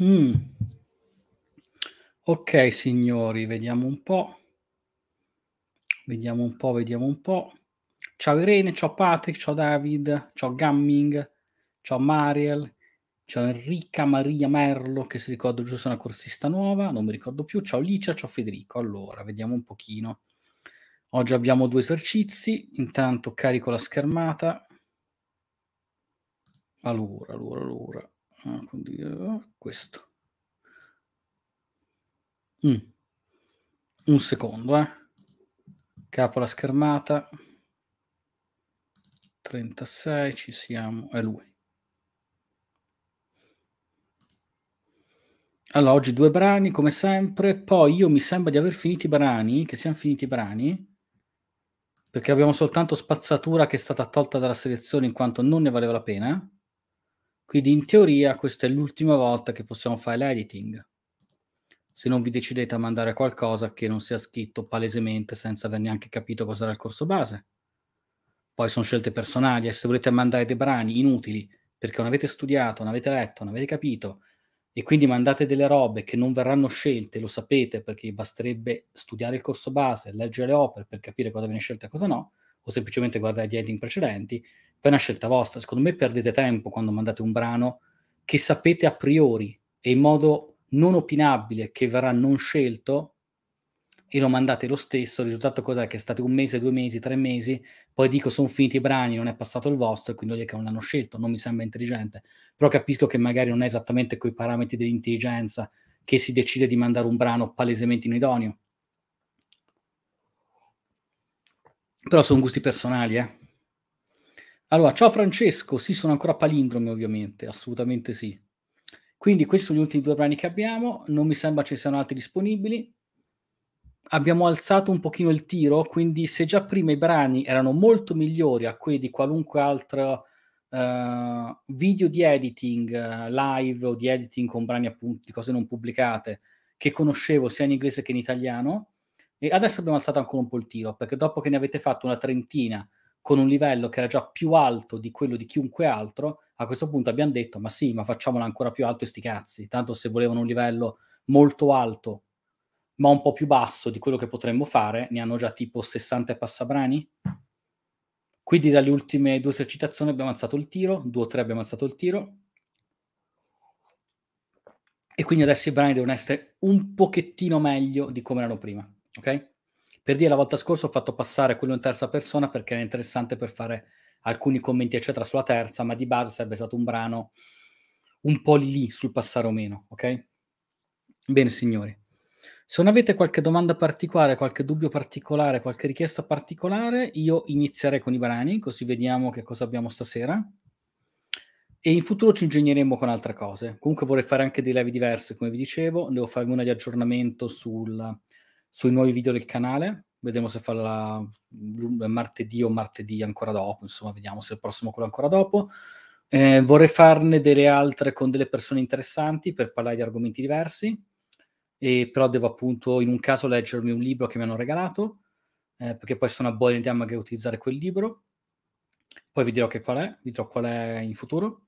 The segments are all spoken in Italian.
Mm. Ok, signori, vediamo un po'. Vediamo un po', vediamo un po'. Ciao Irene, ciao Patrick, ciao David, ciao Gamming, ciao Mariel, ciao Enrica Maria Merlo che si ricorda giusto una corsista nuova, non mi ricordo più, ciao Licia, ciao Federico. Allora, vediamo un pochino. Oggi abbiamo due esercizi, intanto carico la schermata. Allora, allora, allora. Ah, questo. Mm. Un secondo, eh. Capo la schermata. 36, ci siamo, è lui. Allora, oggi due brani, come sempre. Poi io mi sembra di aver finito i brani, che siano finiti i brani, perché abbiamo soltanto spazzatura che è stata tolta dalla selezione in quanto non ne valeva la pena. Quindi in teoria questa è l'ultima volta che possiamo fare l'editing, se non vi decidete a mandare qualcosa che non sia scritto palesemente senza aver neanche capito cosa era il corso base. Poi sono scelte personali e se volete mandare dei brani inutili perché non avete studiato, non avete letto, non avete capito e quindi mandate delle robe che non verranno scelte, lo sapete perché basterebbe studiare il corso base, leggere le opere per capire cosa viene scelta e cosa no, o semplicemente guardare gli editing precedenti, è una scelta vostra. Secondo me perdete tempo quando mandate un brano che sapete a priori e in modo non opinabile che verrà non scelto e lo mandate lo stesso. Il risultato cos'è? Che state un mese, due mesi, tre mesi, poi dico sono finiti i brani, non è passato il vostro e quindi vuol è che non l'hanno scelto. Non mi sembra intelligente, però capisco che magari non è esattamente coi parametri dell'intelligenza che si decide di mandare un brano palesemente inidoneo. Però sono gusti personali, eh allora, ciao Francesco, sì, sono ancora palindrome ovviamente, assolutamente sì. Quindi questi sono gli ultimi due brani che abbiamo, non mi sembra ce ne siano altri disponibili. Abbiamo alzato un pochino il tiro, quindi se già prima i brani erano molto migliori a quelli di qualunque altro uh, video di editing uh, live o di editing con brani appunto di cose non pubblicate che conoscevo sia in inglese che in italiano, e adesso abbiamo alzato ancora un po' il tiro, perché dopo che ne avete fatto una trentina con un livello che era già più alto di quello di chiunque altro, a questo punto abbiamo detto, ma sì, ma facciamola ancora più alto e sti cazzi, tanto se volevano un livello molto alto, ma un po' più basso di quello che potremmo fare, ne hanno già tipo 60 e passabrani. Quindi dalle ultime due esercitazioni abbiamo alzato il tiro, due o tre abbiamo alzato il tiro. E quindi adesso i brani devono essere un pochettino meglio di come erano prima, ok? Per dire, la volta scorsa ho fatto passare quello in terza persona perché era interessante per fare alcuni commenti, eccetera, sulla terza, ma di base sarebbe stato un brano un po' lì sul passare o meno, ok? Bene, signori. Se non avete qualche domanda particolare, qualche dubbio particolare, qualche richiesta particolare, io inizierei con i brani, così vediamo che cosa abbiamo stasera. E in futuro ci ingegneremo con altre cose. Comunque vorrei fare anche dei live diversi, come vi dicevo, devo fare una di aggiornamento sul sui nuovi video del canale. Vedremo se farla mm, martedì o martedì ancora dopo, insomma, vediamo se il prossimo quello ancora dopo. Eh, vorrei farne delle altre con delle persone interessanti per parlare di argomenti diversi, e però devo appunto in un caso leggermi un libro che mi hanno regalato, eh, perché poi sono a buona idea magari utilizzare quel libro. Poi vi dirò che qual è, vi dirò qual è in futuro.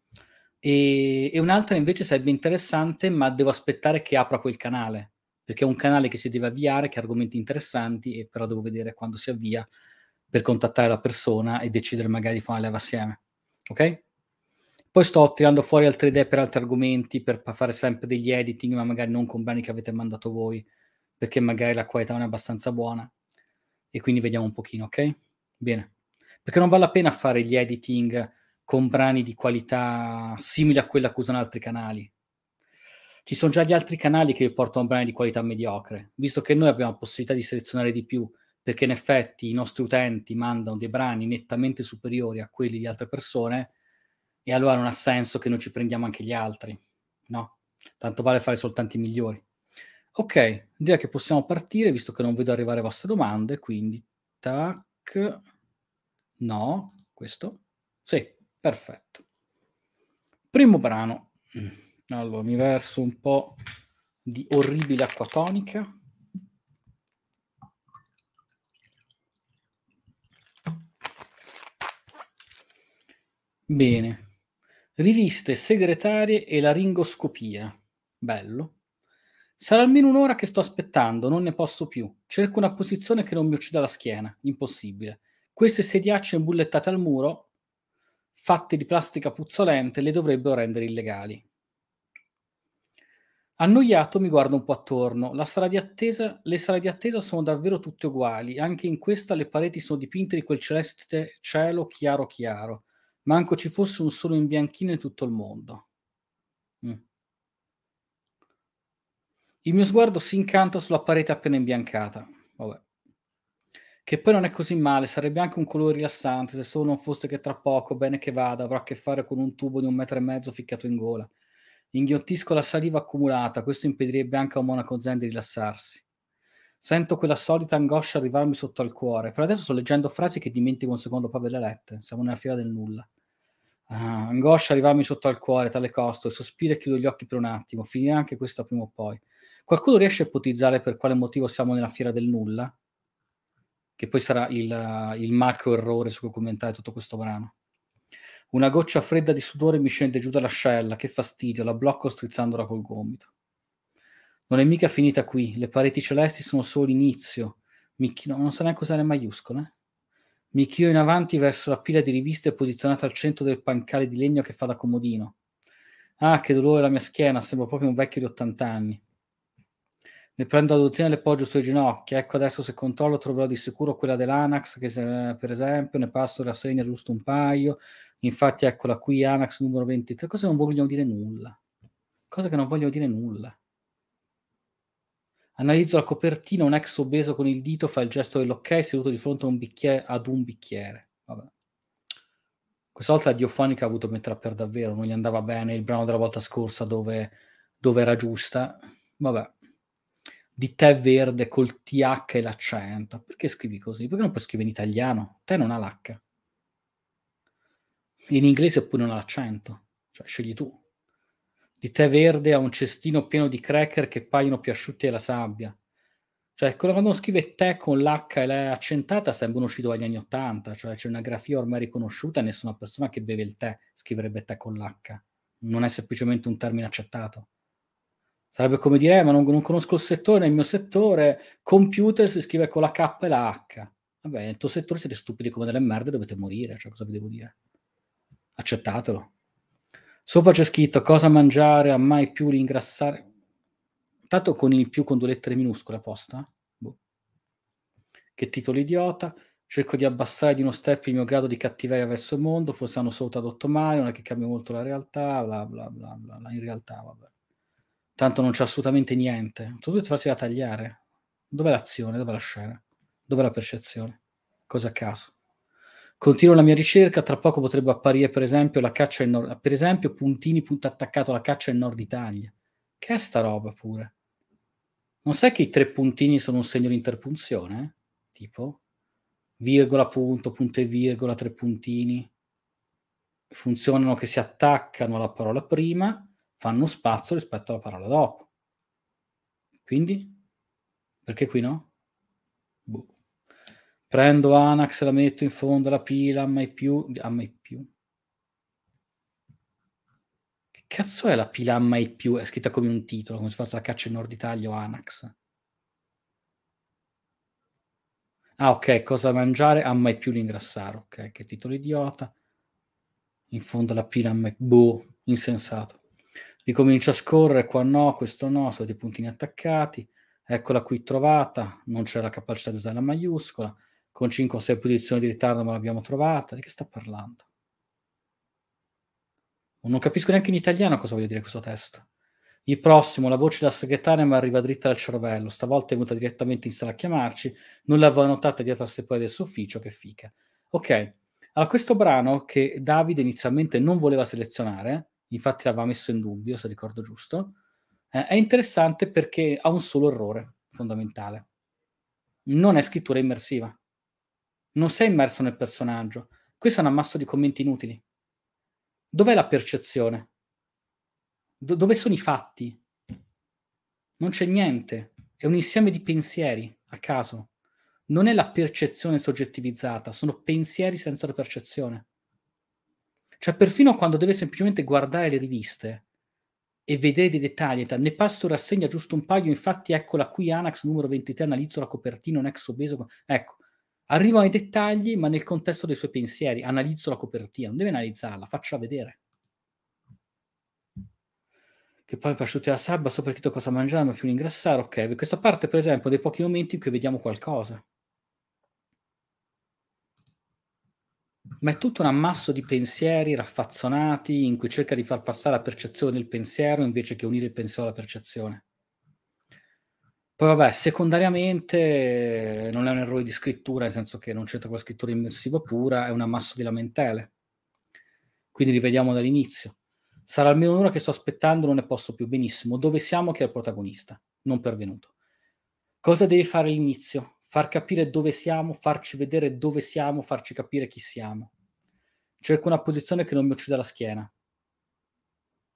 E, e un'altra invece sarebbe interessante, ma devo aspettare che apra quel canale perché è un canale che si deve avviare, che ha argomenti interessanti, e però devo vedere quando si avvia per contattare la persona e decidere magari di fare una leva assieme. Ok? Poi sto tirando fuori altre idee per altri argomenti, per fare sempre degli editing, ma magari non con brani che avete mandato voi, perché magari la qualità non è abbastanza buona. E quindi vediamo un pochino, ok? Bene. Perché non vale la pena fare gli editing con brani di qualità simile a quella che usano altri canali ci sono già gli altri canali che portano brani di qualità mediocre, visto che noi abbiamo la possibilità di selezionare di più, perché in effetti i nostri utenti mandano dei brani nettamente superiori a quelli di altre persone, e allora non ha senso che noi ci prendiamo anche gli altri, no? Tanto vale fare soltanto i migliori. Ok, direi che possiamo partire, visto che non vedo arrivare le vostre domande, quindi tac, no, questo, sì, perfetto. Primo brano. Mm. Allora, mi verso un po' di orribile acquatonica. Bene. Riviste segretarie e la ringoscopia. Bello. Sarà almeno un'ora che sto aspettando, non ne posso più. Cerco una posizione che non mi uccida la schiena. Impossibile. Queste sediacce imbullettate al muro, fatte di plastica puzzolente, le dovrebbero rendere illegali. Annoiato mi guardo un po' attorno. Sala attesa, le sale di attesa sono davvero tutte uguali. Anche in questa le pareti sono dipinte di quel celeste cielo chiaro chiaro. Manco ci fosse un solo imbianchino in tutto il mondo. Mm. Il mio sguardo si incanta sulla parete appena imbiancata. Vabbè. Che poi non è così male, sarebbe anche un colore rilassante se solo non fosse che tra poco, bene che vada, avrà a che fare con un tubo di un metro e mezzo ficcato in gola. Inghiottisco la saliva accumulata, questo impedirebbe anche a un monaco zen di rilassarsi. Sento quella solita angoscia arrivarmi sotto al cuore. però adesso sto leggendo frasi che dimentico un secondo dopo averle lette. Siamo nella fiera del nulla. Ah, angoscia arrivarmi sotto al cuore, tale costo, e sospiro e chiudo gli occhi per un attimo. Finirà anche questa prima o poi. Qualcuno riesce a ipotizzare per quale motivo siamo nella fiera del nulla? Che poi sarà il, il macro errore su cui commentare tutto questo brano. Una goccia fredda di sudore mi scende giù dalla scella, che fastidio, la blocco strizzandola col gomito. Non è mica finita qui, le pareti celesti sono solo l'inizio. Mi chino, non so neanche usare maiuscole. Eh. Mi chio in avanti verso la pila di riviste posizionata al centro del pancale di legno che fa da comodino. Ah, che dolore la mia schiena, sembra proprio un vecchio di 80 anni. Ne prendo la e le poggio sui ginocchia. Ecco adesso se controllo troverò di sicuro quella dell'Anax, che se, per esempio ne passo la rassegna giusto un paio, Infatti, eccola qui, Anax numero 23, cosa che non vogliono dire nulla. Cosa che non vogliono dire nulla. Analizzo la copertina, un ex obeso con il dito fa il gesto dell'ok seduto di fronte un bicchiere, ad un bicchiere. Vabbè. Questa volta la Diofonica ha avuto metterla per davvero, non gli andava bene il brano della volta scorsa dove, dove era giusta. Vabbè. Di te verde col TH e l'accento. Perché scrivi così? Perché non puoi scrivere in italiano? Te non ha l'H in inglese oppure non ha l'accento, cioè scegli tu. Di tè verde a un cestino pieno di cracker che paiono più asciutti della sabbia. Cioè, quando scrive tè con l'H e l'E accentata sembra uscito dagli anni Ottanta, cioè c'è una grafia ormai riconosciuta e nessuna persona che beve il tè scriverebbe tè con l'H. Non è semplicemente un termine accettato. Sarebbe come dire, eh, ma non, non, conosco il settore, nel mio settore computer si scrive con la K e la H. Vabbè, nel tuo settore siete stupidi come delle merde, dovete morire, cioè cosa vi devo dire? accettatelo. Sopra c'è scritto cosa mangiare, a mai più ringrassare. Tanto con il più con due lettere minuscole apposta. Boh. Che titolo idiota. Cerco di abbassare di uno step il mio grado di cattiveria verso il mondo, forse hanno solo tradotto male, non è che cambia molto la realtà, bla bla bla bla, bla. in realtà vabbè. Tanto non c'è assolutamente niente. Soprattutto farsi da tagliare. Dov'è l'azione? Dov'è la scena? Dov'è la percezione? Cosa a caso? Continuo la mia ricerca, tra poco potrebbe apparire per esempio la caccia in nord, per esempio puntini punto attaccato alla caccia in nord Italia. Che è sta roba pure? Non sai che i tre puntini sono un segno di interpunzione? Eh? Tipo virgola punto, punto e virgola, tre puntini. Funzionano che si attaccano alla parola prima, fanno spazio rispetto alla parola dopo. Quindi? Perché qui no? Prendo Anax, la metto in fondo alla pila, mai più, a mai più. Che cazzo è la pila a mai più? È scritta come un titolo, come se fosse la caccia in Nord Italia o Anax. Ah, ok, cosa mangiare? A mai più l'ingrassare, ok, che titolo idiota. In fondo alla pila, a mai... boh, insensato. Ricomincia a scorrere, qua no, questo no, sono dei puntini attaccati. Eccola qui trovata, non c'è la capacità di usare la maiuscola con 5 o 6 posizioni di ritardo ma l'abbiamo trovata. Di che sta parlando? Non capisco neanche in italiano cosa voglio dire questo testo. Il prossimo, la voce della segretaria mi arriva dritta dal cervello, stavolta è venuta direttamente in sala a chiamarci, non l'avevo notata dietro al seppello del suo ufficio, che fica. Ok, allora questo brano che Davide inizialmente non voleva selezionare, infatti l'aveva messo in dubbio, se ricordo giusto, eh, è interessante perché ha un solo errore fondamentale. Non è scrittura immersiva non sei immerso nel personaggio. Questo è un ammasso di commenti inutili. Dov'è la percezione? Do- dove sono i fatti? Non c'è niente. È un insieme di pensieri, a caso. Non è la percezione soggettivizzata, sono pensieri senza la percezione. Cioè, perfino quando deve semplicemente guardare le riviste e vedere dei dettagli, ne passo rassegna giusto un paio, infatti eccola qui Anax numero 23, analizzo la copertina, un ex obeso. Ecco, Arrivo ai dettagli, ma nel contesto dei suoi pensieri. Analizzo la copertina, non deve analizzarla, faccela vedere. Che poi pasciuti la sabba, so perché cosa mangiare, ma più ingrassare, ok. Questa parte, per esempio, dei pochi momenti in cui vediamo qualcosa. ma è tutto un ammasso di pensieri raffazzonati in cui cerca di far passare la percezione e il pensiero invece che unire il pensiero alla percezione. Poi vabbè, secondariamente eh, non è un errore di scrittura, nel senso che non c'entra con la scrittura immersiva pura, è un ammasso di lamentele. Quindi rivediamo dall'inizio. Sarà almeno un'ora che sto aspettando, non ne posso più benissimo. Dove siamo? Chi è il protagonista? Non pervenuto. Cosa devi fare all'inizio? Far capire dove siamo, farci vedere dove siamo, farci capire chi siamo. Cerco una posizione che non mi uccida la schiena.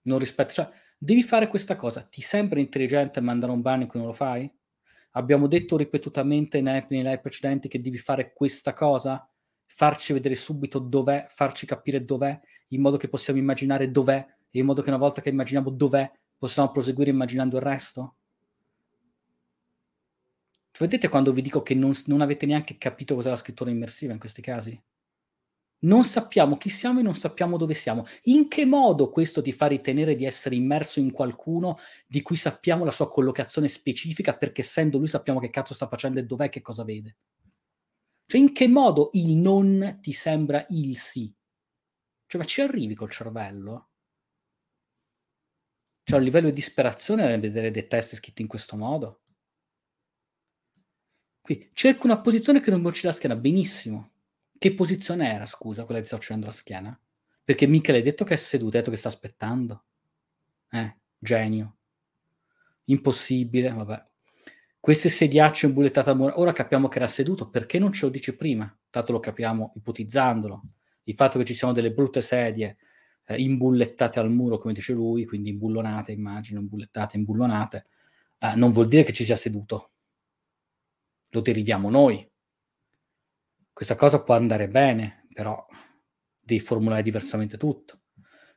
Non rispetto... Cioè, devi fare questa cosa, ti sembra intelligente mandare un ban in cui non lo fai? Abbiamo detto ripetutamente nei, live precedenti che devi fare questa cosa, farci vedere subito dov'è, farci capire dov'è, in modo che possiamo immaginare dov'è, e in modo che una volta che immaginiamo dov'è, possiamo proseguire immaginando il resto? Vedete quando vi dico che non, non avete neanche capito cos'è la scrittura immersiva in questi casi? Non sappiamo chi siamo e non sappiamo dove siamo. In che modo questo ti fa ritenere di essere immerso in qualcuno di cui sappiamo la sua collocazione specifica perché essendo lui sappiamo che cazzo sta facendo e dov'è che cosa vede? Cioè in che modo il non ti sembra il sì? Cioè ma ci arrivi col cervello? Cioè un livello di disperazione nel vedere dei test scritti in questo modo? Qui cerco una posizione che non bruci la schiena, benissimo che posizione era, scusa, quella di Sorcendo la schiena? Perché mica l'hai detto che è seduto, ha detto che sta aspettando. Eh, genio. Impossibile, vabbè. Queste sediacce imbullettate a mura, ora capiamo che era seduto, perché non ce lo dice prima? Tanto lo capiamo ipotizzandolo. Il fatto che ci siano delle brutte sedie eh, imbullettate al muro, come dice lui, quindi imbullonate, immagino, imbullettate, imbullonate, eh, non vuol dire che ci sia seduto. Lo deriviamo noi, questa cosa può andare bene, però devi formulare diversamente tutto.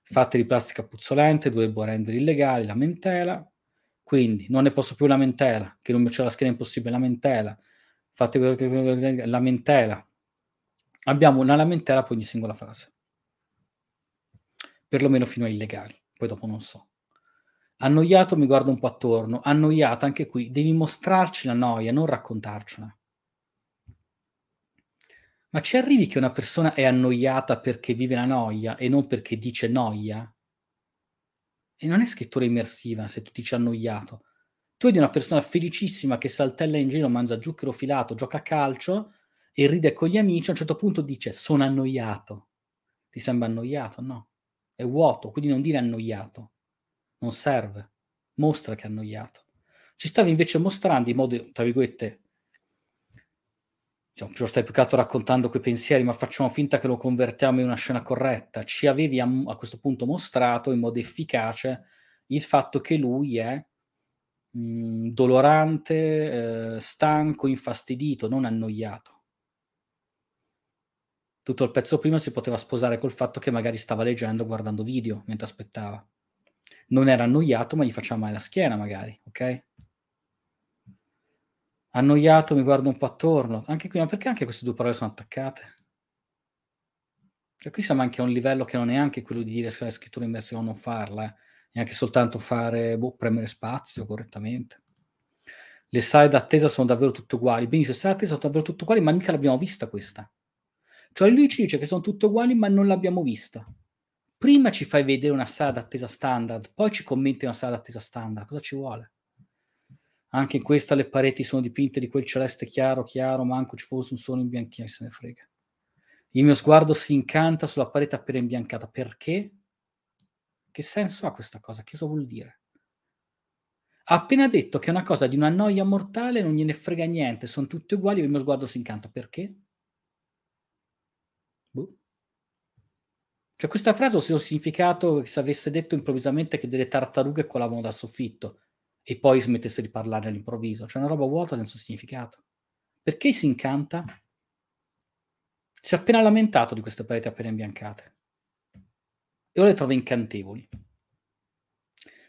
Fatte di plastica puzzolente dovrebbero rendere illegali la mentela, quindi non ne posso più lamentela, che non mi c'è la scheda impossibile, lamentela, fate lamentela. Abbiamo una lamentela per ogni singola frase, perlomeno fino ai illegali, poi dopo non so. Annoiato mi guardo un po' attorno, annoiato anche qui, devi mostrarci la noia, non raccontarcela. Ma ci arrivi che una persona è annoiata perché vive la noia e non perché dice noia? E non è scrittura immersiva se tu dici annoiato. Tu vedi una persona felicissima che saltella in giro, mangia zucchero filato, gioca a calcio e ride con gli amici, a un certo punto dice sono annoiato. Ti sembra annoiato? No. È vuoto, quindi non dire annoiato. Non serve. Mostra che è annoiato. Ci stavi invece mostrando in modo, tra virgolette, diciamo, ce stai più che altro raccontando quei pensieri, ma facciamo finta che lo convertiamo in una scena corretta. Ci avevi a, a questo punto mostrato in modo efficace il fatto che lui è mh, mm, dolorante, eh, stanco, infastidito, non annoiato. Tutto il pezzo prima si poteva sposare col fatto che magari stava leggendo, guardando video mentre aspettava. Non era annoiato, ma gli faceva male la schiena, magari, ok? Annoiato mi guardo un po' attorno. Anche qui, ma perché anche queste due parole sono attaccate? Cioè qui siamo anche a un livello che non è anche quello di dire se la scrittura in versione o non farla, eh. neanche soltanto fare, boh, premere spazio correttamente. Le sale d'attesa sono davvero tutte uguali. Benissimo, le sale d'attesa sono davvero tutte uguali, ma mica l'abbiamo vista questa. Cioè lui ci dice che sono tutte uguali, ma non l'abbiamo vista. Prima ci fai vedere una sala d'attesa standard, poi ci commenti una sala d'attesa standard. Cosa ci vuole? anche in questa le pareti sono dipinte di quel celeste chiaro, chiaro, manco ci fosse un sole in bianchina, se ne frega. Il mio sguardo si incanta sulla parete appena imbiancata. Perché? Che senso ha questa cosa? Che cosa vuol dire? Ha appena detto che è una cosa di una noia mortale, non gliene frega niente, sono tutte uguali, il mio sguardo si incanta. Perché? Boh. Cioè questa frase ha un significato che se avesse detto improvvisamente che delle tartarughe colavano dal soffitto e poi smettesse di parlare all'improvviso, cioè una roba vuota senza significato. Perché si incanta? Si è appena lamentato di queste pareti appena imbiancate e ora le trova incantevoli.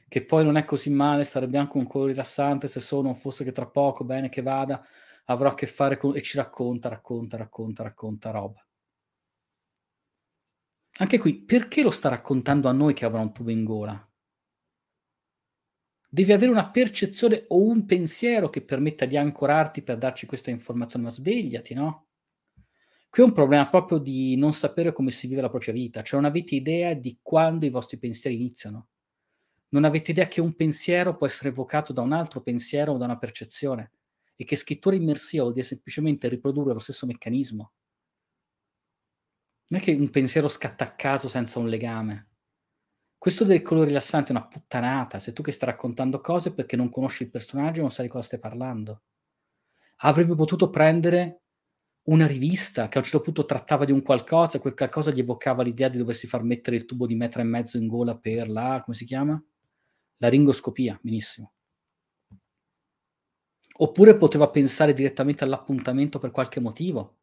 Che poi non è così male stare bianco un colore rilassante, se so non fosse che tra poco, bene che vada, avrò a che fare con... e ci racconta, racconta, racconta, racconta roba. Anche qui, perché lo sta raccontando a noi che avrà un tubo in gola? Devi avere una percezione o un pensiero che permetta di ancorarti per darci questa informazione, ma svegliati, no? Qui è un problema proprio di non sapere come si vive la propria vita, cioè non avete idea di quando i vostri pensieri iniziano. Non avete idea che un pensiero può essere evocato da un altro pensiero o da una percezione e che scrittura immersiva vuol dire semplicemente riprodurre lo stesso meccanismo. Non è che un pensiero scatta a caso senza un legame. Questo del colore rilassante è una puttanata. Se tu che stai raccontando cose perché non conosci il personaggio e non sai di cosa stai parlando. Avrebbe potuto prendere una rivista che a un certo punto trattava di un qualcosa, quel qualcosa gli evocava l'idea di doversi far mettere il tubo di metro e mezzo in gola per la, come si chiama? La ringoscopia, benissimo. Oppure poteva pensare direttamente all'appuntamento per qualche motivo.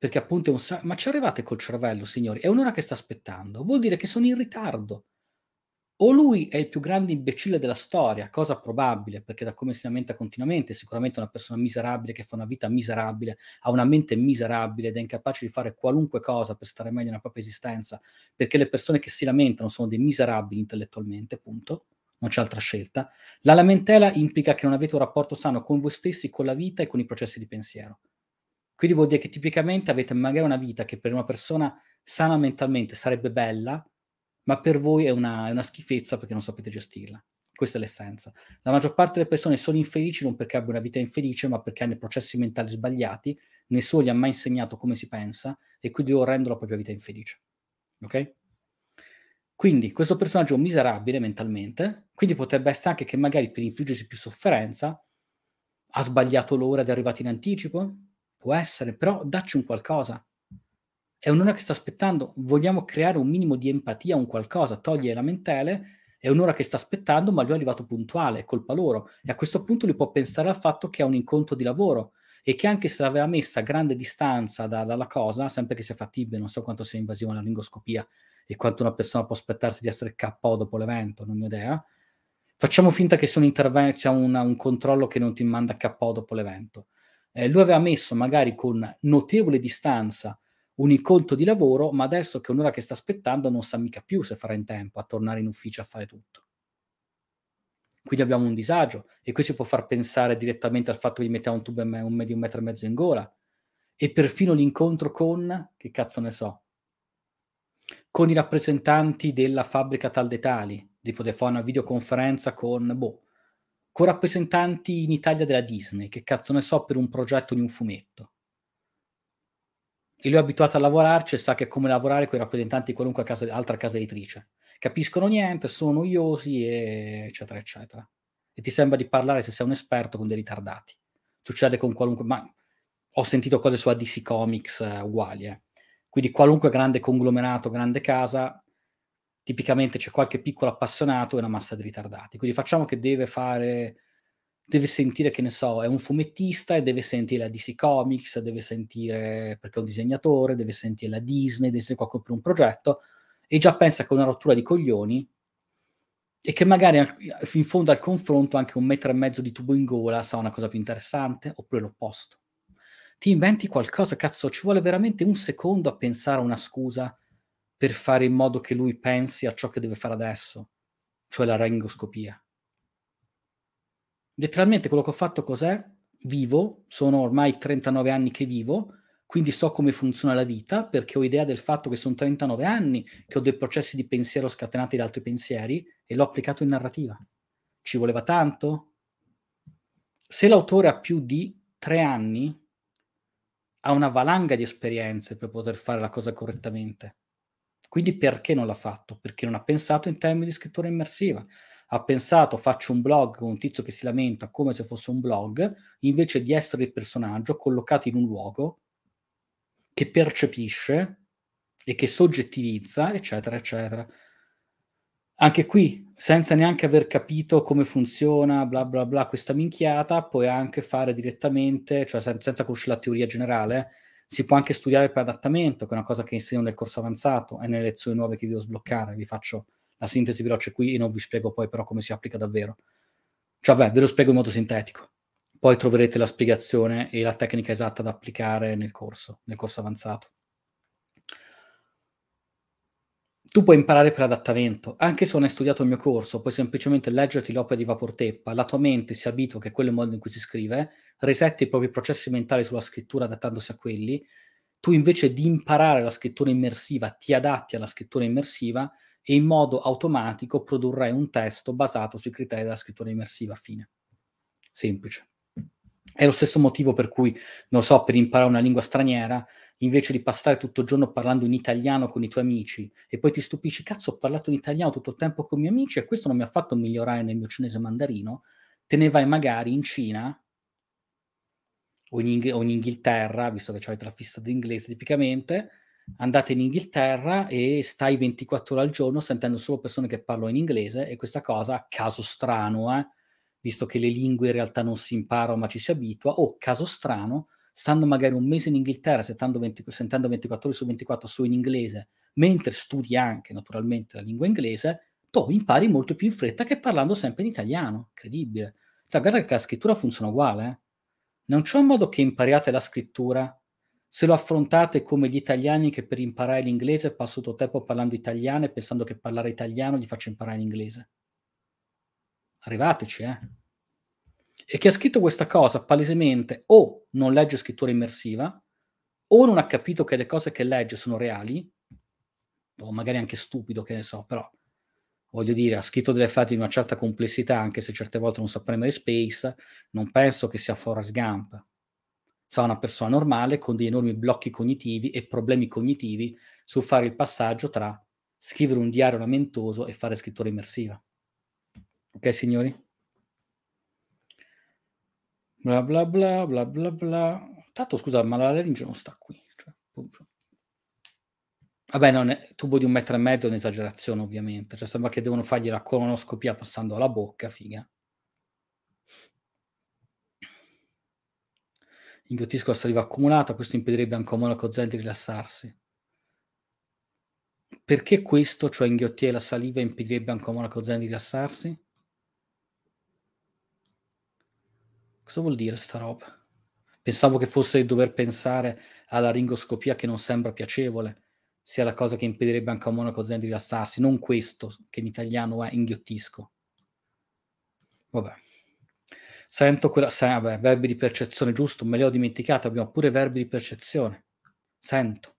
Perché appunto è un sa- ma ci arrivate col cervello, signori? È un'ora che sta aspettando. Vuol dire che sono in ritardo. O lui è il più grande imbecille della storia, cosa probabile, perché da come si lamenta continuamente, è sicuramente una persona miserabile che fa una vita miserabile, ha una mente miserabile ed è incapace di fare qualunque cosa per stare meglio nella propria esistenza, perché le persone che si lamentano sono dei miserabili intellettualmente, punto non c'è altra scelta. La lamentela implica che non avete un rapporto sano con voi stessi, con la vita e con i processi di pensiero. Quindi vuol dire che tipicamente avete magari una vita che per una persona sana mentalmente sarebbe bella, ma per voi è una, è una schifezza perché non sapete gestirla. Questa è l'essenza. La maggior parte delle persone sono infelici non perché abbiano una vita infelice, ma perché hanno processi mentali sbagliati, nessuno gli ha mai insegnato come si pensa e quindi loro rendono la propria vita infelice. Ok? Quindi questo personaggio è un miserabile mentalmente, quindi potrebbe essere anche che magari per infliggersi più sofferenza ha sbagliato l'ora ed è arrivato in anticipo, Può essere, però dacci un qualcosa. È un'ora che sta aspettando, vogliamo creare un minimo di empatia, un qualcosa, togliere lamentele, è un'ora che sta aspettando, ma lui è arrivato puntuale, è colpa loro. E a questo punto lui può pensare al fatto che è un incontro di lavoro e che anche se l'aveva messa a grande distanza da, dalla cosa, sempre che sia fattibile, non so quanto sia invasiva la lingoscopia e quanto una persona può aspettarsi di essere KO dopo l'evento, non ho idea. Facciamo finta che sia un intervento, c'è un controllo che non ti manda KO dopo l'evento eh, lui aveva messo magari con notevole distanza un incontro di lavoro, ma adesso che un'ora che sta aspettando non sa mica più se farà in tempo a tornare in ufficio a fare tutto. Quindi abbiamo un disagio e questo può far pensare direttamente al fatto che gli mettiamo un tubo e me- un, medio, un metro e mezzo in gola e perfino l'incontro con, che cazzo ne so, con i rappresentanti della fabbrica tal tali, tipo di fare una videoconferenza con, boh, rappresentanti in Italia della Disney, che cazzo ne so per un progetto di un fumetto. E lui è abituato a lavorarci cioè e sa che è come lavorare con i rappresentanti di qualunque casa, altra casa editrice. Capiscono niente, sono noiosi, e eccetera, eccetera. E ti sembra di parlare, se sei un esperto, con dei ritardati. Succede con qualunque... Ma ho sentito cose su DC Comics eh, uguali, eh. Quindi qualunque grande conglomerato, grande casa, tipicamente c'è qualche piccolo appassionato e una massa di ritardati. Quindi facciamo che deve fare, deve sentire che ne so, è un fumettista e deve sentire la DC Comics, deve sentire perché è un disegnatore, deve sentire la Disney, deve sentire qualcuno per un progetto e già pensa che è una rottura di coglioni e che magari in fondo al confronto anche un metro e mezzo di tubo in gola sa una cosa più interessante oppure l'opposto. Ti inventi qualcosa, cazzo, ci vuole veramente un secondo a pensare a una scusa per fare in modo che lui pensi a ciò che deve fare adesso, cioè la laringoscopia. Letteralmente quello che ho fatto cos'è? Vivo, sono ormai 39 anni che vivo, quindi so come funziona la vita perché ho idea del fatto che sono 39 anni, che ho dei processi di pensiero scatenati da altri pensieri e l'ho applicato in narrativa. Ci voleva tanto? Se l'autore ha più di tre anni, ha una valanga di esperienze per poter fare la cosa correttamente. Quindi perché non l'ha fatto? Perché non ha pensato in termini di scrittura immersiva. Ha pensato faccio un blog con un tizio che si lamenta come se fosse un blog, invece di essere il personaggio collocato in un luogo che percepisce e che soggettivizza, eccetera, eccetera. Anche qui, senza neanche aver capito come funziona, bla bla bla, questa minchiata, puoi anche fare direttamente, cioè sen- senza conoscere la teoria generale, si può anche studiare per adattamento, che è una cosa che insegno nel corso avanzato e nelle lezioni nuove che vi devo sbloccare. Vi faccio la sintesi veloce qui e non vi spiego poi però come si applica davvero. Cioè, beh, ve lo spiego in modo sintetico. Poi troverete la spiegazione e la tecnica esatta da applicare nel corso, nel corso avanzato. tu puoi imparare per adattamento. Anche se non hai studiato il mio corso, puoi semplicemente leggerti l'opera di Vaporteppa, la tua mente si abitua che è quello il modo in cui si scrive, resetta i propri processi mentali sulla scrittura adattandosi a quelli. Tu invece di imparare la scrittura immersiva, ti adatti alla scrittura immersiva e in modo automatico produrrai un testo basato sui criteri della scrittura immersiva. Fine. Semplice. È lo stesso motivo per cui, non so, per imparare una lingua straniera invece di passare tutto il giorno parlando in italiano con i tuoi amici e poi ti stupisci, cazzo, ho parlato in italiano tutto il tempo con i miei amici e questo non mi ha fatto migliorare nel mio cinese mandarino, te ne vai magari in Cina o in, Ingh- o in Inghilterra, visto che c'è la fissa d'inglese tipicamente, andate in Inghilterra e stai 24 ore al giorno sentendo solo persone che parlano in inglese e questa cosa, caso strano, eh, visto che le lingue in realtà non si imparano ma ci si abitua, o oh, caso strano, stando magari un mese in Inghilterra sentendo, 24 ore su 24 solo in inglese, mentre studi anche naturalmente la lingua inglese, tu impari molto più in fretta che parlando sempre in italiano, incredibile. Cioè, guarda che la scrittura funziona uguale, eh? Non c'è un modo che impariate la scrittura se lo affrontate come gli italiani che per imparare l'inglese passano tutto il tempo parlando italiano e pensando che parlare italiano gli faccia imparare l'inglese. Arrivateci, eh. E chi ha scritto questa cosa palesemente o non legge scrittura immersiva, o non ha capito che le cose che legge sono reali, o magari anche stupido, che ne so, però voglio dire, ha scritto delle frati di una certa complessità, anche se certe volte non sa premere space, non penso che sia Forrest Gump. Sa una persona normale con degli enormi blocchi cognitivi e problemi cognitivi sul fare il passaggio tra scrivere un diario lamentoso e fare scrittura immersiva. Ok, signori? bla bla bla bla bla bla. Tanto scusa, ma la laringe non sta qui. Cioè, Vabbè, non è tubo di un metro e mezzo è un'esagerazione, ovviamente. Cioè, sembra che devono fargli la colonoscopia passando alla bocca, figa. Inghiottisco la saliva accumulata, questo impedirebbe anche a Monaco Zen di rilassarsi. Perché questo, cioè inghiottire la saliva, impedirebbe anche a Monaco Zen di rilassarsi? Cosa vuol dire sta roba? Pensavo che fosse il dover pensare alla ringoscopia che non sembra piacevole, sia la cosa che impedirebbe anche a un monaco zen di rilassarsi, non questo che in italiano è inghiottisco. Vabbè. Sento quella... Se, vabbè, verbi di percezione, giusto, me li ho dimenticati, abbiamo pure verbi di percezione. Sento.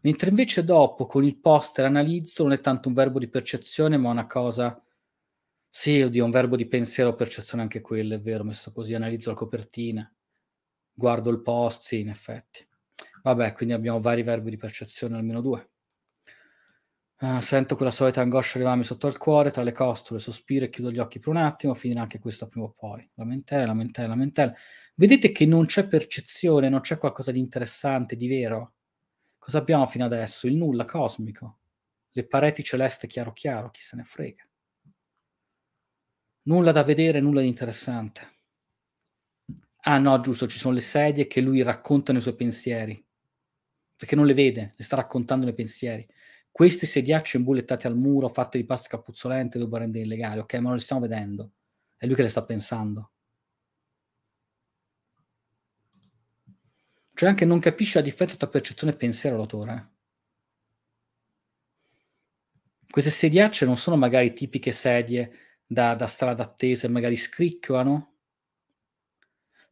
Mentre invece dopo con il poster analizzo non è tanto un verbo di percezione, ma una cosa sì, oddio, un verbo di pensiero o percezione anche quello, è vero, messo così, analizzo la copertina, guardo il post, sì, in effetti. Vabbè, quindi abbiamo vari verbi di percezione, almeno due. Uh, sento quella solita angoscia arrivarmi sotto al cuore, tra le costole, sospiro e chiudo gli occhi per un attimo, finirà anche questo prima o poi. Lamentele, lamentele, lamentele. Vedete che non c'è percezione, non c'è qualcosa di interessante, di vero? Cosa abbiamo fino adesso? Il nulla cosmico. Le pareti celeste chiaro chiaro, chi se ne frega. Nulla da vedere, nulla di interessante. Ah no, giusto, ci sono le sedie che lui racconta nei suoi pensieri, perché non le vede, le sta raccontando nei pensieri. Queste sediacce imbullettate al muro, fatte di plastica puzzolente, devo rendere illegali, ok, ma non le stiamo vedendo, è lui che le sta pensando. Cioè anche non capisce la differenza tra percezione e pensiero l'autore. Eh. Queste sediacce non sono magari tipiche sedie da, da strada attesa e magari scricchiolano?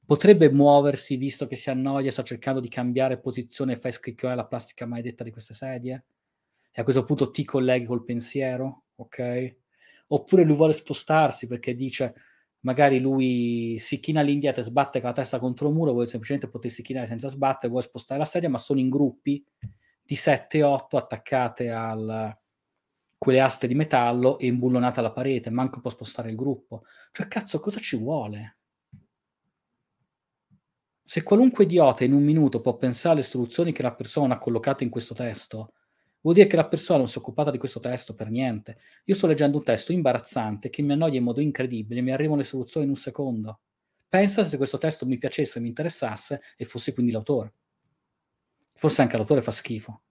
Potrebbe muoversi visto che si annoia, sta cercando di cambiare posizione e fai scricchiolare la plastica maledetta di queste sedie? E a questo punto ti colleghi col pensiero, ok? Oppure lui vuole spostarsi perché dice magari lui si china all'indietro e sbatte con la testa contro il muro, vuole semplicemente potersi chinare senza sbattere, vuole spostare la sedia, ma sono in gruppi di 7-8 attaccate al, quelle aste di metallo e imbullonata alla parete, manco può spostare il gruppo. Cioè, cazzo, cosa ci vuole? Se qualunque idiota in un minuto può pensare alle soluzioni che la persona ha collocato in questo testo, vuol dire che la persona non si è occupata di questo testo per niente. Io sto leggendo un testo imbarazzante che mi annoia in modo incredibile, mi arrivano le soluzioni in un secondo. Pensa se questo testo mi piacesse, mi interessasse e fossi quindi l'autore. Forse anche l'autore fa schifo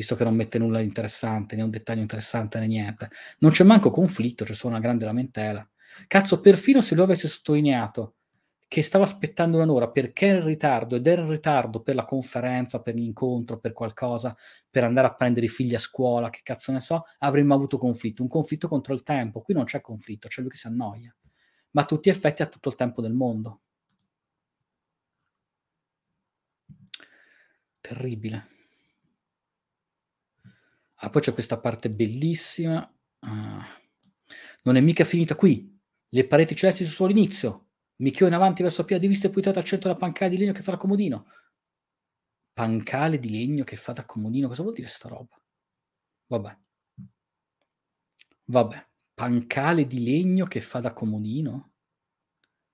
visto che non mette nulla di interessante, né un dettaglio interessante né niente. Non c'è manco conflitto, c'è solo una grande lamentela. Cazzo, perfino se lui avesse sottolineato che stava aspettando un'ora perché era in ritardo ed era in ritardo per la conferenza, per l'incontro, per qualcosa, per andare a prendere i figli a scuola, che cazzo ne so, avremmo avuto conflitto, un conflitto contro il tempo. Qui non c'è conflitto, c'è lui che si annoia. Ma a tutti gli effetti ha tutto il tempo del mondo. Terribile. Ah, poi c'è questa parte bellissima. Ah, non è mica finita qui. Le pareti celesti sono solo l'inizio. Michio in avanti verso Pia di vista e puntata al centro la pancale di legno che fa da comodino. Pancale di legno che fa da comodino, cosa vuol dire sta roba? Vabbè. Vabbè, pancale di legno che fa da comodino?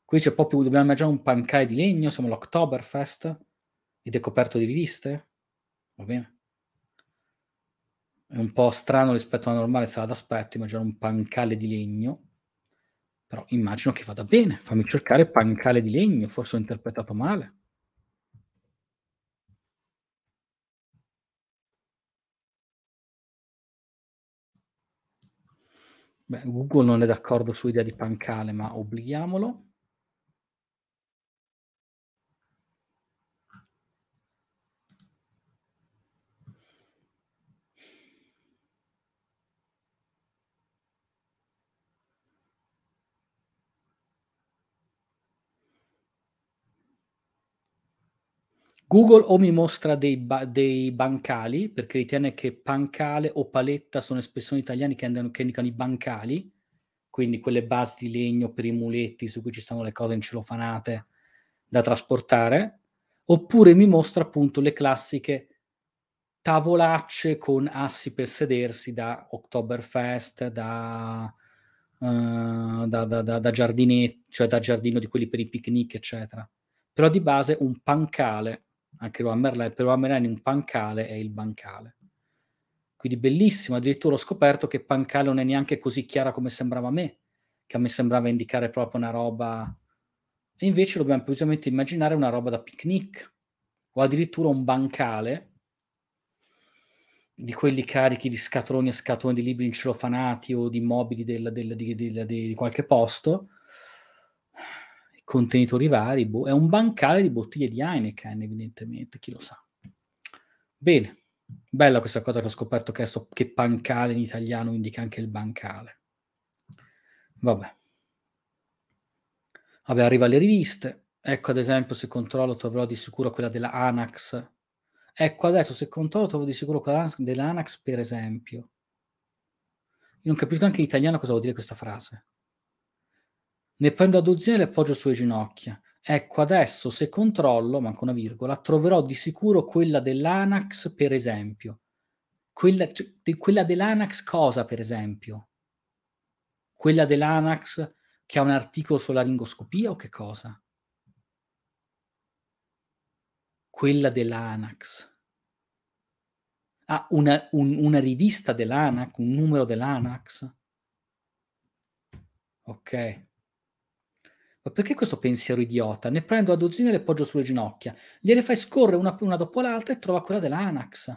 Qui c'è proprio, dobbiamo mangiare un pancale di legno, siamo all'Oktoberfest ed è coperto di riviste? Va bene è un po' strano rispetto alla normale sala d'aspetto, immagino un pancale di legno, però immagino che vada bene, fammi cercare pancale di legno, forse ho interpretato male. Beh, Google non è d'accordo sull'idea di pancale, ma obblighiamolo. Google o mi mostra dei, ba- dei, bancali, perché ritiene che pancale o paletta sono espressioni italiane che, andano, che indicano i bancali, quindi quelle basi di legno per i muletti su cui ci stanno le cose incelofanate da trasportare, oppure mi mostra appunto le classiche tavolacce con assi per sedersi da Oktoberfest, da, uh, da, da, da, da giardinetti, cioè da giardino di quelli per i picnic, eccetera. Però di base un pancale anche Roman Merlin, per Roman Merlin un pancale è il bancale. Quindi bellissimo, addirittura ho scoperto che pancale non è neanche così chiara come sembrava a me, che a me sembrava indicare proprio una roba... E invece dobbiamo precisamente immaginare una roba da picnic, o addirittura un bancale, di quelli carichi di scatoloni e scatoloni di libri incelofanati o di mobili del, del, di, di, di, di qualche posto, contenitori vari, boh, è un bancale di bottiglie di Heineken evidentemente, chi lo sa. Bene, bella questa cosa che ho scoperto che, so, che bancale in italiano indica anche il bancale. Vabbè. Vabbè, arriva alle riviste. Ecco, ad esempio, se controllo troverò di sicuro quella della Anax. Ecco, adesso se controllo trovo di sicuro quella dell'Anax, per esempio. Io non capisco anche in italiano cosa vuol dire questa frase. Ne prendo adozione e le appoggio sulle ginocchia. Ecco, adesso se controllo, manco una virgola, troverò di sicuro quella dell'Anax, per esempio. Quella, cioè, quella dell'Anax cosa, per esempio? Quella dell'Anax che ha un articolo sulla lingoscopia o che cosa? Quella dell'Anax. Ah, una, un, una rivista dell'Anax, un numero dell'Anax. Ok. Ma perché questo pensiero idiota? Ne prendo a dozzine e le poggio sulle ginocchia. Gliele fai scorrere una, una dopo l'altra e trova quella dell'Anax.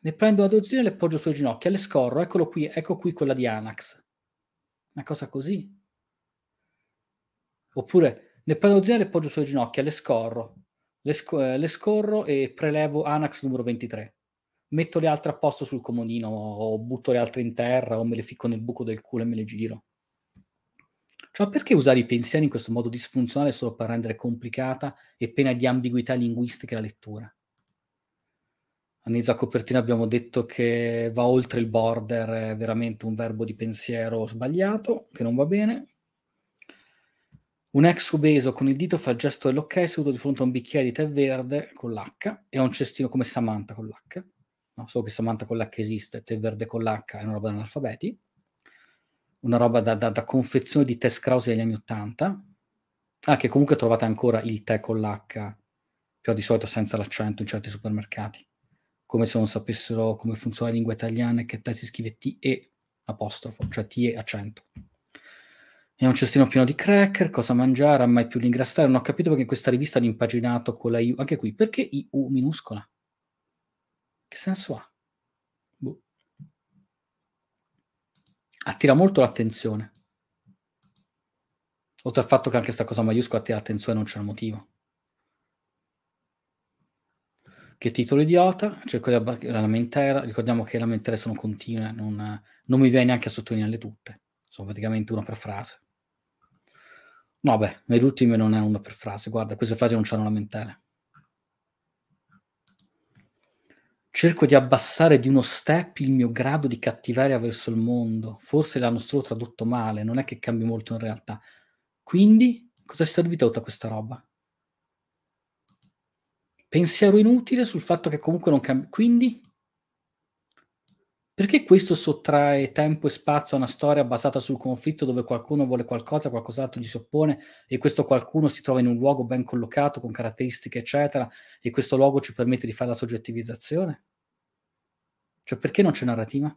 Ne prendo a dozzina e le poggio sulle ginocchia, le scorro, eccolo qui, ecco qui quella di Anax. Una cosa così. Oppure ne prendo a dozzina e le poggio sulle ginocchia, le scorro, le, sc- eh, le scorro e prelevo Anax numero 23 metto le altre a posto sul comodino o butto le altre in terra o me le ficco nel buco del culo e me le giro. Cioè, perché usare i pensieri in questo modo disfunzionale solo per rendere complicata e piena di ambiguità linguistica la lettura? All'inizio a copertina abbiamo detto che va oltre il border, è veramente un verbo di pensiero sbagliato, che non va bene. Un ex obeso con il dito fa il gesto dell'ok seduto di fronte a un bicchiere di tè verde con l'H e a un cestino come Samantha con l'H. No, solo che Samantha con l'H esiste, tè verde con l'H è una roba analfabeti una roba da, da, da confezione di test Krause degli anni 80, ah, che comunque trovate ancora il tè con l'H, però di solito senza l'accento in certi supermercati, come se non sapessero come funziona la lingua italiana e che tè si scrive TE apostrofo, cioè TE accento. È un cestino pieno di cracker, cosa mangiare, a mai più l'ingrassare. Non ho capito perché questa rivista l'ha impaginato con la I. Anche qui, perché IU minuscola? Che senso ha? attira molto l'attenzione. Oltre al fatto che anche questa cosa maiuscola attira l'attenzione, non c'è un motivo. Che titolo idiota, cerco di abbattere la lamentela, ricordiamo che le lamentele sono continue, non, non mi viene neanche a sottolinearle tutte, sono praticamente una per frase. No, beh, nell'ultimo non è una per frase, guarda, queste frasi non c'hanno lamentele. Cerco di abbassare di uno step il mio grado di cattiveria verso il mondo. Forse l'hanno solo tradotto male, non è che cambi molto in realtà. Quindi, cosa è servita tutta questa roba? Pensiero inutile sul fatto che comunque non cambia. Quindi, perché questo sottrae tempo e spazio a una storia basata sul conflitto dove qualcuno vuole qualcosa, qualcos'altro gli si oppone e questo qualcuno si trova in un luogo ben collocato, con caratteristiche, eccetera, e questo luogo ci permette di fare la soggettivizzazione? Cioè, perché non c'è narrativa?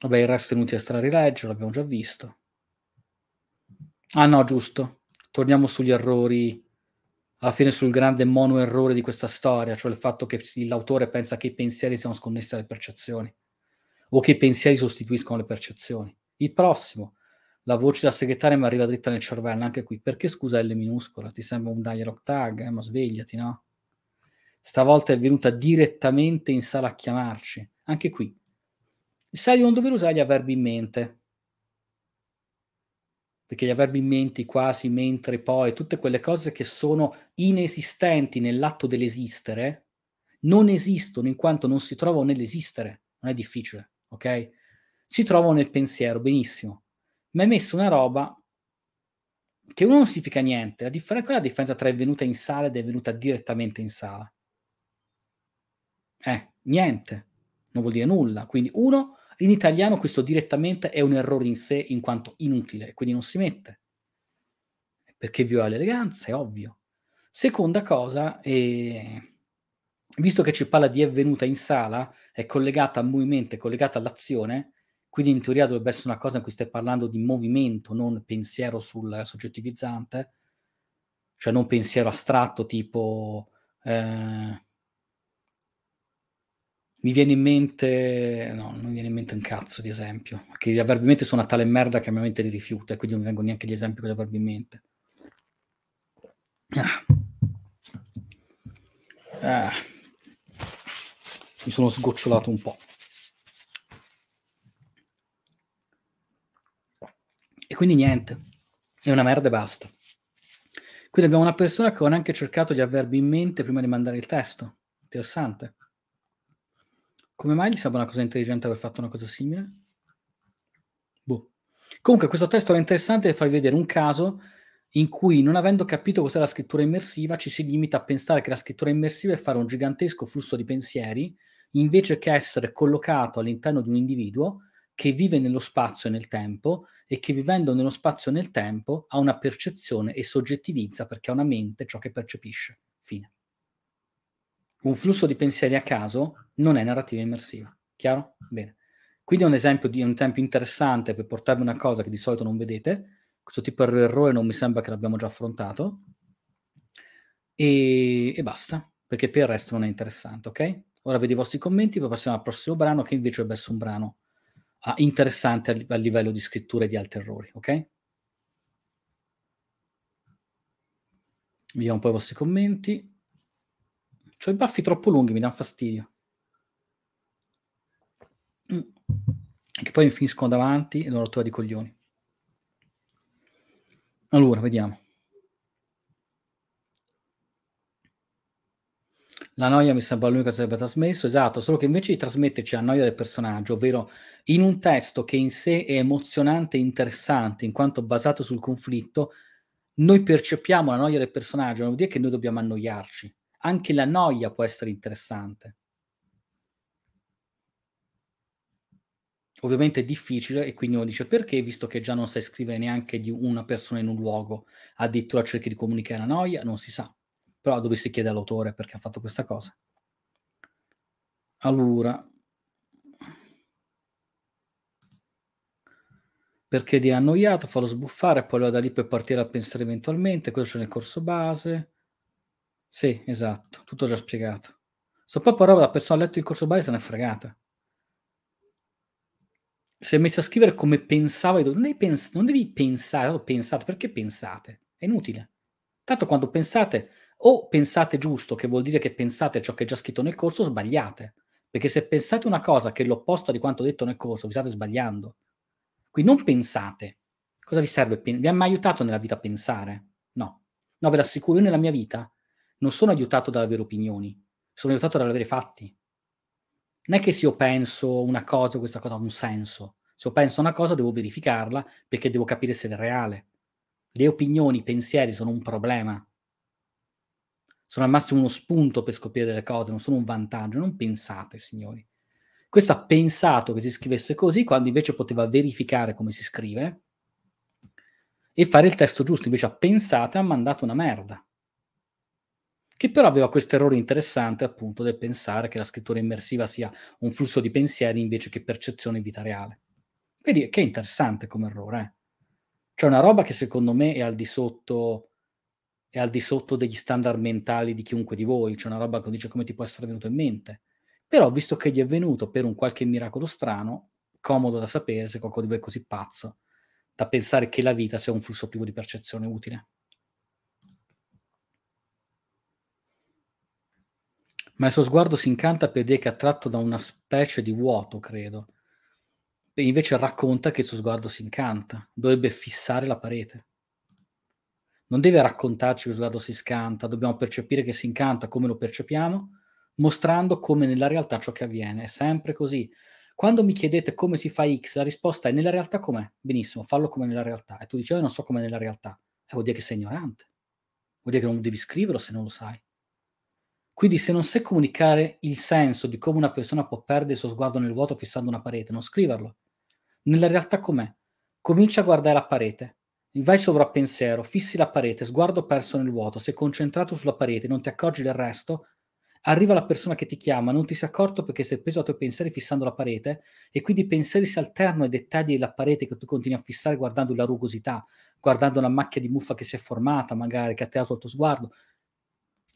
Vabbè, il resto è inutile strarileggere, l'abbiamo già visto. Ah no, giusto. Torniamo sugli errori alla fine sul grande mono errore di questa storia, cioè il fatto che l'autore pensa che i pensieri siano sconnessi alle percezioni o che i pensieri sostituiscono le percezioni. Il prossimo, la voce da segretaria mi arriva dritta nel cervello, anche qui, perché scusa L minuscola? Ti sembra un dialog tag, eh? ma svegliati, no? Stavolta è venuta direttamente in sala a chiamarci, anche qui. Sai di non dover usare gli avverbi in mente, perché gli avverbi in menti, quasi, mentre, poi, tutte quelle cose che sono inesistenti nell'atto dell'esistere, non esistono in quanto non si trovano nell'esistere, non è difficile, ok? Si trovano nel pensiero, benissimo. Ma hai messo una roba che uno non significa niente, la differenza, la differenza tra è venuta in sala ed è venuta direttamente in sala? Eh, niente, non vuol dire nulla. Quindi uno in italiano questo direttamente è un errore in sé in quanto inutile, quindi non si mette. Perché viola l'eleganza, è ovvio. Seconda cosa, eh, visto che ci parla di è venuta in sala, è collegata al movimento, è collegata all'azione, quindi in teoria dovrebbe essere una cosa in cui stai parlando di movimento, non pensiero sul soggettivizzante, cioè non pensiero astratto tipo eh, mi viene in mente, no, non mi viene in mente un cazzo di esempio, perché gli avverbi in mente sono a tale merda che a mia mente li rifiuta, e quindi non mi vengono neanche gli esempi con gli avverbi in mente. Ah. Ah. Mi sono sgocciolato un po'. E quindi niente, è una merda e basta. Quindi abbiamo una persona che ha neanche cercato gli avverbi in mente prima di mandare il testo. Interessante. Come mai gli sembra una cosa intelligente aver fatto una cosa simile? Boh. Comunque, questo testo era interessante per farvi vedere un caso in cui, non avendo capito cos'è la scrittura immersiva, ci si limita a pensare che la scrittura immersiva è fare un gigantesco flusso di pensieri invece che essere collocato all'interno di un individuo che vive nello spazio e nel tempo e che vivendo nello spazio e nel tempo ha una percezione e soggettivizza perché ha una mente ciò che percepisce. Fine un flusso di pensieri a caso non è narrativa immersiva. Chiaro? Bene. Quindi è un esempio di un tempo interessante per portarvi una cosa che di solito non vedete. Questo tipo di errore non mi sembra che l'abbiamo già affrontato. E, e basta, perché per il resto non è interessante, ok? Ora vedo i vostri commenti, poi passiamo al prossimo brano, che invece dovrebbe essere un brano ah, interessante a, a livello di scrittura e di altri errori, ok? Vediamo poi i vostri commenti. Ho i baffi troppo lunghi, mi danno fastidio. Mm. Che poi mi finiscono davanti e non una rottura di coglioni. Allora, vediamo. La noia mi sembra l'unica che sarebbe trasmesso, esatto, solo che invece di trasmetterci la noia del personaggio, ovvero in un testo che in sé è emozionante e interessante in quanto basato sul conflitto, noi percepiamo la noia del personaggio, non vuol dire che noi dobbiamo annoiarci anche la noia può essere interessante. Ovviamente è difficile e quindi uno dice perché, visto che già non sai scrivere neanche di una persona in un luogo, addirittura cerchi di comunicare la noia, non si sa. Però dovresti chiedere all'autore perché ha fatto questa cosa. Allora, perché ti ha annoiato, farlo sbuffare, poi lo da lì per partire a pensare eventualmente, questo c'è nel corso base. Sì, esatto, tutto già spiegato. So proprio roba, la persona ha letto il corso base se ne è fregata. Si è messa a scrivere come pensava, non devi, pens- non devi pensare, ho oh, pensato, perché pensate? È inutile. Tanto quando pensate, o pensate giusto, che vuol dire che pensate ciò che è già scritto nel corso, sbagliate. Perché se pensate una cosa che è l'opposto di quanto detto nel corso, vi state sbagliando. Qui non pensate. Cosa vi serve? Vi ha mai aiutato nella vita a pensare? No. No, ve l'assicuro, io nella mia vita non sono aiutato dall'avere opinioni, sono aiutato dall'avere fatti. Non è che se io penso una cosa, questa cosa ha un senso. Se io penso una cosa, devo verificarla perché devo capire se è reale. Le opinioni, i pensieri sono un problema. Sono al massimo uno spunto per scoprire delle cose, non sono un vantaggio. Non pensate, signori. Questo ha pensato che si scrivesse così, quando invece poteva verificare come si scrive e fare il testo giusto. Invece ha pensato e ha mandato una merda che però aveva questo errore interessante appunto del pensare che la scrittura immersiva sia un flusso di pensieri invece che percezione in vita reale. Vedi che è interessante come errore. Eh? Cioè una roba che secondo me è al di sotto è al di sotto degli standard mentali di chiunque di voi, cioè una roba che dice come ti può essere venuto in mente. Però visto che gli è venuto per un qualche miracolo strano, comodo da sapere se qualcuno di voi è così pazzo da pensare che la vita sia un flusso privo di percezione utile. ma il suo sguardo si incanta per dire che è attratto da una specie di vuoto, credo. E invece racconta che il suo sguardo si incanta, dovrebbe fissare la parete. Non deve raccontarci che lo sguardo si scanta, dobbiamo percepire che si incanta come lo percepiamo, mostrando come nella realtà ciò che avviene. È sempre così. Quando mi chiedete come si fa X, la risposta è nella realtà com'è? Benissimo, fallo come nella realtà. E tu dici, io eh, non so come nella realtà. E vuol dire che sei ignorante. Vuol dire che non devi scriverlo se non lo sai. Quindi se non sai comunicare il senso di come una persona può perdere il suo sguardo nel vuoto fissando una parete, non scriverlo. Nella realtà com'è? Comincia a guardare la parete, vai sopra pensiero, fissi la parete, sguardo perso nel vuoto, sei concentrato sulla parete, non ti accorgi del resto, arriva la persona che ti chiama, non ti sei accorto perché sei preso dai tuoi pensieri fissando la parete e quindi i pensieri si alternano ai dettagli della parete che tu continui a fissare guardando la rugosità, guardando la macchia di muffa che si è formata magari, che ha tirato il tuo sguardo,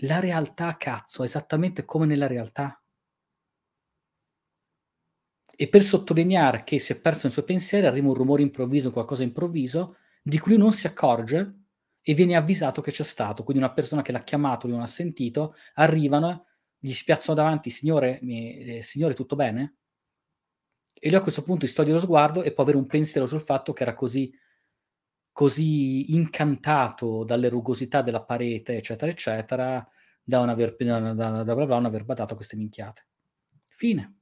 la realtà, cazzo, è esattamente come nella realtà. E per sottolineare che si è perso nei suo pensiero, arriva un rumore improvviso, qualcosa improvviso, di cui lui non si accorge e viene avvisato che c'è stato. Quindi una persona che l'ha chiamato, lui non ha sentito, arrivano, gli si piazzano davanti, signore, mi, eh, signore tutto bene? E lui a questo punto distoglie lo sguardo e può avere un pensiero sul fatto che era così così incantato dalle rugosità della parete, eccetera, eccetera, da non aver, da, da, da, non aver badato a queste minchiate. Fine.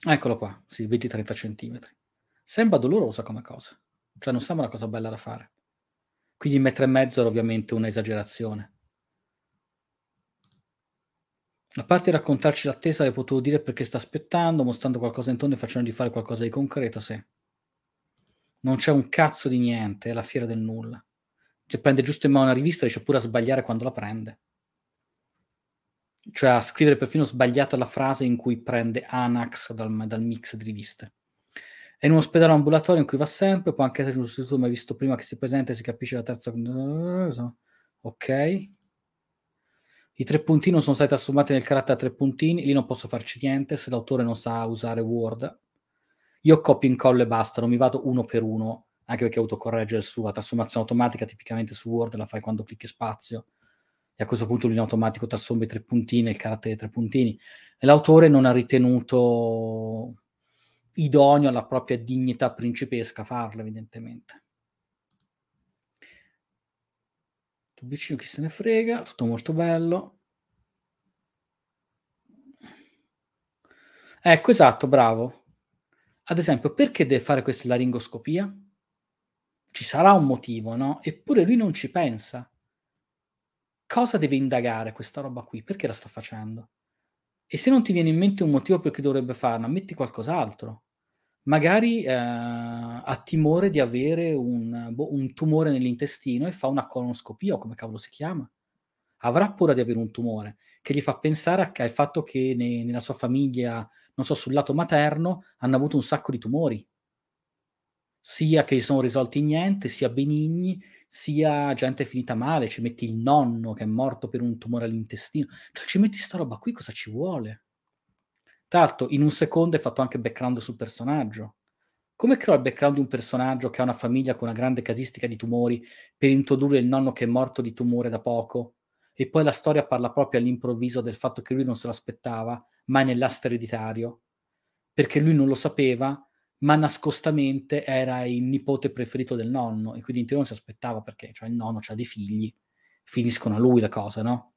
Eccolo qua, sì, 20-30 centimetri. Sembra dolorosa come cosa, cioè non sembra una cosa bella da fare. Quindi metro e mezzo era ovviamente un'esagerazione. A parte raccontarci l'attesa, le potevo dire perché sta aspettando, mostrando qualcosa intorno e facendo di fare qualcosa di concreto, sì. Non c'è un cazzo di niente, è la fiera del nulla. Cioè, prende giusto in mano una rivista e riesce pure a sbagliare quando la prende. Cioè, a scrivere perfino sbagliata la frase in cui prende Anax dal, dal mix di riviste. È in un ospedale ambulatorio in cui va sempre, può anche esserci un sostituto mai visto prima che si presenta e si capisce la terza... Eh, ok, i tre puntini non sono stati trasformati nel carattere a tre puntini, lì non posso farci niente se l'autore non sa usare Word. Io copio, incollo e basta, non mi vado uno per uno, anche perché autocorregge il suo, la trasformazione automatica tipicamente su Word la fai quando clicchi spazio, e a questo punto lui in automatico trasforma i tre puntini, nel carattere dei tre puntini. L'autore non ha ritenuto idoneo alla propria dignità principesca farlo, evidentemente. Tutto vicino, chi se ne frega, tutto molto bello. Ecco, esatto, bravo. Ad esempio, perché deve fare questa laringoscopia? Ci sarà un motivo, no? Eppure lui non ci pensa. Cosa deve indagare questa roba qui? Perché la sta facendo? E se non ti viene in mente un motivo per cui dovrebbe farla, metti qualcos'altro magari eh, ha timore di avere un, boh, un, tumore nell'intestino e fa una colonoscopia o come cavolo si chiama. Avrà paura di avere un tumore che gli fa pensare al fatto che ne, nella sua famiglia, non so, sul lato materno hanno avuto un sacco di tumori, sia che gli sono risolti niente, sia benigni, sia gente finita male. Ci metti il nonno che è morto per un tumore all'intestino, cioè, ci metti sta roba qui, cosa ci vuole? Tra l'altro, in un secondo hai fatto anche background sul personaggio. Come creò il background di un personaggio che ha una famiglia con una grande casistica di tumori per introdurre il nonno che è morto di tumore da poco? E poi la storia parla proprio all'improvviso del fatto che lui non se l'aspettava, ma è nell'asta ereditario. Perché lui non lo sapeva, ma nascostamente era il nipote preferito del nonno e quindi in teoria non si aspettava perché cioè, il nonno ha dei figli, finiscono a lui la cosa, no?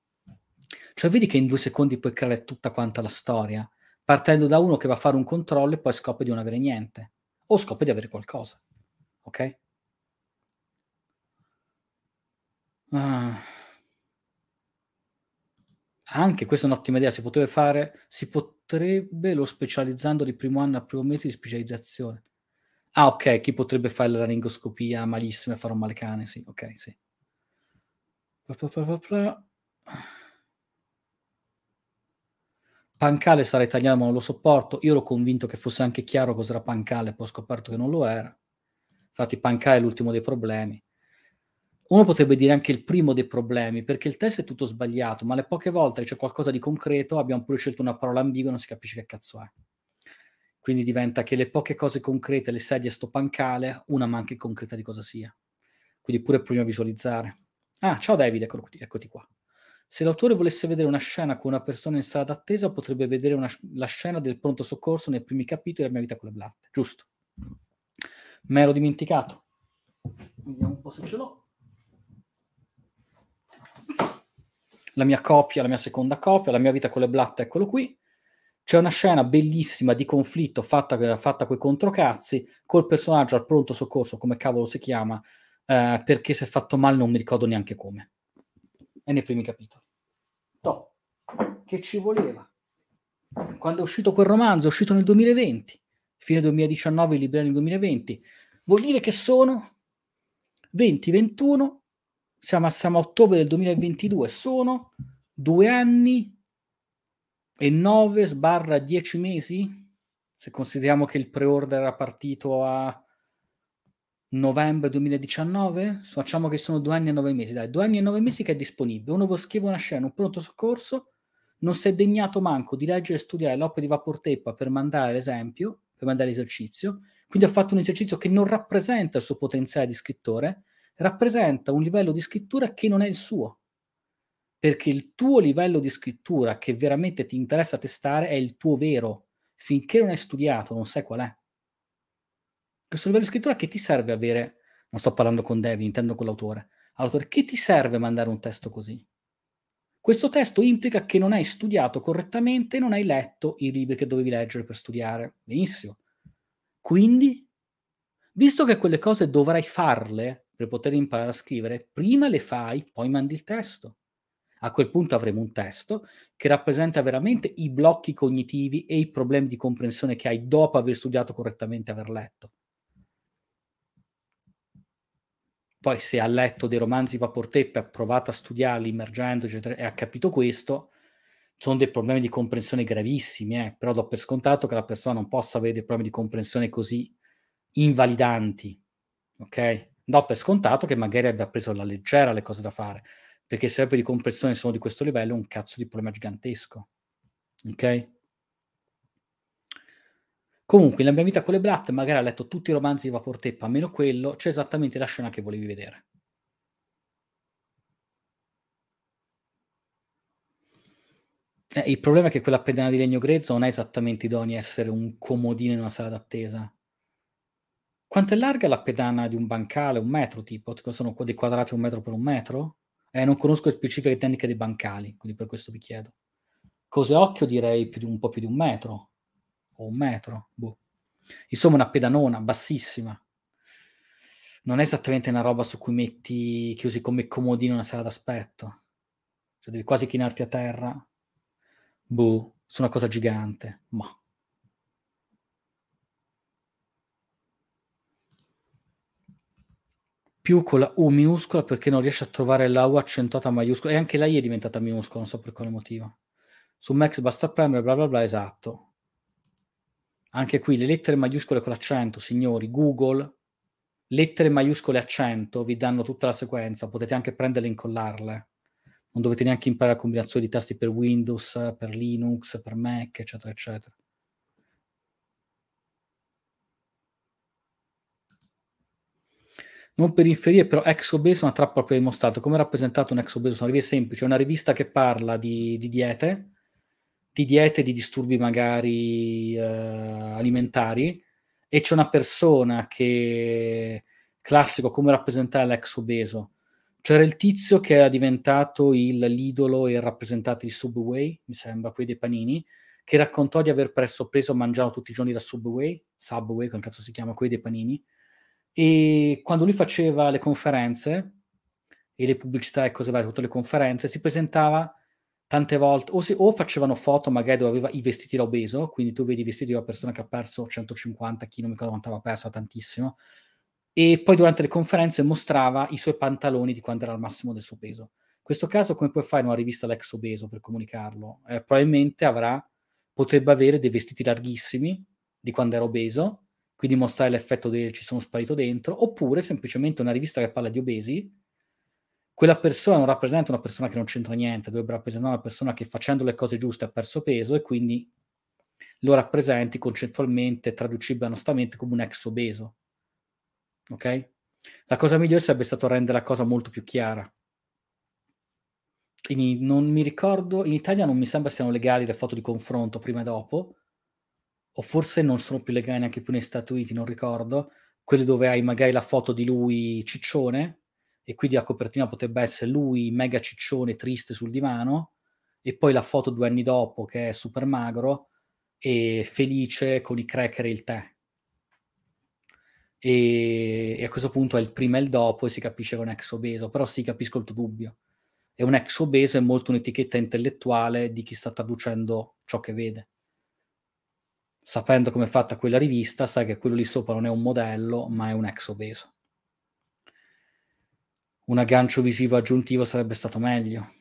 Cioè vedi che in due secondi puoi creare tutta quanta la storia partendo da uno che va a fare un controllo e poi scopre di non avere niente o scopre di avere qualcosa. Ok? Ah. Anche questa è un'ottima idea, si potrebbe fare, si potrebbe lo specializzando di primo anno al primo mese di specializzazione. Ah, ok, chi potrebbe fare la laringoscopia malissimo e fare un male cane, sì, ok, sì. Bla bla bla Pancale sarà italiano, ma non lo sopporto. Io ero convinto che fosse anche chiaro cos'era Pancale, poi ho scoperto che non lo era. Infatti, Pancale è l'ultimo dei problemi. Uno potrebbe dire anche il primo dei problemi, perché il testo è tutto sbagliato, ma le poche volte che c'è qualcosa di concreto abbiamo pure scelto una parola ambigua e non si capisce che cazzo è. Quindi diventa che le poche cose concrete, le sedie sto pancale, una manca concreta di cosa sia. Quindi pure prima visualizzare. Ah, ciao Davide, eccoti qua. Se l'autore volesse vedere una scena con una persona in sala d'attesa, potrebbe vedere una, la scena del pronto soccorso nei primi capitoli della mia vita con le blatte, giusto? Me l'ero dimenticato. Vediamo un po' se ce l'ho. La mia copia, la mia seconda copia, la mia vita con le blatte, eccolo qui. C'è una scena bellissima di conflitto fatta, fatta coi controcazzi, col personaggio al pronto soccorso, come cavolo si chiama, eh, perché si è fatto male non mi ricordo neanche come è nei primi capitoli. Toh, che ci voleva? Quando è uscito quel romanzo, è uscito nel 2020, fine 2019, liberato nel 2020, vuol dire che sono 20, 21, siamo, siamo a ottobre del 2022, sono due anni e nove sbarra dieci mesi, se consideriamo che il pre-order era partito a novembre 2019, facciamo che sono due anni e nove mesi, dai, due anni e nove mesi che è disponibile. Uno scrive una scena, un pronto soccorso, non si è degnato manco di leggere e studiare l'opera di Vapor Teppa per mandare l'esempio, per mandare l'esercizio, quindi ha fatto un esercizio che non rappresenta il suo potenziale di scrittore, rappresenta un livello di scrittura che non è il suo, perché il tuo livello di scrittura che veramente ti interessa testare è il tuo vero, finché non hai studiato, non sai qual è. Questo livello di scrittura che ti serve avere, non sto parlando con Devi, intendo con l'autore, all'autore, che ti serve mandare un testo così? Questo testo implica che non hai studiato correttamente, non hai letto i libri che dovevi leggere per studiare. Benissimo. Quindi, visto che quelle cose dovrai farle per poter imparare a scrivere, prima le fai, poi mandi il testo. A quel punto avremo un testo che rappresenta veramente i blocchi cognitivi e i problemi di comprensione che hai dopo aver studiato correttamente e aver letto. Poi se ha letto dei romanzi vapor teppe, ha provato a studiarli immergendo eccetera, e ha capito questo, sono dei problemi di comprensione gravissimi, eh? però do per scontato che la persona non possa avere dei problemi di comprensione così invalidanti, ok? Do per scontato che magari abbia preso alla leggera le cose da fare, perché se i problemi di comprensione sono di questo livello è un cazzo di problema gigantesco, ok? Comunque, nella mia vita con le Blatt, magari ha letto tutti i romanzi di Vapor Teppa, meno quello, c'è esattamente la scena che volevi vedere. Eh, il problema è che quella pedana di legno grezzo non è esattamente idonea a essere un comodino in una sala d'attesa. Quanto è larga la pedana di un bancale? Un metro tipo? Sono dei quadrati un metro per un metro? Eh, non conosco le specifiche tecniche dei bancali, quindi per questo vi chiedo. Cose occhio direi più di un po' più di un metro, o un metro, boh. Insomma, una pedanona bassissima. Non è esattamente una roba su cui metti, che usi come comodino una sala d'aspetto. Cioè, devi quasi chinarti a terra, boh, su una cosa gigante, ma... più con la U minuscola perché non riesce a trovare la U accentuata maiuscola e anche la I è diventata minuscola, non so per quale motivo. Su Max basta premere, bla bla bla, esatto anche qui le lettere maiuscole con l'accento, signori, Google, lettere maiuscole accento vi danno tutta la sequenza, potete anche prenderle e incollarle. Non dovete neanche imparare la combinazione di tasti per Windows, per Linux, per Mac, eccetera, eccetera. Non per inferire, però ex obeso è una trappola per il mostrato. Come rappresentato un ex obeso? Sono riviste semplici, è una rivista che parla di, di diete, di diete, di disturbi magari eh, alimentari, e c'è una persona che, classico, come rappresentare l'ex obeso, c'era il tizio che era diventato il, l'idolo e il rappresentante di Subway, mi sembra, quei dei panini, che raccontò di aver presso preso mangiato tutti i giorni da Subway, Subway, come cazzo si chiama, quei dei panini, e quando lui faceva le conferenze e le pubblicità e cose varie, tutte le conferenze, si presentava tante volte o, se, o, facevano foto magari dove aveva i vestiti da obeso, quindi tu vedi i vestiti di una persona che ha perso 150 kg, mi ricordo quanto aveva perso, tantissimo, e poi durante le conferenze mostrava i suoi pantaloni di quando era al massimo del suo peso. In questo caso come puoi fare in una rivista l'ex obeso per comunicarlo? Eh, probabilmente avrà, potrebbe avere dei vestiti larghissimi di quando era obeso, quindi mostrare l'effetto del ci sono sparito dentro, oppure semplicemente una rivista che parla di obesi quella persona non rappresenta una persona che non c'entra niente, dovrebbe rappresentare una persona che facendo le cose giuste ha perso peso e quindi lo rappresenti concettualmente, traducibile onestamente, come un ex obeso. Ok? La cosa migliore sarebbe stato rendere la cosa molto più chiara. Quindi non mi ricordo, in Italia non mi sembra siano legali le foto di confronto prima e dopo, o forse non sono più legali neanche più negli Stati Uniti, non ricordo, quelle dove hai magari la foto di lui ciccione e quindi la copertina potrebbe essere lui mega ciccione triste sul divano e poi la foto due anni dopo che è super magro e felice con i cracker e il tè. E, e a questo punto è il prima e il dopo e si capisce che è un ex obeso, però sì capisco il tuo dubbio. È un ex obeso è molto un'etichetta intellettuale di chi sta traducendo ciò che vede. Sapendo come è fatta quella rivista, sai che quello lì sopra non è un modello, ma è un ex obeso un aggancio visivo aggiuntivo sarebbe stato meglio.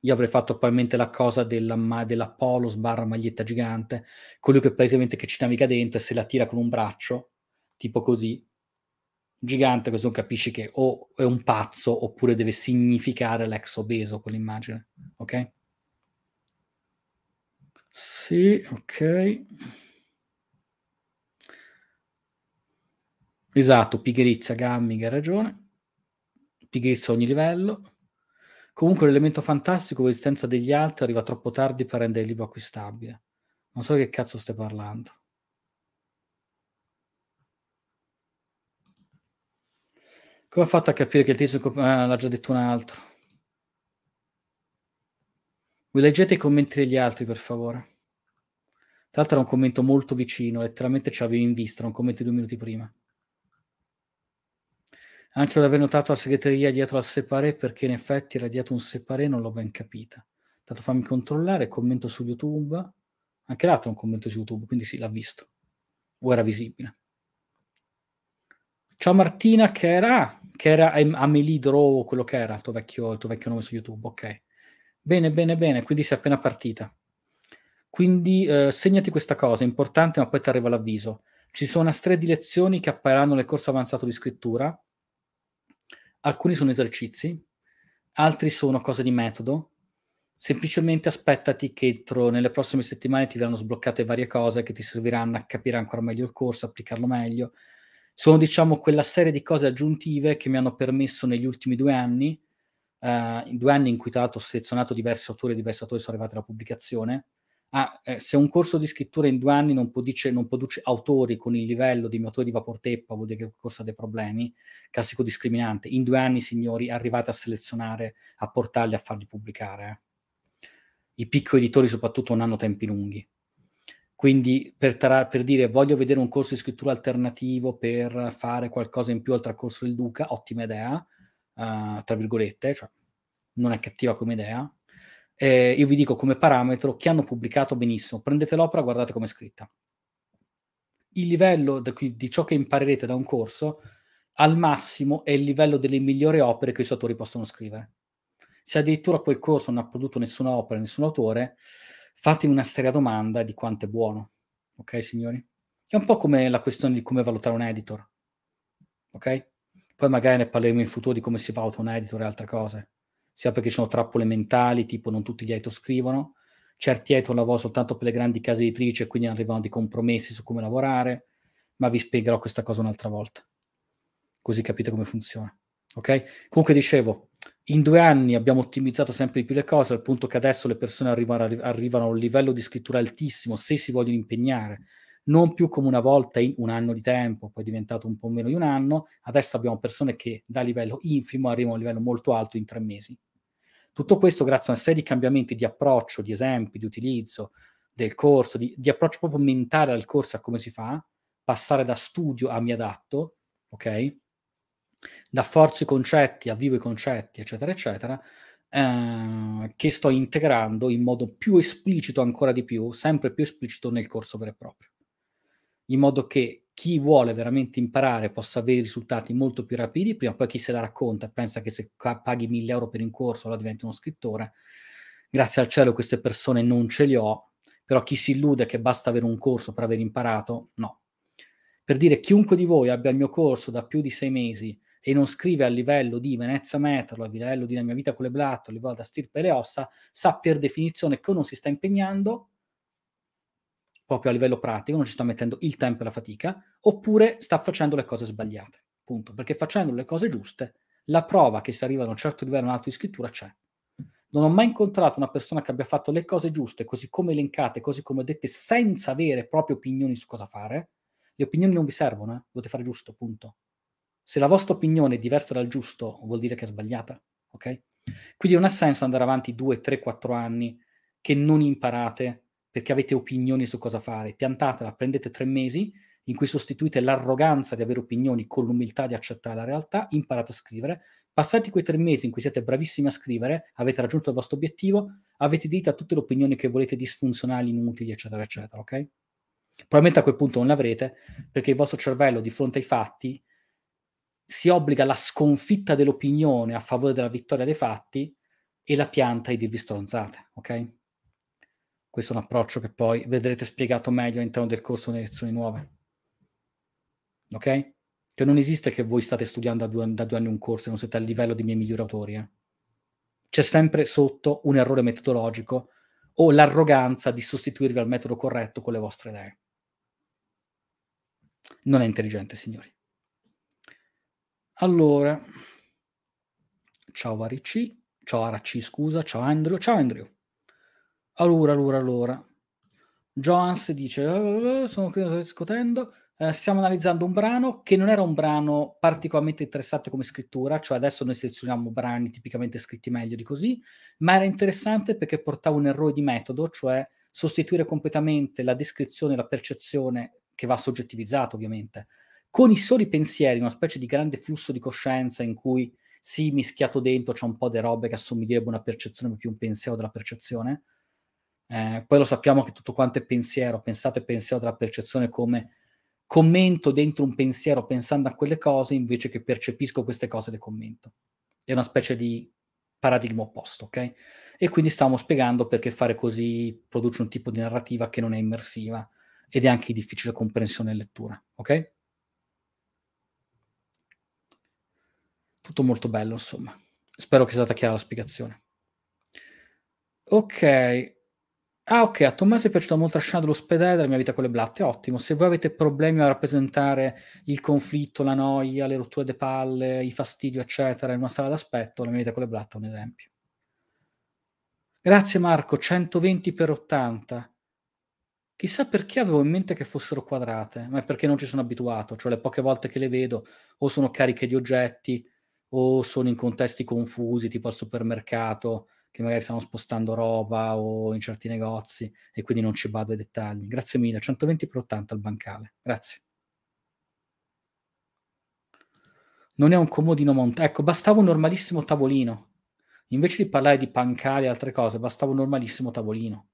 Io avrei fatto probabilmente la cosa della, dell'Apollo sbarra maglietta gigante, quello che palesemente che ci naviga dentro e se la tira con un braccio, tipo così, gigante, così non capisci che o è un pazzo oppure deve significare l'ex obeso quell'immagine, ok? Sì, ok. Esatto, pigrizia, Gamming ha ragione. Pigrizia a ogni livello. Comunque l'elemento fantastico, l'esistenza degli altri, arriva troppo tardi per rendere il libro acquistabile. Non so di che cazzo stai parlando. Come ha fatto a capire che il tizio ah, l'ha già detto un altro? Voi leggete i commenti degli altri, per favore. Tra l'altro era un commento molto vicino, letteralmente ci avevi in vista, era un commento due minuti prima. Anche l'aver notato la segreteria dietro al separé perché in effetti era dietro un separé non l'ho ben capita. Tanto fammi controllare, commento su YouTube. Anche l'altro è un commento su YouTube, quindi sì, l'ha visto. O era visibile. Ciao Martina, che era, che era Amelidro o quello che era il tuo, vecchio, il tuo vecchio nome su YouTube, ok. Bene, bene, bene, quindi sei appena partita. Quindi eh, segnati questa cosa, importante, ma poi ti arriva l'avviso. Ci sono una serie di lezioni che appariranno nel corso avanzato di scrittura, alcuni sono esercizi, altri sono cose di metodo. Semplicemente aspettati che entro nelle prossime settimane ti verranno sbloccate varie cose che ti serviranno a capire ancora meglio il corso, applicarlo meglio. Sono, diciamo, quella serie di cose aggiuntive che mi hanno permesso negli ultimi due anni, eh, due anni in cui tra l'altro ho selezionato diversi autori e diversi autori sono arrivati alla pubblicazione, ah, eh, se un corso di scrittura in due anni non produce, non produce autori con il livello di autore di teppa, vuol dire che corso ha dei problemi, classico discriminante. In due anni, signori, arrivate a selezionare, a portarli a farli pubblicare. Eh. I piccoli editori soprattutto non hanno tempi lunghi. Quindi per, tar- per, dire voglio vedere un corso di scrittura alternativo per fare qualcosa in più oltre al corso del Duca, ottima idea, uh, tra virgolette, cioè non è cattiva come idea, eh, io vi dico come parametro che hanno pubblicato benissimo. Prendete l'opera, guardate come è scritta. Il livello di, di ciò che imparerete da un corso al massimo è il livello delle migliori opere che i suoi autori possono scrivere. Se addirittura quel corso non ha prodotto nessuna opera, nessun autore, fatemi una seria domanda di quanto è buono. Ok, signori? È un po' come la questione di come valutare un editor. Ok? Poi magari ne parleremo in futuro di come si valuta un editor e altre cose sia perché ci sono trappole mentali, tipo non tutti gli ETO scrivono, certi ETO lavorano soltanto per le grandi case editrici e quindi arrivano dei compromessi su come lavorare, ma vi spiegherò questa cosa un'altra volta, così capite come funziona. Ok? Comunque dicevo, in due anni abbiamo ottimizzato sempre di più le cose, al punto che adesso le persone arrivano, arrivano a un livello di scrittura altissimo, se si vogliono impegnare, non più come una volta in un anno di tempo, poi è diventato un po' meno di un anno, adesso abbiamo persone che da livello infimo arrivano a un livello molto alto in tre mesi. Tutto questo grazie a una serie di cambiamenti di approccio, di esempi, di utilizzo del corso, di, di approccio proprio mentale al corso, a come si fa, passare da studio a mi adatto, ok? Da forzo i concetti a vivo i concetti, eccetera, eccetera, eh, che sto integrando in modo più esplicito ancora di più, sempre più esplicito nel corso vero e proprio. In modo che chi vuole veramente imparare possa avere risultati molto più rapidi, prima o poi chi se la racconta pensa che se paghi 1000 euro per un corso allora diventi uno scrittore. Grazie al cielo queste persone non ce le ho, però chi si illude che basta avere un corso per aver imparato, no. Per dire chiunque di voi abbia il mio corso da più di sei mesi e non scrive a livello di Venezia Metro, a livello di La mia vita con le blatto, a livello da stirpe e le ossa, sa per definizione che o non si sta impegnando proprio a livello pratico, non ci sta mettendo il tempo e la fatica, oppure sta facendo le cose sbagliate, punto. Perché facendo le cose giuste, la prova che si arriva ad un certo livello, un altro di scrittura c'è. Non ho mai incontrato una persona che abbia fatto le cose giuste, così come elencate, così come dette, senza avere proprie opinioni su cosa fare. Le opinioni non vi servono, eh? dovete fare giusto, punto. Se la vostra opinione è diversa dal giusto, vuol dire che è sbagliata, ok? Quindi non ha senso andare avanti 2, 3, 4 anni che non imparate perché avete opinioni su cosa fare, piantatela, prendete tre mesi in cui sostituite l'arroganza di avere opinioni con l'umiltà di accettare la realtà, imparate a scrivere, passati quei tre mesi in cui siete bravissimi a scrivere, avete raggiunto il vostro obiettivo, avete diritto a tutte le opinioni che volete disfunzionali, inutili, eccetera, eccetera, ok? Probabilmente a quel punto non l'avrete, perché il vostro cervello di fronte ai fatti si obbliga alla sconfitta dell'opinione a favore della vittoria dei fatti e la pianta e dirvi stronzate, ok? questo è un approccio che poi vedrete spiegato meglio all'interno del corso nelle lezioni nuove. Ok? Che non esiste che voi state studiando da due, da due anni un corso e non siete al livello dei miei migliori autori. Eh? C'è sempre sotto un errore metodologico o l'arroganza di sostituirvi al metodo corretto con le vostre idee. Non è intelligente, signori. Allora, ciao Varici, ciao Araci, scusa, ciao Andrew, ciao Andrew. Allora, allora, allora. Joans dice, eh, eh, eh, sono qui sto discutendo, eh, stiamo analizzando un brano che non era un brano particolarmente interessante come scrittura, cioè adesso noi selezioniamo brani tipicamente scritti meglio di così, ma era interessante perché portava un errore di metodo, cioè sostituire completamente la descrizione, la percezione che va soggettivizzata ovviamente, con i soli pensieri, una specie di grande flusso di coscienza in cui sì, mischiato dentro c'è un po' di robe che assomiglierebbe a una percezione più un pensiero della percezione, eh, poi lo sappiamo che tutto quanto è pensiero, pensate e pensiero della percezione come commento dentro un pensiero pensando a quelle cose invece che percepisco queste cose e le commento. È una specie di paradigma opposto, ok? E quindi stavamo spiegando perché fare così produce un tipo di narrativa che non è immersiva ed è anche di difficile comprensione e lettura, ok? Tutto molto bello, insomma. Spero che sia stata chiara la spiegazione. Ok, Ah, ok, a Tommaso è piaciuta molto la scena dell'ospedale della mia vita con le blatte, ottimo. Se voi avete problemi a rappresentare il conflitto, la noia, le rotture de palle, i fastidio, eccetera, in una sala d'aspetto, la mia vita con le blatte è un esempio. Grazie Marco, 120 x 80. Chissà perché avevo in mente che fossero quadrate, ma è perché non ci sono abituato, cioè le poche volte che le vedo o sono cariche di oggetti o sono in contesti confusi, tipo al supermercato, che magari stanno spostando roba o in certi negozi e quindi non ci vado ai dettagli. Grazie mille, 120 per 80 al bancale. Grazie. Non è un comodino montante. Ecco, bastava un normalissimo tavolino. Invece di parlare di pancali e altre cose, bastava un normalissimo tavolino.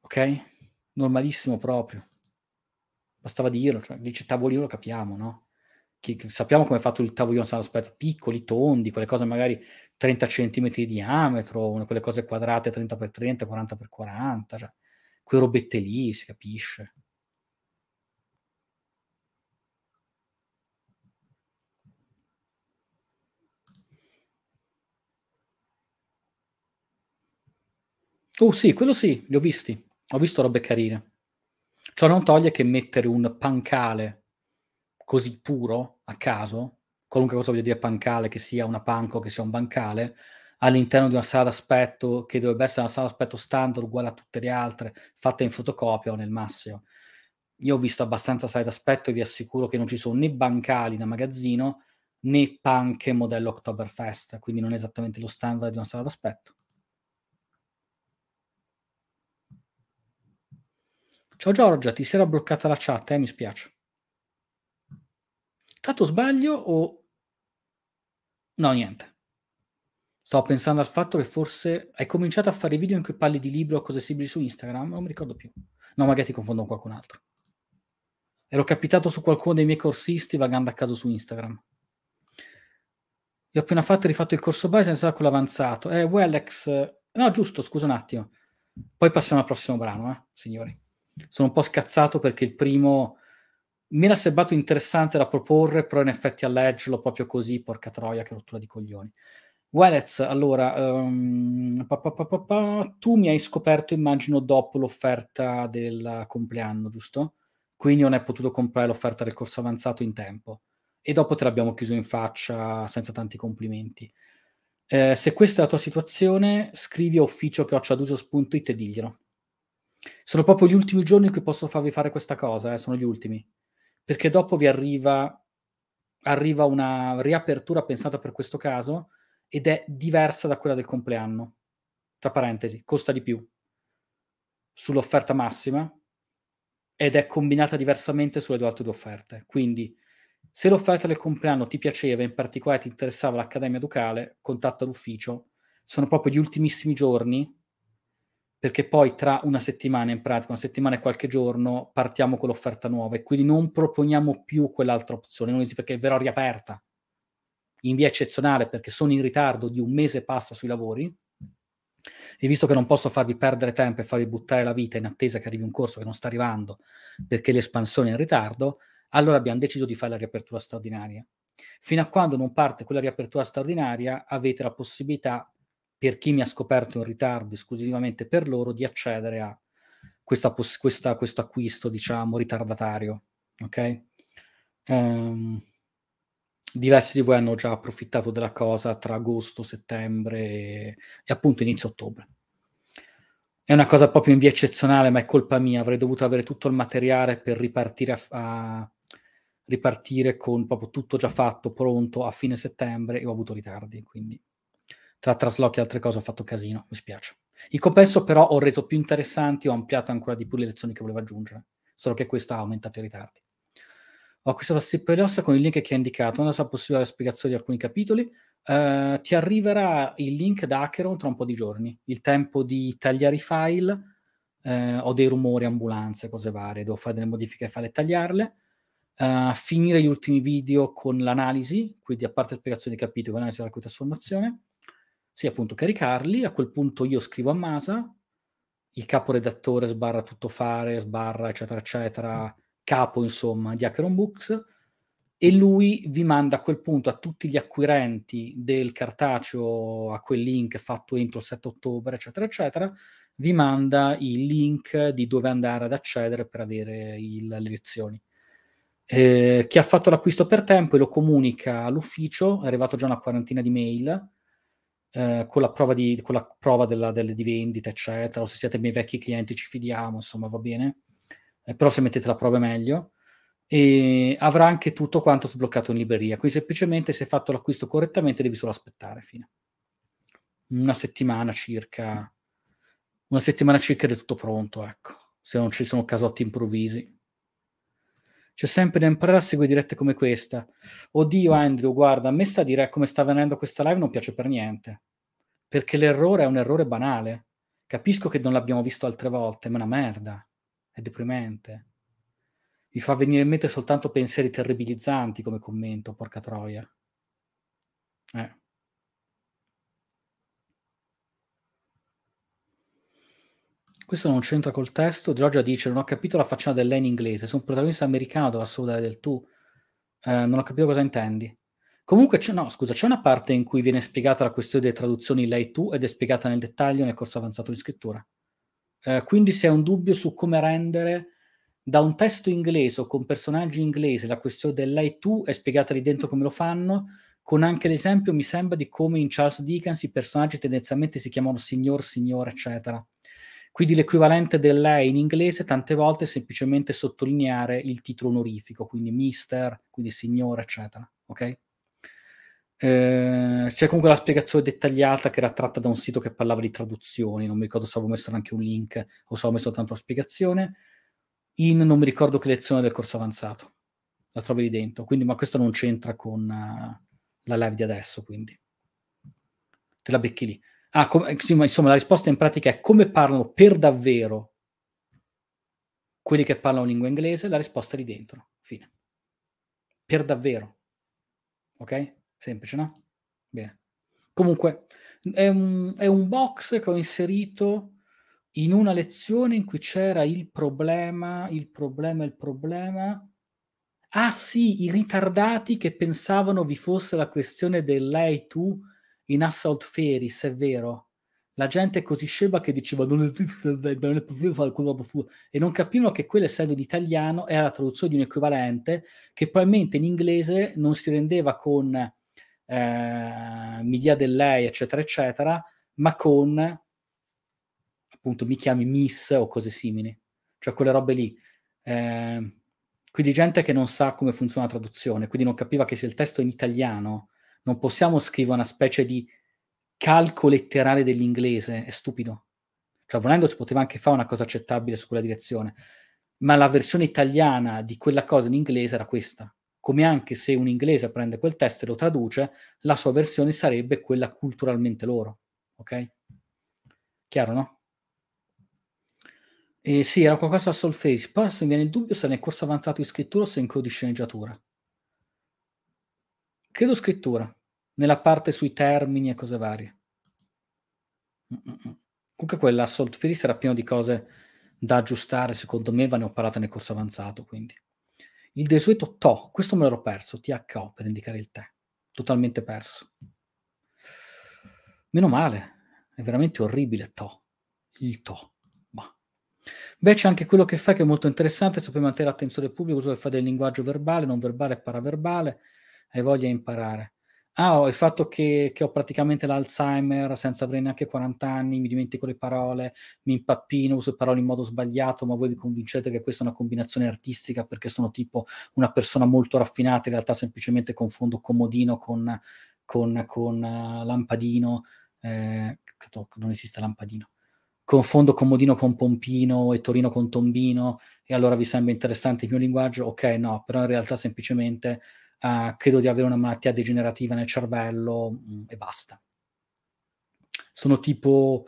Ok? Normalissimo proprio. Bastava dirlo, cioè, dice tavolino lo capiamo, no? Che, che sappiamo come è fatto il tavolino, aspetti piccoli, tondi, quelle cose magari 30 cm di diametro, una, quelle cose quadrate 30x30, 40x40, cioè, quei robette lì, si capisce. Oh sì, quello sì, li ho visti. Ho visto robe carine. Ciò non toglie che mettere un pancale così puro, a caso, qualunque cosa voglia dire pancale, che sia una panco, che sia un bancale, all'interno di una sala d'aspetto che dovrebbe essere una sala d'aspetto standard uguale a tutte le altre, fatta in fotocopia o nel massimo. Io ho visto abbastanza sale d'aspetto e vi assicuro che non ci sono né bancali da magazzino né panche modello Oktoberfest, quindi non è esattamente lo standard di una sala d'aspetto. Ciao Giorgia, ti si era bloccata la chat, eh? mi spiace. Tanto sbaglio o No, niente. Stavo pensando al fatto che forse hai cominciato a fare video in cui parli di libro o cose simili su Instagram, non mi ricordo più. No, magari ti confondo con qualcun altro. Ero capitato su qualcuno dei miei corsisti vagando a caso su Instagram. E ho appena fatto e rifatto il corso base senza quello avanzato. Eh, Wellex... No, giusto, scusa un attimo. Poi passiamo al prossimo brano, eh, signori. Sono un po' scazzato perché il primo mi era sembrato interessante da proporre, però in effetti a leggerlo proprio così, porca troia, che rottura di coglioni. Welez, allora, um, pa, pa, pa, tu mi hai scoperto, immagino, dopo l'offerta del compleanno, giusto? Quindi non hai potuto comprare l'offerta del corso avanzato in tempo. E dopo te l'abbiamo chiuso in faccia senza tanti complimenti. Eh, se questa è la tua situazione, scrivi a ufficio chiocciadusos.it e diglielo. Sono proprio gli ultimi giorni in cui posso farvi fare questa cosa, eh, sono gli ultimi perché dopo vi arriva, arriva una riapertura pensata per questo caso ed è diversa da quella del compleanno. Tra parentesi, costa di più sull'offerta massima ed è combinata diversamente sulle due altre due offerte. Quindi, se l'offerta del compleanno ti piaceva, in particolare ti interessava l'Accademia Ducale, contatta l'ufficio. Sono proprio gli ultimissimi giorni perché poi tra una settimana, in pratica, una settimana e qualche giorno, partiamo con l'offerta nuova e quindi non proponiamo più quell'altra opzione, non esiste perché verrò riaperta in via eccezionale perché sono in ritardo di un mese e passa sui lavori e visto che non posso farvi perdere tempo e farvi buttare la vita in attesa che arrivi un corso che non sta arrivando perché l'espansione è in ritardo, allora abbiamo deciso di fare la riapertura straordinaria. Fino a quando non parte quella riapertura straordinaria avete la possibilità per chi mi ha scoperto in ritardo, esclusivamente per loro, di accedere a questa questa, questo acquisto, diciamo, ritardatario. Ok? Um, diversi di voi hanno già approfittato della cosa tra agosto, settembre e, e appunto inizio ottobre. È una cosa proprio in via eccezionale, ma è colpa mia. Avrei dovuto avere tutto il materiale per ripartire, a, a, ripartire con proprio tutto già fatto, pronto a fine settembre e ho avuto ritardi. Quindi tra traslochi e altre cose ho fatto casino, mi spiace. In compenso però ho reso più interessanti, ho ampliato ancora di più le lezioni che volevo aggiungere, solo che questa ha aumentato i ritardi. Ho acquistato la Sipperiossa con il link che ha indicato, non so se è possibile la spiegazione di alcuni capitoli. Uh, ti arriverà il link da Acheron tra un po' di giorni, il tempo di tagliare i file, uh, eh, ho dei rumori, ambulanze, cose varie, devo fare delle modifiche ai file e tagliarle. Uh, finire gli ultimi video con l'analisi, quindi a parte la spiegazione di capitoli, l'analisi della cui trasformazione sì, appunto, caricarli. A quel punto io scrivo a Masa, il capo redattore sbarra tutto fare, sbarra eccetera eccetera, mm. capo insomma di Acheron Books, e lui vi manda a quel punto a tutti gli acquirenti del cartaceo, a quel link fatto entro il 7 ottobre eccetera eccetera, vi manda il link di dove andare ad accedere per avere il, le lezioni. Eh, chi ha fatto l'acquisto per tempo e lo comunica all'ufficio, è arrivato già una quarantina di mail, eh, con la prova, di, con la prova della, delle, di vendita, eccetera, o se siete miei vecchi clienti ci fidiamo, insomma va bene, eh, però se mettete la prova è meglio. E avrà anche tutto quanto sbloccato in libreria, quindi semplicemente se hai fatto l'acquisto correttamente devi solo aspettare fine. Una settimana circa, una settimana circa ed è tutto pronto, ecco, se non ci sono casotti improvvisi. C'è sempre da imparare a seguire dirette come questa. Oddio, Andrew, guarda, a me sta a dire come sta avvenendo questa live non piace per niente. Perché l'errore è un errore banale. Capisco che non l'abbiamo visto altre volte, ma è una merda. È deprimente. Mi fa venire in mente soltanto pensieri terribilizzanti come commento, porca troia. Eh. Questo non c'entra col testo. Giorgia dice: Non ho capito la faccenda del lei in inglese. Sono un protagonista americano, devo assolutare del tu. Eh, non ho capito cosa intendi. Comunque, c'è, no, scusa, c'è una parte in cui viene spiegata la questione delle traduzioni lei-tu ed è spiegata nel dettaglio nel corso avanzato di scrittura. Eh, quindi, se hai un dubbio su come rendere da un testo inglese o con personaggi inglesi la questione del lei-tu è spiegata lì dentro come lo fanno, con anche l'esempio, mi sembra, di come in Charles Dickens i personaggi tendenzialmente si chiamano signor, signore, eccetera. Quindi l'equivalente del lei in inglese tante volte è semplicemente sottolineare il titolo onorifico, quindi mister, quindi signore, eccetera. Ok? Eh, c'è comunque la spiegazione dettagliata che era tratta da un sito che parlava di traduzioni, non mi ricordo se avevo messo anche un link o se avevo messo tanto la spiegazione. In non mi ricordo che lezione del corso avanzato, la trovi lì dentro, quindi, ma questo non c'entra con uh, la live di adesso, quindi te la becchi lì. Ah, com- eh, insomma, la risposta in pratica è come parlano per davvero quelli che parlano lingua inglese, la risposta è lì dentro. Fine. Per davvero. Ok? Semplice, no? Bene. Comunque, è un, è un box che ho inserito in una lezione in cui c'era il problema, il problema, il problema. Ah sì, i ritardati che pensavano vi fosse la questione del lei tu in Assault Ferris, è vero. La gente è così scema che diceva non esiste, non è possibile fare quello fu. E non capivano che quello, essendo di italiano, era la traduzione di un equivalente che probabilmente in inglese non si rendeva con eh, mi dia del lei, eccetera, eccetera, ma con appunto mi chiami miss o cose simili. Cioè quelle robe lì. Eh, quindi gente che non sa come funziona la traduzione, quindi non capiva che se il testo è in italiano non possiamo scrivere una specie di calco letterale dell'inglese, è stupido. Cioè, volendo si poteva anche fare una cosa accettabile su quella direzione, ma la versione italiana di quella cosa in inglese era questa. Come anche se un inglese prende quel testo e lo traduce, la sua versione sarebbe quella culturalmente loro. Ok? Chiaro, no? Eh, sì, era qualcosa a Soulface. Poi se mi viene il dubbio se nel corso avanzato di scrittura o se in codice sceneggiatura. Credo scrittura, nella parte sui termini e cose varie. Comunque quella Salt Freeze era piena di cose da aggiustare, secondo me, ve ne ho parlato nel corso avanzato, quindi. Il desueto TO, questo me l'ero perso, THO per indicare il te totalmente perso. Meno male, è veramente orribile TO, il TO. Beh, c'è anche quello che fa che è molto interessante, sapere mantenere l'attenzione pubblica, pubblico, il fa del linguaggio verbale, non verbale e paraverbale, hai voglia di imparare. Ah, oh, il fatto che, che, ho praticamente l'Alzheimer senza avere neanche 40 anni, mi dimentico le parole, mi impappino, uso parole in modo sbagliato, ma voi vi convincete che questa è una combinazione artistica perché sono tipo una persona molto raffinata, in realtà semplicemente confondo comodino con, con, con uh, lampadino, eh, non esiste lampadino, confondo comodino con pompino e torino con tombino e allora vi sembra interessante il mio linguaggio? Ok, no, però in realtà semplicemente uh, credo di avere una malattia degenerativa nel cervello mh, mm, e basta. Sono tipo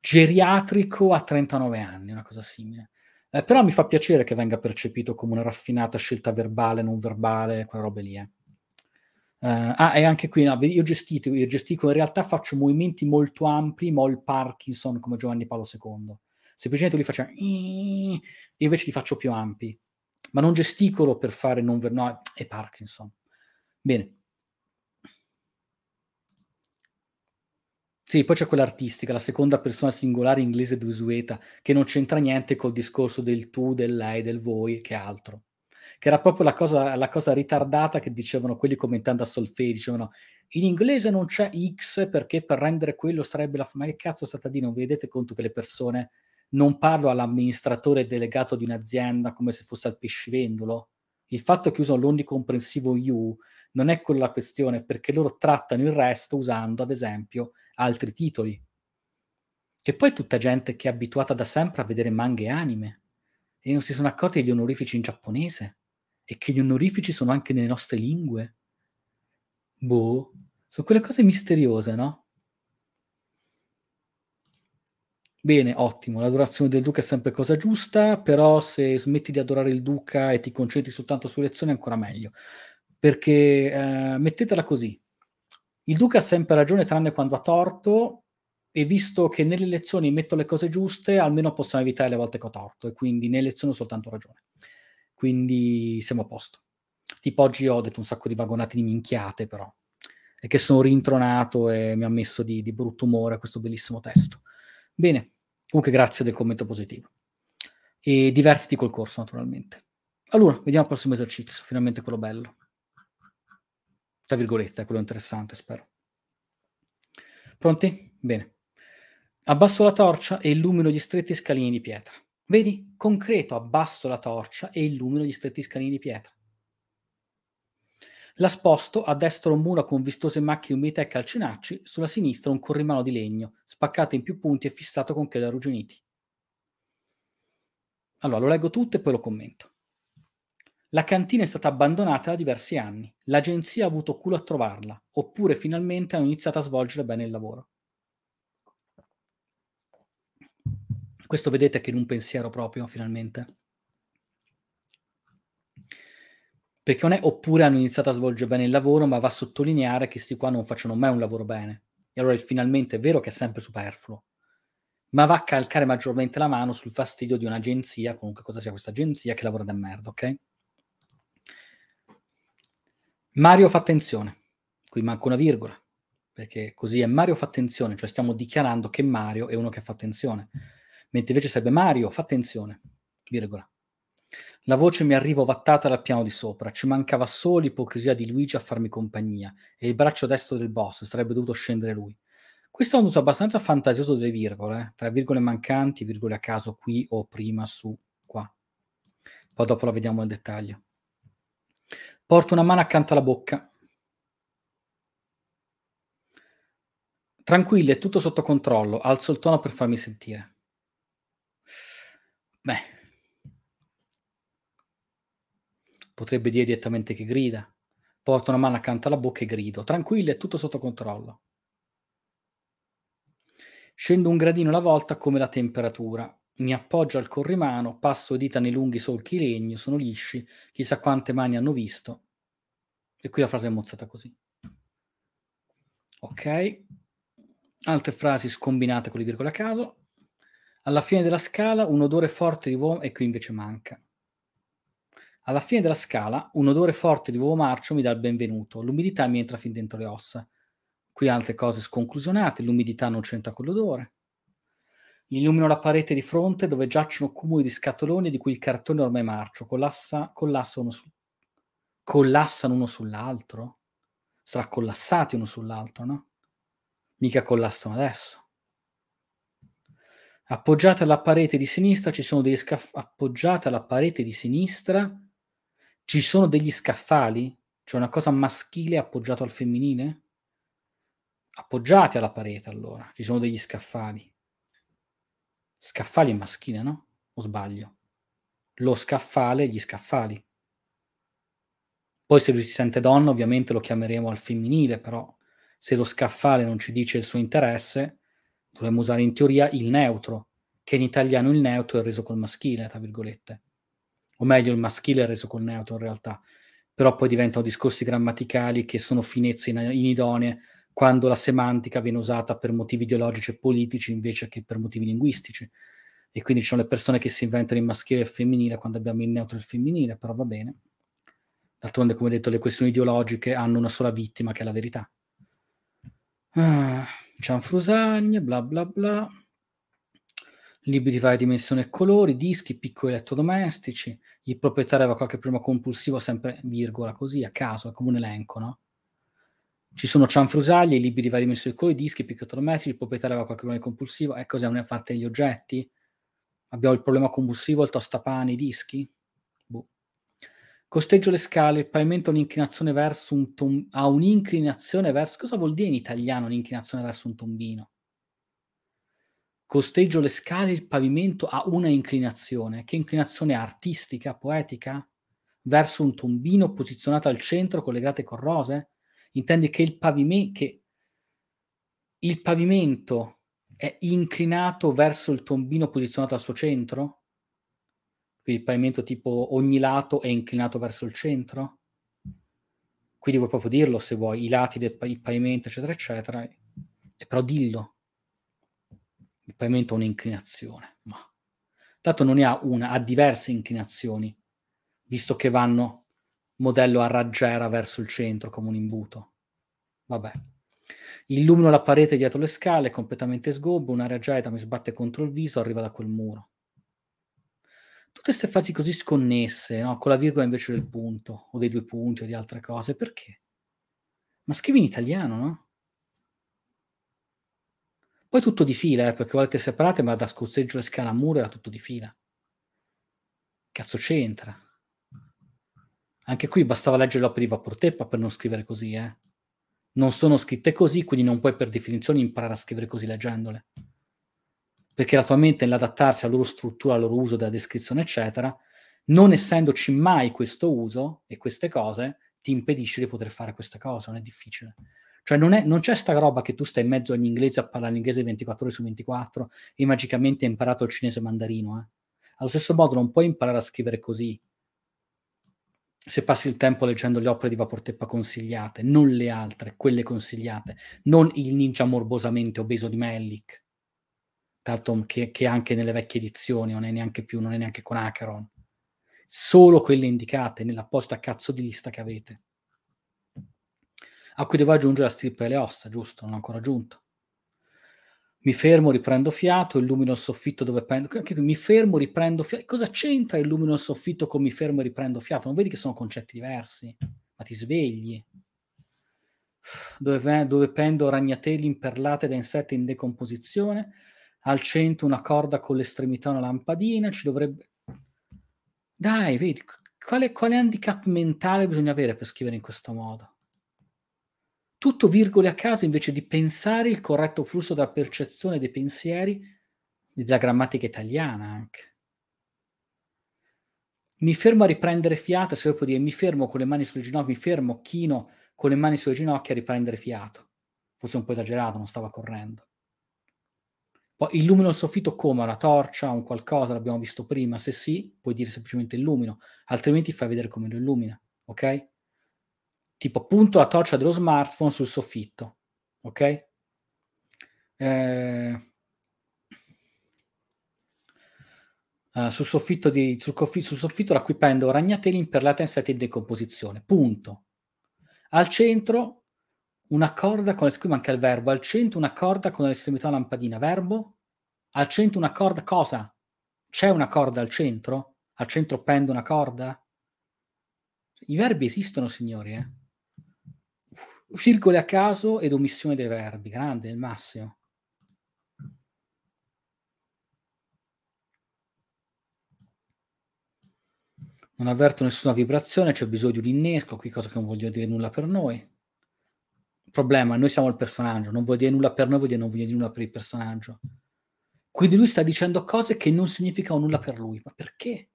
geriatrico a 39 anni, una cosa simile. Eh, però mi fa piacere che venga percepito come una raffinata scelta verbale, non verbale, quella roba lì. Eh. Uh, ah, e anche qui, no, io gestito, io gestico, in realtà faccio movimenti molto ampi, ma ho il Parkinson come Giovanni Paolo II. Semplicemente li faccio, io invece li faccio più ampi ma non gesticolo per fare non ver- no, è Parkinson. Bene. Sì, poi c'è quella artistica, la seconda persona singolare inglese d'usueta, che non c'entra niente col discorso del tu, del lei, del voi, che altro. Che era proprio la cosa, la cosa ritardata che dicevano quelli commentando a Solfei, dicevano in inglese non c'è X perché per rendere quello sarebbe la... Ma che cazzo state a dire? Non vi rendete conto che le persone non parlo all'amministratore delegato di un'azienda come se fosse al pescivendolo. Il fatto che usano l'onnicomprensivo you non è quella la questione, perché loro trattano il resto usando, ad esempio, altri titoli. Che poi è tutta gente che è abituata da sempre a vedere manga e anime e non si sono accorti degli onorifici in giapponese e che gli onorifici sono anche nelle nostre lingue. Boh, sono quelle cose misteriose, no? Bene, ottimo, l'adorazione del duca è sempre cosa giusta, però se smetti di adorare il duca e ti concentri soltanto sulle azioni è ancora meglio, perché eh, mettetela così, il duca ha sempre ragione tranne quando ha torto e visto che nelle lezioni metto le cose giuste, almeno possiamo evitare le volte che ho torto e quindi nelle lezioni ho soltanto ragione. Quindi siamo a posto. Tipo oggi ho detto un sacco di vagonate di minchiate però, e che sono rintronato e mi ha messo di, di brutto umore questo bellissimo testo. Bene, Comunque grazie del commento positivo. E divertiti col corso, naturalmente. Allora, vediamo il prossimo esercizio, finalmente quello bello. Tra virgolette, quello interessante, spero. Pronti? Bene. Abbasso la torcia e illumino gli stretti scalini di pietra. Vedi? Concreto, abbasso la torcia e illumino gli stretti scalini di pietra. La sposto, a destra un muro con vistose macchie umide e calcinacci, sulla sinistra un corrimano di legno, spaccato in più punti e fissato con chele arrugginiti. Allora, lo leggo tutto e poi lo commento. La cantina è stata abbandonata da diversi anni. L'agenzia ha avuto culo a trovarla, oppure finalmente hanno iniziato a svolgere bene il lavoro. Questo vedete che in un pensiero proprio, finalmente. Perché non è oppure hanno iniziato a svolgere bene il lavoro, ma va a sottolineare che questi qua non facciano mai un lavoro bene. E allora il finalmente è vero che è sempre superfluo, ma va a calcare maggiormente la mano sul fastidio di un'agenzia, comunque cosa sia questa agenzia, che lavora da merda, ok? Mario fa attenzione, qui manca una virgola, perché così è Mario fa attenzione, cioè stiamo dichiarando che Mario è uno che fa attenzione, mentre invece sarebbe Mario fa attenzione, virgola. La voce mi arriva ovattata dal piano di sopra. Ci mancava solo l'ipocrisia di Luigi a farmi compagnia e il braccio destro del boss sarebbe dovuto scendere lui. Questo è un uso abbastanza fantasioso delle virgole, eh. tra virgole mancanti, virgole a caso qui o prima su qua. Poi dopo la vediamo nel dettaglio. Porto una mano accanto alla bocca. Tranquillo, è tutto sotto controllo. Alzo il tono per farmi sentire. Beh, potrebbe dire direttamente che grida. Porto una mano accanto alla bocca e grido. Tranquillo, è tutto sotto controllo. Scendo un gradino alla volta come la temperatura. Mi appoggio al corrimano, passo dita nei lunghi solchi legno, sono lisci, chissà quante mani hanno visto. E qui la frase è mozzata così. Ok. Altre frasi scombinate con le virgole a caso. Alla fine della scala un odore forte di uomo e qui invece manca. Alla fine della scala, un odore forte di uovo marcio mi dà il benvenuto, l'umidità mi entra fin dentro le ossa. Qui altre cose sconclusionate, l'umidità non c'entra con l'odore. Illumino la parete di fronte dove giacciono cumuli di scatoloni di cui il cartone ormai marcio, collassa, collassa uno su... collassano uno sull'altro? Sarà collassati uno sull'altro, no? Mica collassano adesso. Appoggiate alla parete di sinistra ci sono degli scaffali. Appoggiate alla parete di sinistra ci sono degli scaffali? C'è una cosa maschile appoggiata al femminile? Appoggiati alla parete allora, ci sono degli scaffali. Scaffali è maschile, no? O sbaglio? Lo scaffale, gli scaffali. Poi se lui si sente donna, ovviamente lo chiameremo al femminile, però se lo scaffale non ci dice il suo interesse, dovremmo usare in teoria il neutro, che in italiano il neutro è reso col maschile, tra virgolette o meglio il maschile è reso col neutro in realtà, però poi diventano discorsi grammaticali che sono finezze inidonee quando la semantica viene usata per motivi ideologici e politici invece che per motivi linguistici. E quindi ci sono le persone che si inventano il maschile e il femminile quando abbiamo il neutro e il femminile, però va bene. D'altronde, come detto, le questioni ideologiche hanno una sola vittima, che è la verità. Ah, Cianfrusagna, bla bla bla libri di varie dimensioni e colori, dischi, piccoli elettrodomestici, il proprietario aveva qualche problema compulsivo, sempre virgola, così a caso, come un elenco, no? Ci sono cianfrusaglie, libri di varie dimensioni e colori, dischi, piccoli elettrodomestici, il proprietario aveva qualche problema compulsivo, è così, non è fatta degli oggetti? Abbiamo il problema compulsivo, il tostapane, i dischi? Boh. Costeggio le scale, il pavimento ha un'inclinazione verso un tombino, ha un'inclinazione verso, cosa vuol dire in italiano un'inclinazione verso un tombino? costeggio le scale, il pavimento ha una inclinazione, che inclinazione artistica, poetica? Verso un tombino posizionato al centro con le grate corrose? Intendi che il, pavime- che il pavimento è inclinato verso il tombino posizionato al suo centro? Quindi il pavimento tipo ogni lato è inclinato verso il centro? Quindi vuoi proprio dirlo se vuoi, i lati del pa- pavimento, eccetera, eccetera, però dillo il pavimento ha un'inclinazione, ma tanto non ne ha una, ha diverse inclinazioni, visto che vanno modello a raggiera verso il centro come un imbuto. Vabbè. Illumino la parete dietro le scale, completamente sgobbo, un'area gelida mi sbatte contro il viso, arriva da quel muro. Tutte queste fasi così sconnesse, no? con la virgola invece del punto, o dei due punti, o di altre cose, perché? Ma scrivi in italiano, no? Poi tutto di fila, eh, perché volete separate, ma da scozzeggio e scalamura era tutto di fila. Cazzo c'entra. Anche qui bastava leggere l'opera di Vaporteppa per non scrivere così, eh. Non sono scritte così, quindi non puoi per definizione imparare a scrivere così leggendole. Perché la tua mente nell'adattarsi alla loro struttura, al loro uso della descrizione, eccetera, non essendoci mai questo uso e queste cose, ti impedisce di poter fare questa cosa, non è difficile. Cioè non, è, non c'è sta roba che tu stai in mezzo agli inglesi a parlare inglese 24 ore su 24 e magicamente hai imparato il cinese mandarino. Eh. Allo stesso modo non puoi imparare a scrivere così se passi il tempo leggendo le opere di Vaporteppa consigliate, non le altre, quelle consigliate, non il ninja morbosamente obeso di Mellick, tanto che, che anche nelle vecchie edizioni non è neanche più, non è neanche con Acheron, solo quelle indicate nella posta cazzo di lista che avete a cui devo aggiungere la stirpe e le ossa, giusto? Non ho ancora aggiunto. Mi fermo, riprendo fiato, illumino il soffitto dove prendo... Mi fermo, riprendo fiato. Cosa c'entra illumino il soffitto con mi fermo e riprendo fiato? Non vedi che sono concetti diversi? Ma ti svegli. Dove, dove pendo ragnateli imperlate da insetti in decomposizione, al centro una corda con l'estremità una lampadina, ci dovrebbe... Dai, vedi, quale, quale handicap mentale bisogna avere per scrivere in questo modo? tutto virgole a caso invece di pensare il corretto flusso della percezione dei pensieri della grammatica italiana anche. Mi fermo a riprendere fiato, se lo può dire, mi fermo con le mani sulle ginocchia, mi fermo, chino con le mani sulle ginocchia a riprendere fiato. Forse un po' esagerato, non stava correndo. Poi illumino il soffitto come? Una torcia, un qualcosa, l'abbiamo visto prima. Se sì, puoi dire semplicemente illumino, altrimenti fai vedere come lo illumina, ok? tipo punto la torcia dello smartphone sul soffitto, ok? Eh, Uh, sul, soffitto di, sul, coffi, sul soffitto da cui pendo ragnateli per latenza e decomposizione. Punto. Al centro una corda con qui manca il verbo. Al centro una corda con l'estremità lampadina. Verbo? Al centro una corda cosa? C'è una corda al centro? Al centro pende una corda? I verbi esistono, signori, eh? virgole a caso ed omissione dei verbi. Grande, il massimo. Non avverto nessuna vibrazione, c'è bisogno di un innesco, qui cosa che non voglio dire nulla per noi. Problema, noi siamo il personaggio, non vuol dire nulla per noi, vuol dire non vuol dire nulla per il personaggio. Quindi lui sta dicendo cose che non significano nulla per lui. Ma perché?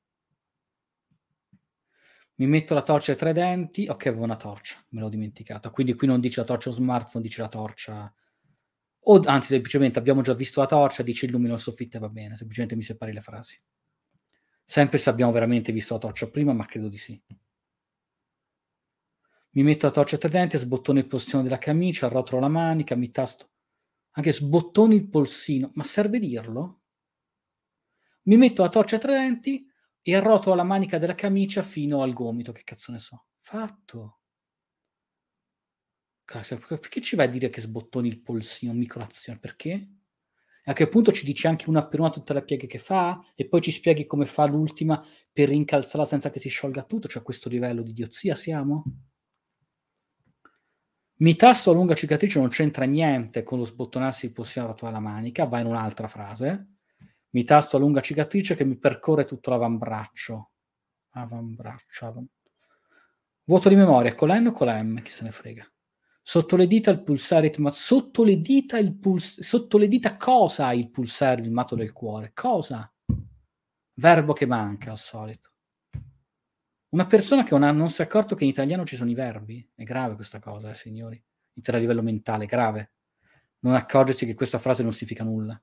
mi metto la torcia ai tre denti, ok avevo una torcia, me l'ho dimenticata, quindi qui non dice la torcia smartphone, dice la torcia, o anzi semplicemente abbiamo già visto la torcia, dice illumino il soffitto e va bene, semplicemente mi separi le frasi. Sempre se abbiamo veramente visto la torcia prima, ma credo di sì. Mi metto la torcia ai tre denti, sbottono il polsino della camicia, arrotolo la manica, mi tasto, anche sbottoni il polsino, ma serve dirlo? Mi metto la torcia ai tre denti, e arrotola la manica della camicia fino al gomito, che cazzo ne so. Fatto. Cazzo, perché ci vai a dire che sbottoni il polsino, microazione? Perché? A che punto ci dici anche una per una tutte le pieghe che fa e poi ci spieghi come fa l'ultima per rincalzarla senza che si sciolga tutto? Cioè a questo livello di idiozia siamo? Mi tasso a lunga cicatrice non c'entra niente con lo sbottonarsi il polsino arrotolare la manica, va in un'altra frase mi tasto a lunga cicatrice che mi percorre tutto l'avambraccio. Avambraccio, avambraccio. Vuoto di memoria, con la N o con la M, chi se ne frega. Sotto le dita il pulsare ritmato. Sotto le dita il pulsare. sotto le dita cosa il pulsare ritmato del cuore? Cosa? Verbo che manca al solito. Una persona che non, ha, non si è accorto che in italiano ci sono i verbi. È grave questa cosa, eh, signori. Intera a livello mentale, grave. Non accorgersi che questa frase non significa nulla.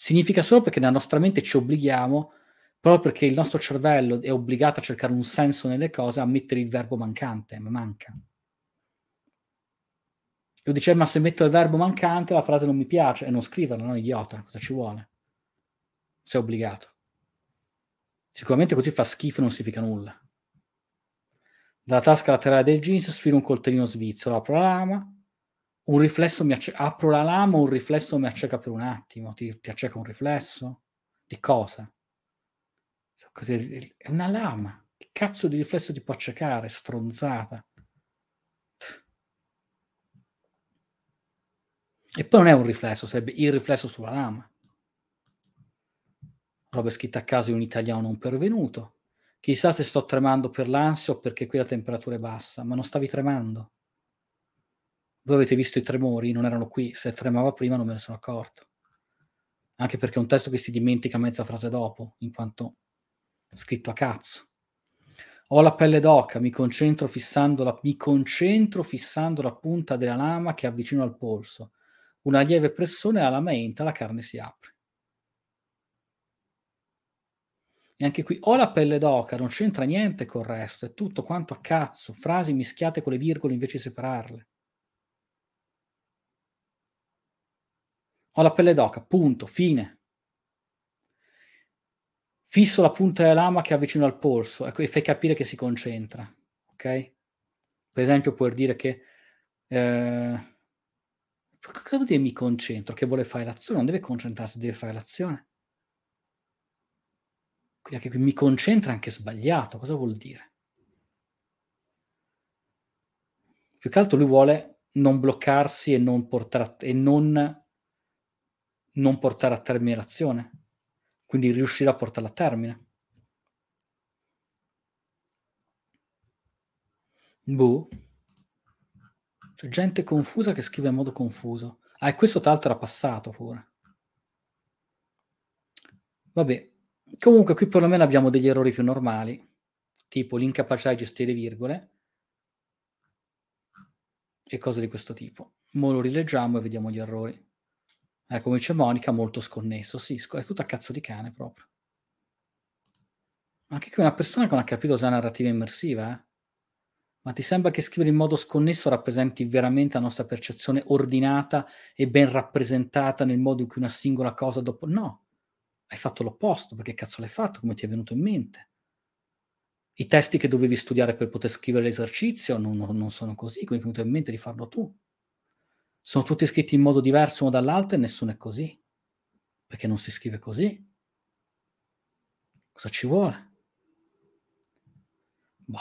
Significa solo perché nella nostra mente ci obblighiamo, proprio perché il nostro cervello è obbligato a cercare un senso nelle cose, a mettere il verbo mancante, ma manca. Lo dicevo, ma se metto il verbo mancante la frase non mi piace e non scriverla, non idiota, cosa ci vuole? Sei obbligato. Sicuramente così fa schifo e non significa nulla. Dalla tasca laterale del jeans sfila un coltellino svizzero, apro la lama, un riflesso mi acceca, apro la lama, un riflesso mi acceca per un attimo, ti, ti acceca un riflesso? Di cosa? È una lama, che cazzo di riflesso ti può accecare, stronzata? E poi non è un riflesso, sarebbe il riflesso sulla lama. Roba scritta a caso in un italiano non pervenuto. Chissà se sto tremando per l'ansia o perché qui la temperatura è bassa, ma non stavi tremando voi avete visto i tremori, non erano qui, se tremava prima non me ne sono accorto. Anche perché è un testo che si dimentica mezza frase dopo, in quanto scritto a cazzo. Ho la pelle d'oca, mi concentro, fissando la, mi concentro fissando la punta della lama che avvicino al polso. Una lieve pressione alla lama entra, la carne si apre. E anche qui ho la pelle d'oca, non c'entra niente col resto, è tutto quanto a cazzo, frasi mischiate con le virgole invece di separarle. Ho la pelle d'oca, punto, fine. Fisso la punta della lama che è vicino al polso ecco, e fai capire che si concentra. Ok? Per esempio, puoi dire che. Eh, cosa vuol dire mi concentro? Che vuole fare l'azione? Non deve concentrarsi, deve fare l'azione. Quindi anche qui mi concentra anche sbagliato. Cosa vuol dire? Più che altro lui vuole non bloccarsi e non portare e non non portare a termine l'azione, quindi riuscire a portarla a termine. Boh. C'è gente confusa che scrive in modo confuso. Ah, e questo tra l'altro era passato pure. Vabbè, comunque qui perlomeno abbiamo degli errori più normali, tipo l'incapacità di gestire virgole e cose di questo tipo. Mo lo rileggiamo e vediamo gli errori eh, come dice Monica, molto sconnesso. Sì, è tutto a cazzo di cane proprio. Ma anche qui una persona che non ha capito se cos'è narrativa immersiva, eh? Ma ti sembra che scrivere in modo sconnesso rappresenti veramente la nostra percezione ordinata e ben rappresentata nel modo in cui una singola cosa dopo... No, hai fatto l'opposto, perché cazzo l'hai fatto, come ti è venuto in mente? I testi che dovevi studiare per poter scrivere l'esercizio non, non sono così, quindi è venuto in mente di farlo tu sono tutti scritti in modo diverso uno dall'altro e nessuno è così. Perché non si scrive così? Cosa ci vuole? Boh.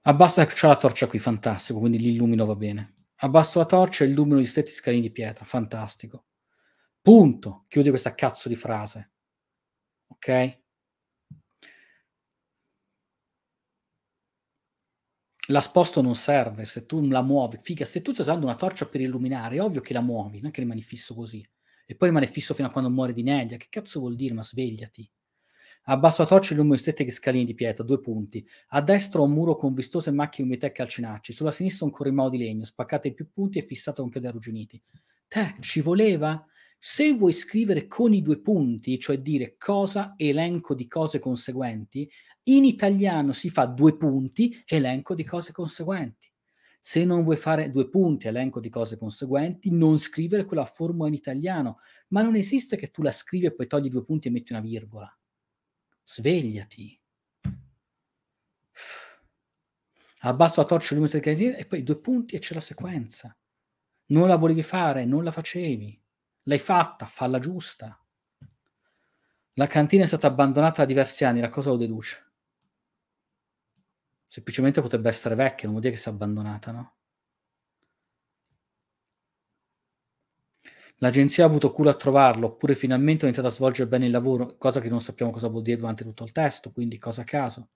Abbasso, c'è ecco, la torcia qui, fantastico, quindi l'illumino va bene. Abbasso la torcia e illumino gli stretti scalini di pietra, fantastico. Punto. Chiudi questa cazzo di frase. Ok? la sposto non serve se tu la muovi. Figa, se tu stai usando una torcia per illuminare, è ovvio che la muovi, non è che rimani fisso così. E poi rimane fisso fino a quando muore di nebbia. Che cazzo vuol dire? Ma svegliati. Abbasso la torcia e lungo che scalini di pietra, due punti. A destra un muro con vistose macchie umide e calcinacci. Sulla sinistra un corrimano di legno, spaccate più punti e fissato con chiodi arrugginiti. Te, ci voleva? Se vuoi scrivere con i due punti, cioè dire cosa, elenco di cose conseguenti, in italiano si fa due punti, elenco di cose conseguenti. Se non vuoi fare due punti, elenco di cose conseguenti, non scrivere quella formula in italiano. Ma non esiste che tu la scrivi e poi togli due punti e metti una virgola. Svegliati. Abbasso la torcia al limite del casino e poi due punti e c'è la sequenza. Non la volevi fare, non la facevi. L'hai fatta, falla giusta. La cantina è stata abbandonata da diversi anni, la cosa lo deduce. Semplicemente potrebbe essere vecchia, non vuol dire che sia abbandonata, no? L'agenzia ha avuto culo a trovarlo, oppure finalmente ha iniziato a svolgere bene il lavoro, cosa che non sappiamo cosa vuol dire durante tutto il testo, quindi cosa a caso.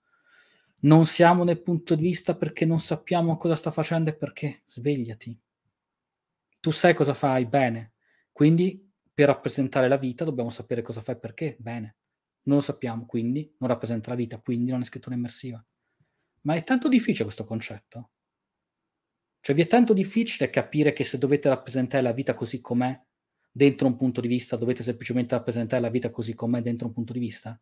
Non siamo nel punto di vista perché non sappiamo cosa sta facendo e perché. Svegliati. Tu sai cosa fai bene, quindi per rappresentare la vita dobbiamo sapere cosa fai perché bene. Non lo sappiamo, quindi non rappresenta la vita, quindi non è scritto un'immersiva. Ma è tanto difficile questo concetto. Cioè vi è tanto difficile capire che se dovete rappresentare la vita così com'è dentro un punto di vista, dovete semplicemente rappresentare la vita così com'è dentro un punto di vista?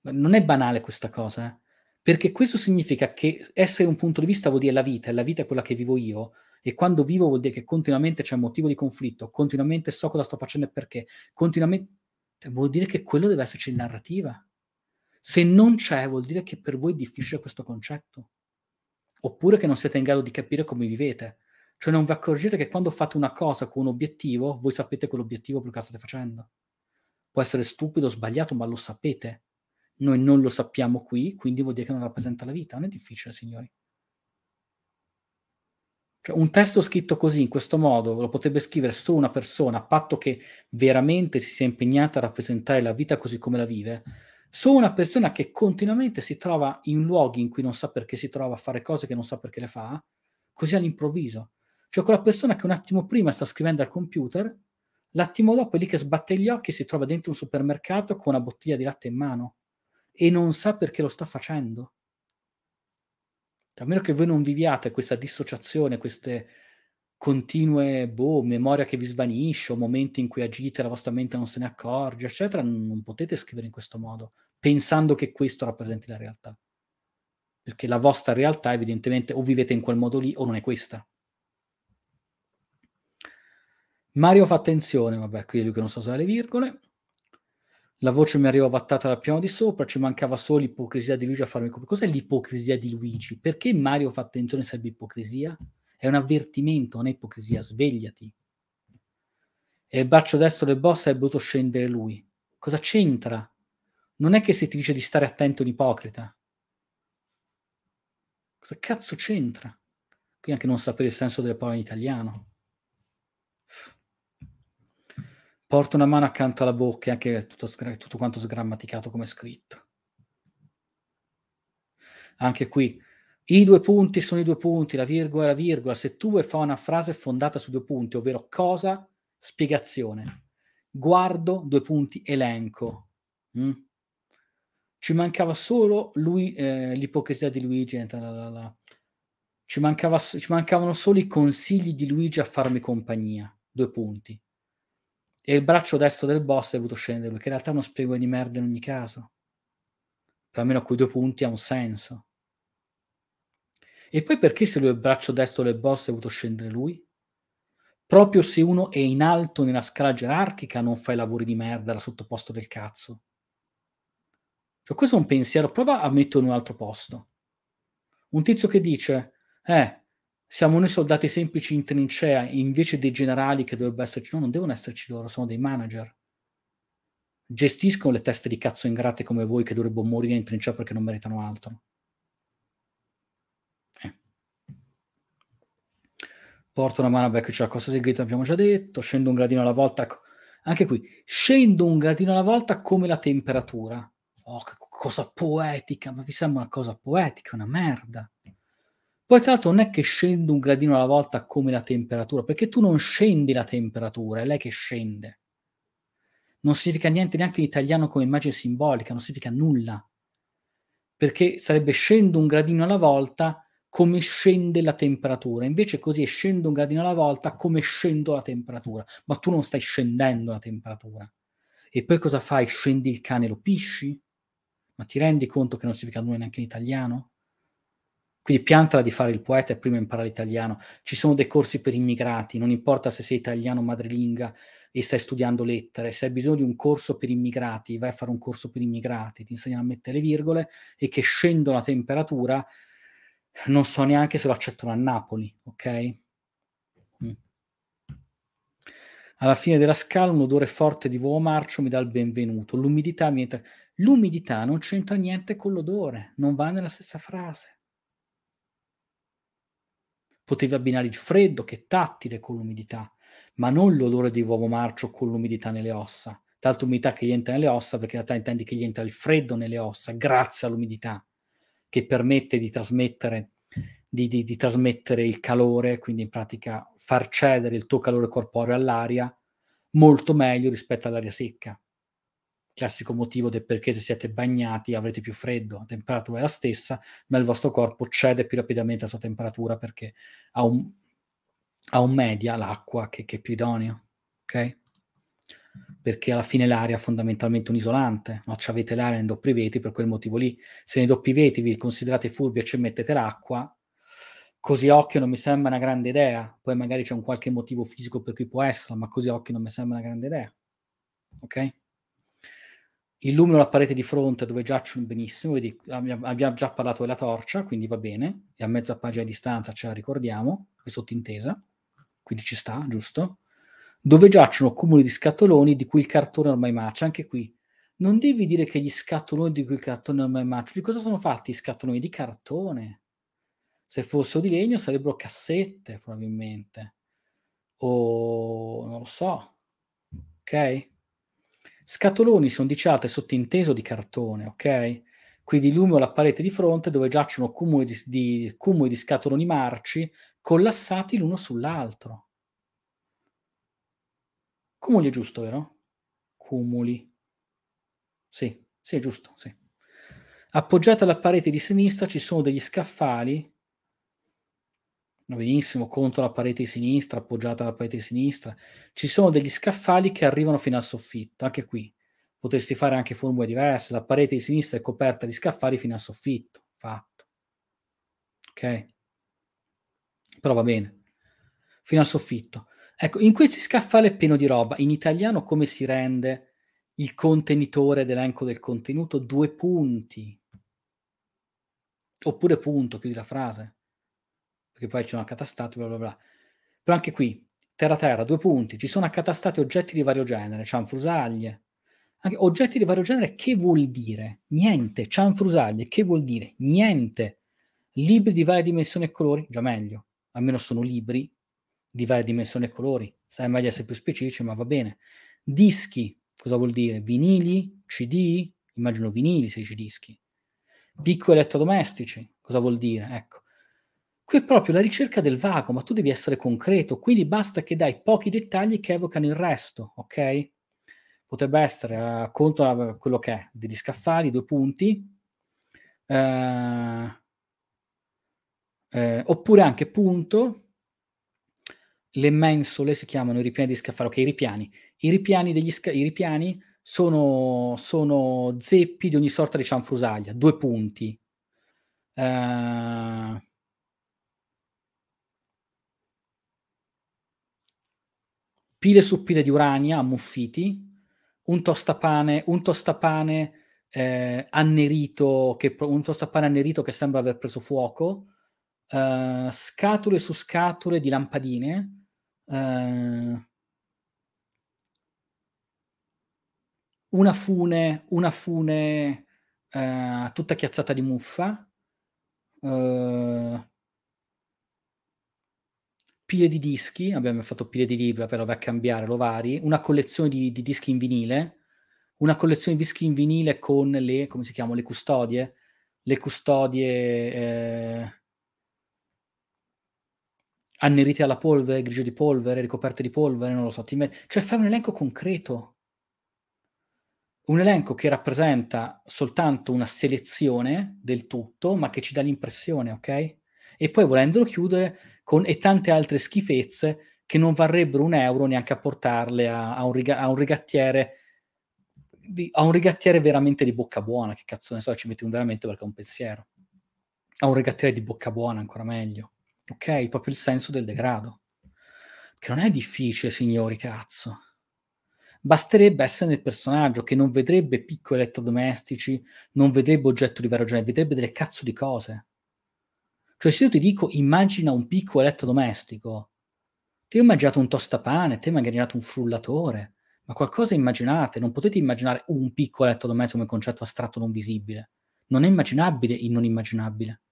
Non è banale questa cosa, eh? perché questo significa che essere un punto di vista vuol dire la vita, e la vita è quella che vivo io, e quando vivo vuol dire che continuamente c'è un motivo di conflitto, continuamente so cosa sto facendo e perché, continuamente vuol dire che quello deve esserci in narrativa. Se non c'è, vuol dire che per voi è difficile questo concetto. Oppure che non siete in grado di capire come vivete. Cioè non vi accorgete che quando fate una cosa con un obiettivo, voi sapete quell'obiettivo per cui state facendo. Può essere stupido o sbagliato, ma lo sapete. Noi non lo sappiamo qui, quindi vuol dire che non rappresenta la vita. Non è difficile, signori. Cioè, un testo scritto così, in questo modo, lo potrebbe scrivere solo una persona, a patto che veramente si sia impegnata a rappresentare la vita così come la vive sono una persona che continuamente si trova in luoghi in cui non sa perché si trova a fare cose che non sa perché le fa, così all'improvviso. Cioè quella persona che un attimo prima sta scrivendo al computer, l'attimo dopo è lì che sbatte gli occhi e si trova dentro un supermercato con una bottiglia di latte in mano e non sa perché lo sta facendo. A meno che voi non viviate questa dissociazione, queste continue boh, memoria che vi svanisce o momenti in cui agite la vostra mente non se ne accorge, eccetera, non potete scrivere in questo modo, pensando che questo rappresenti la realtà. Perché la vostra realtà, evidentemente, o vivete in quel modo lì o non è questa. Mario fa attenzione, vabbè, qui è lui che non sa so usare le virgole. La voce mi arriva vattata dal piano di sopra, ci mancava solo l'ipocrisia di Luigi a farmi... Cos'è l'ipocrisia di Luigi? Perché Mario fa attenzione se sarebbe ipocrisia? È un avvertimento, un'ipocrisia, svegliati. E il braccio destro del boss è dovuto scendere lui. Cosa c'entra? Non è che se ti dice di stare attento è un ipocrita. Cosa cazzo c'entra? Qui anche non sapere il senso delle parole in italiano. Porta una mano accanto alla bocca e anche tutto, tutto quanto sgrammaticato come scritto. Anche qui i due punti sono i due punti, la virgola è la virgola. Se tu vuoi fare una frase fondata su due punti, ovvero cosa, spiegazione, guardo, due punti, elenco. Mm? Ci mancava solo lui, eh, l'ipocrisia di Luigi. Ci, mancava, ci, mancavano solo i consigli di Luigi a farmi compagnia, due punti. E il braccio destro del boss è dovuto scendere, che in realtà è uno spiego di merda in ogni caso. Però almeno quei due punti ha un senso. E poi perché se lui è il braccio destro del boss è dovuto scendere lui? Proprio se uno è in alto nella scala gerarchica non fa i lavori di merda da sottoposto del cazzo. Cioè questo è un pensiero, prova a metterlo in un altro posto. Un tizio che dice, eh, siamo noi soldati semplici in trincea invece dei generali che dovrebbero esserci, no, non devono esserci loro, sono dei manager. Gestiscono le teste di cazzo ingrate come voi che dovrebbero morire in trincea perché non meritano altro. porto una mano a back, cioè la cosa del grito abbiamo già detto, scendo un gradino alla volta, anche qui, scendo un gradino alla volta come la temperatura. Oh, che cosa poetica, ma vi sembra una cosa poetica, una merda. Poi tra l'altro non è che scendo un gradino alla volta come la temperatura, perché tu non scendi la temperatura, è lei che scende. Non significa niente neanche in italiano come immagine simbolica, non significa nulla. Perché sarebbe scendo un gradino alla volta come scende la temperatura, invece così è scendo un gradino alla volta come scendo la temperatura, ma tu non stai scendendo la temperatura. E poi cosa fai? Scendi il cane e lo pisci? Ma ti rendi conto che non significa nulla neanche in italiano? Quindi piantala di fare il poeta e prima impara l'italiano. Ci sono dei corsi per immigrati, non importa se sei italiano o madrelinga e stai studiando lettere, se hai bisogno di un corso per immigrati, vai a fare un corso per immigrati, ti insegnano a mettere le virgole e che scendo la temperatura non so neanche se lo accettano a Napoli, ok? Mm. Alla fine della scala un odore forte di uovo marcio mi dà il benvenuto. L'umidità, mi entra... L'umidità non c'entra niente con l'odore, non va nella stessa frase. Potevi abbinare il freddo che è tattile con l'umidità, ma non l'odore di uovo marcio con l'umidità nelle ossa. Tanto umidità che gli entra nelle ossa, perché in realtà intendi che gli entra il freddo nelle ossa grazie all'umidità che permette di trasmettere, di, di, di trasmettere il calore, quindi in pratica far cedere il tuo calore corporeo all'aria molto meglio rispetto all'aria secca. Classico motivo del perché se siete bagnati avrete più freddo, la temperatura è la stessa, ma il vostro corpo cede più rapidamente la sua temperatura perché ha un, ha un media, l'acqua, che, che è più idoneo. Okay? perché alla fine l'aria è fondamentalmente un isolante, no? avete l'aria nei doppi vetri per quel motivo lì. Se nei doppi vetri vi considerate furbi e ci mettete l'acqua, così occhio non mi sembra una grande idea, poi magari c'è un qualche motivo fisico per cui può essere, ma così occhio non mi sembra una grande idea. Ok? Illumino la parete di fronte dove giaccio benissimo, vedi, abbiamo già parlato della torcia, quindi va bene, è a mezza pagina di distanza, ce la ricordiamo, è sottintesa, quindi ci sta, giusto? dove giacciono cumuli di scatoloni di cui il cartone ormai marcia. Anche qui, non devi dire che gli scatoloni di cui il cartone ormai marcia, di cosa sono fatti i scatoloni? Di cartone. Se fossero di legno sarebbero cassette, probabilmente. O non lo so. Ok? Scatoloni sono diciate sottinteso di cartone, ok? Qui dilumio la parete di fronte dove giacciono cumuli di, di, cumuli di scatoloni marci collassati l'uno sull'altro. Cumuli è giusto, vero? Cumuli. Sì, sì, è giusto, sì. Appoggiata alla parete di sinistra ci sono degli scaffali. Va benissimo, contro la parete di sinistra, appoggiata alla parete di sinistra. Ci sono degli scaffali che arrivano fino al soffitto, anche qui. Potresti fare anche formule diverse. La parete di sinistra è coperta di scaffali fino al soffitto. Fatto. Ok? Però va bene. Fino al soffitto. Ecco, in questi scaffali è pieno di roba. In italiano come si rende il contenitore dell'elenco del contenuto? Due punti. Oppure punto, chiudi la frase. Perché poi c'è un accatastato, bla bla bla. Però anche qui, terra terra, due punti. Ci sono accatastati oggetti di vario genere, cianfrusaglie. Anche oggetti di vario genere, che vuol dire? Niente. Cianfrusaglie, che vuol dire? Niente. Libri di varie dimensioni e colori, già meglio. Almeno sono libri, di varie dimensioni e colori, sarei meglio essere più specifici, ma va bene. Dischi, cosa vuol dire? Vinili, CD, immagino vinili 16 dischi. Piccoli elettrodomestici, cosa vuol dire? Ecco. Qui è proprio la ricerca del vago, ma tu devi essere concreto, quindi basta che dai pochi dettagli che evocano il resto, ok? Potrebbe essere, uh, conto la, quello che è, degli scaffali, due punti, uh, eh, oppure anche punto, le mensole si chiamano i ripiani di scaffale, ok, i ripiani. I ripiani, degli sca- i ripiani sono, sono, zeppi di ogni sorta di cianfrusaglia, due punti. Uh... Pile su pile di urania ammuffiti, un tostapane, un tostapane eh, annerito, che, un tostapane annerito che sembra aver preso fuoco, uh, scatole su scatole di lampadine, eh, una fune, una fune eh, tutta chiazzata di muffa, eh, pile di dischi, abbiamo fatto pile di libra però va a cambiare l'ovari, una collezione di, di, dischi in vinile, una collezione di dischi in vinile con le, come si chiamano, le custodie, le custodie... Eh, annerite alla polvere, grigio di polvere, ricoperte di polvere, non lo so, Ti met... cioè fai un elenco concreto. Un elenco che rappresenta soltanto una selezione del tutto, ma che ci dà l'impressione, ok? E poi volendolo chiudere con e tante altre schifezze che non varrebbero un euro neanche a portarle a, a, un, riga, a un, rigattiere di, a un rigattiere veramente di bocca buona, che cazzo ne so, ci metti un veramente perché è un pensiero. A un rigattiere di bocca buona, ancora meglio ok? Proprio il senso del degrado. Che non è difficile, signori, cazzo. Basterebbe essere nel personaggio che non vedrebbe piccoli elettrodomestici, non vedrebbe oggetto di variogene, vedrebbe delle cazzo di cose. Cioè, se io ti dico immagina un piccolo elettrodomestico, ti ho immaginato un tostapane, te ho immaginato un frullatore, ma qualcosa immaginate, non potete immaginare un piccolo elettrodomestico come concetto astratto non visibile. Non è immaginabile il non immaginabile.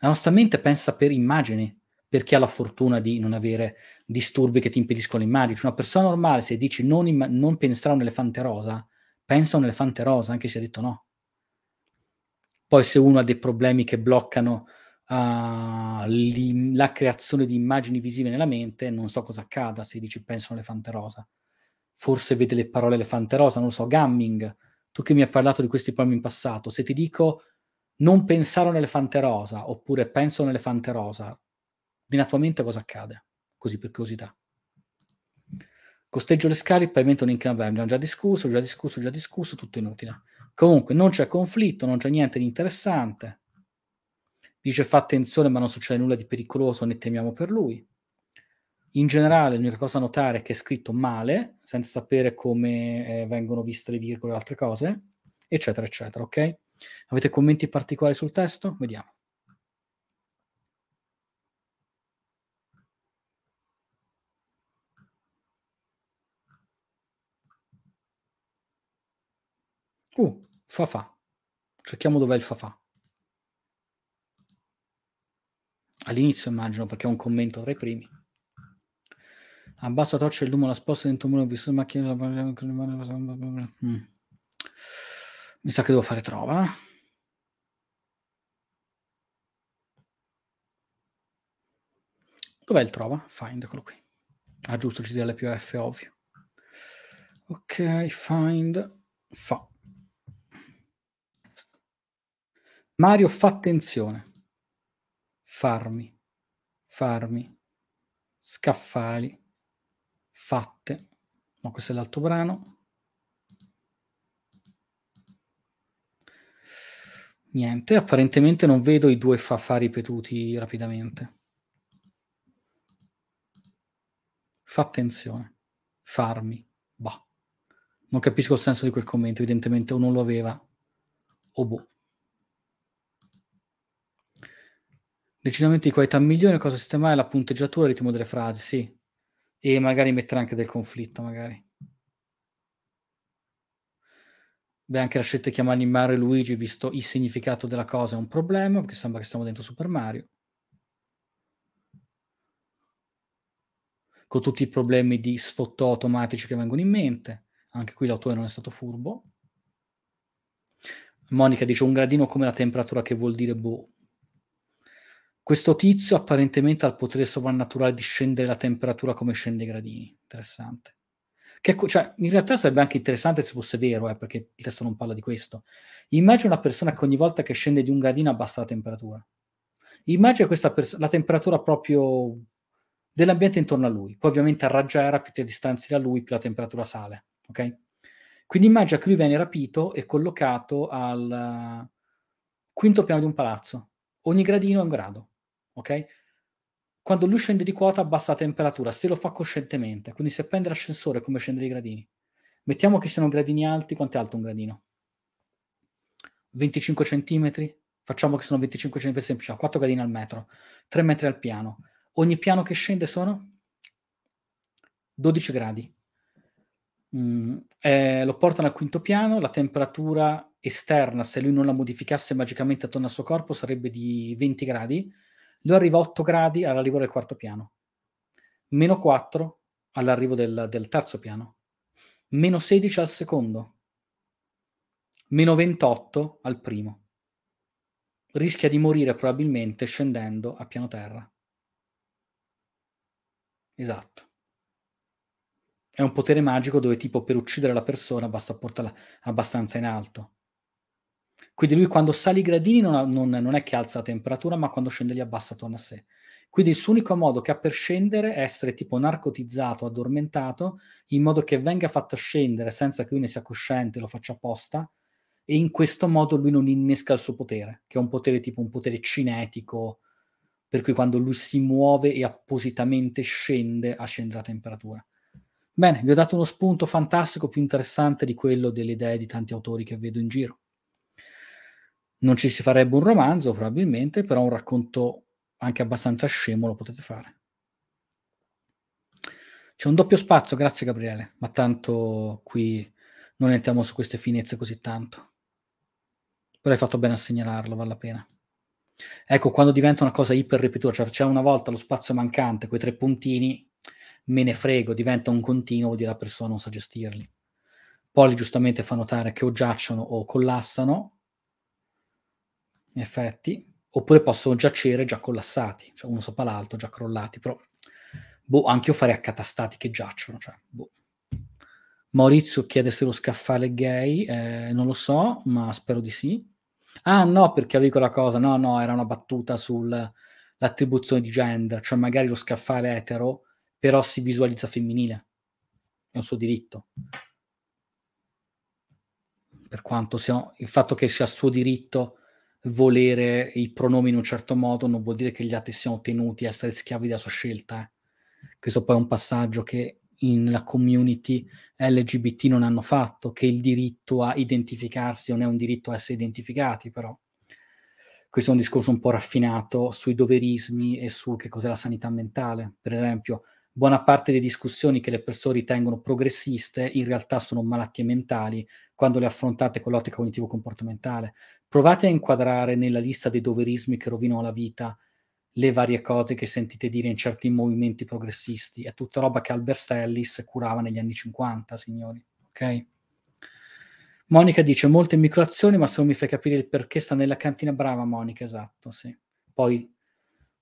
La nostra mente pensa per immagini, per chi ha la fortuna di non avere disturbi che ti impediscono l'immagine. Cioè una persona normale, se dici non, imma- non pensare a un elefante rosa, pensa a un elefante rosa, anche se ha detto no. Poi se uno ha dei problemi che bloccano uh, ah, li- la creazione di immagini visive nella mente, non so cosa accada se dici pensa a un elefante rosa. Forse vede le parole elefante rosa, non lo so, gamming. Tu che mi hai parlato di questi problemi in passato, se ti dico non pensare a un elefante rosa oppure penso a un elefante rosa, nella tua mente cosa accade? Così per curiosità. Costeggio le scale, il pavimento non inclina bene, abbiamo già discusso, già discusso, già discusso, tutto inutile. Comunque non c'è conflitto, non c'è niente di interessante. Dice fa attenzione ma non succede nulla di pericoloso, ne temiamo per lui. In generale l'unica cosa da notare è che è scritto male, senza sapere come eh, vengono viste le virgole e altre cose, eccetera, eccetera, ok? Avete commenti particolari sul testo? Vediamo. Uh, fa fa. Cerchiamo dov'è il fa fa. All'inizio immagino perché è un commento tra i primi. Abbassa la torce il lume, la sposta dentro il muro, visto la macchina. Mm. Mi sa che devo fare trova. Dov'è il trova? Find, eccolo qui. Ah, giusto, CDL più F, ovvio. Ok, find, fa. Mario, fa attenzione. Farmi, farmi, scaffali, fatte. Ma questo è l'altro brano. Niente, apparentemente non vedo i due fa-fa ripetuti rapidamente. Fa attenzione. Farmi. Bah. Non capisco il senso di quel commento, evidentemente o non lo aveva o boh. Decisamente di qualità migliore, cosa sistemare la punteggiatura, il ritmo delle frasi, sì. E magari mettere anche del conflitto, magari. Beh, anche la scelta di chiamarli Mario e Luigi, visto il significato della cosa, è un problema, perché sembra che stiamo dentro Super Mario. Con tutti i problemi di sfottò automatici che vengono in mente. Anche qui l'autore non è stato furbo. Monica dice un gradino come la temperatura che vuol dire boh. Questo tizio apparentemente ha il potere sovrannaturale di scendere la temperatura come scende i gradini. Interessante. Che, cioè, in realtà sarebbe anche interessante se fosse vero, eh, perché il testo non parla di questo. Immagina una persona che ogni volta che scende di un gradino abbassa la temperatura. Immagina pers- la temperatura proprio dell'ambiente intorno a lui. Poi ovviamente a raggiera, più ti distanzi da lui, più la temperatura sale. Ok? Quindi immagina che lui viene rapito e collocato al eh, quinto piano di un palazzo. Ogni gradino è un grado. Ok? Quando lui scende di quota abbassa la temperatura, se lo fa coscientemente, quindi se prende l'ascensore come scende i gradini. Mettiamo che siano gradini alti, quanto è alto un gradino? 25 centimetri? Facciamo che sono 25 centimetri semplici, 4 gradini al metro, 3 metri al piano. Ogni piano che scende sono 12 gradi. Mm, eh, lo portano al quinto piano, la temperatura esterna, se lui non la modificasse magicamente attorno al suo corpo, sarebbe di 20 gradi lui arriva a 8 gradi all'arrivo del quarto piano, meno 4 all'arrivo del, del terzo piano, meno 16 al secondo, meno 28 al primo. Rischia di morire probabilmente scendendo a piano terra. Esatto. È un potere magico dove tipo per uccidere la persona basta portarla abbastanza in alto. Quindi lui quando sale i gradini non, ha, non, non, è che alza la temperatura, ma quando scende li abbassa attorno a sé. Quindi il suo unico modo che ha per scendere è essere tipo narcotizzato, addormentato, in modo che venga fatto scendere senza che lui ne sia cosciente, lo faccia apposta, e in questo modo lui non innesca il suo potere, che è un potere tipo un potere cinetico, per cui quando lui si muove e appositamente scende ascende la temperatura. Bene, vi ho dato uno spunto fantastico, più interessante di quello delle idee di tanti autori che vedo in giro. Non ci si farebbe un romanzo, probabilmente, però un racconto anche abbastanza scemo lo potete fare. C'è un doppio spazio, grazie Gabriele, ma tanto qui non entriamo su queste finezze così tanto. Però hai fatto bene a segnalarlo, vale la pena. Ecco, quando diventa una cosa iperrepetitiva, cioè c'è una volta lo spazio mancante, quei tre puntini, me ne frego, diventa un continuo, vuol dire la persona non sa gestirli. Poi giustamente fa notare che o giacciono o collassano, in effetti, oppure possono giacere già collassati, cioè uno sopra l'altro, già crollati, però boh, anche io farei accatastati che giacciono, cioè, boh. Maurizio chiede se lo scaffale è gay, eh, non lo so, ma spero di sì. Ah no, perché avevo la cosa, no, no, era una battuta sull'attribuzione di gender, cioè magari lo scaffale è etero, però si visualizza femminile, è un suo diritto. Per quanto sia, il fatto che sia suo diritto volere i pronomi in un certo modo non vuol dire che gli altri siano tenuti a essere schiavi della sua scelta. Eh. Questo poi è un passaggio che nella community LGBT non hanno fatto, che il diritto a identificarsi non è un diritto a essere identificati, però. Questo è un discorso un po' raffinato sui doverismi e su che cos'è la sanità mentale. Per esempio, buona parte delle discussioni che le persone ritengono progressiste in realtà sono malattie mentali quando le affrontate con l'ottica cognitivo-comportamentale. Provate a inquadrare nella lista dei doverismi che rovinano la vita le varie cose che sentite dire in certi movimenti progressisti. È tutta roba che Albert Stellis curava negli anni 50, signori. Ok? Monica dice molte microazioni, ma se non mi fai capire il perché sta nella cantina, brava Monica, esatto, sì. Poi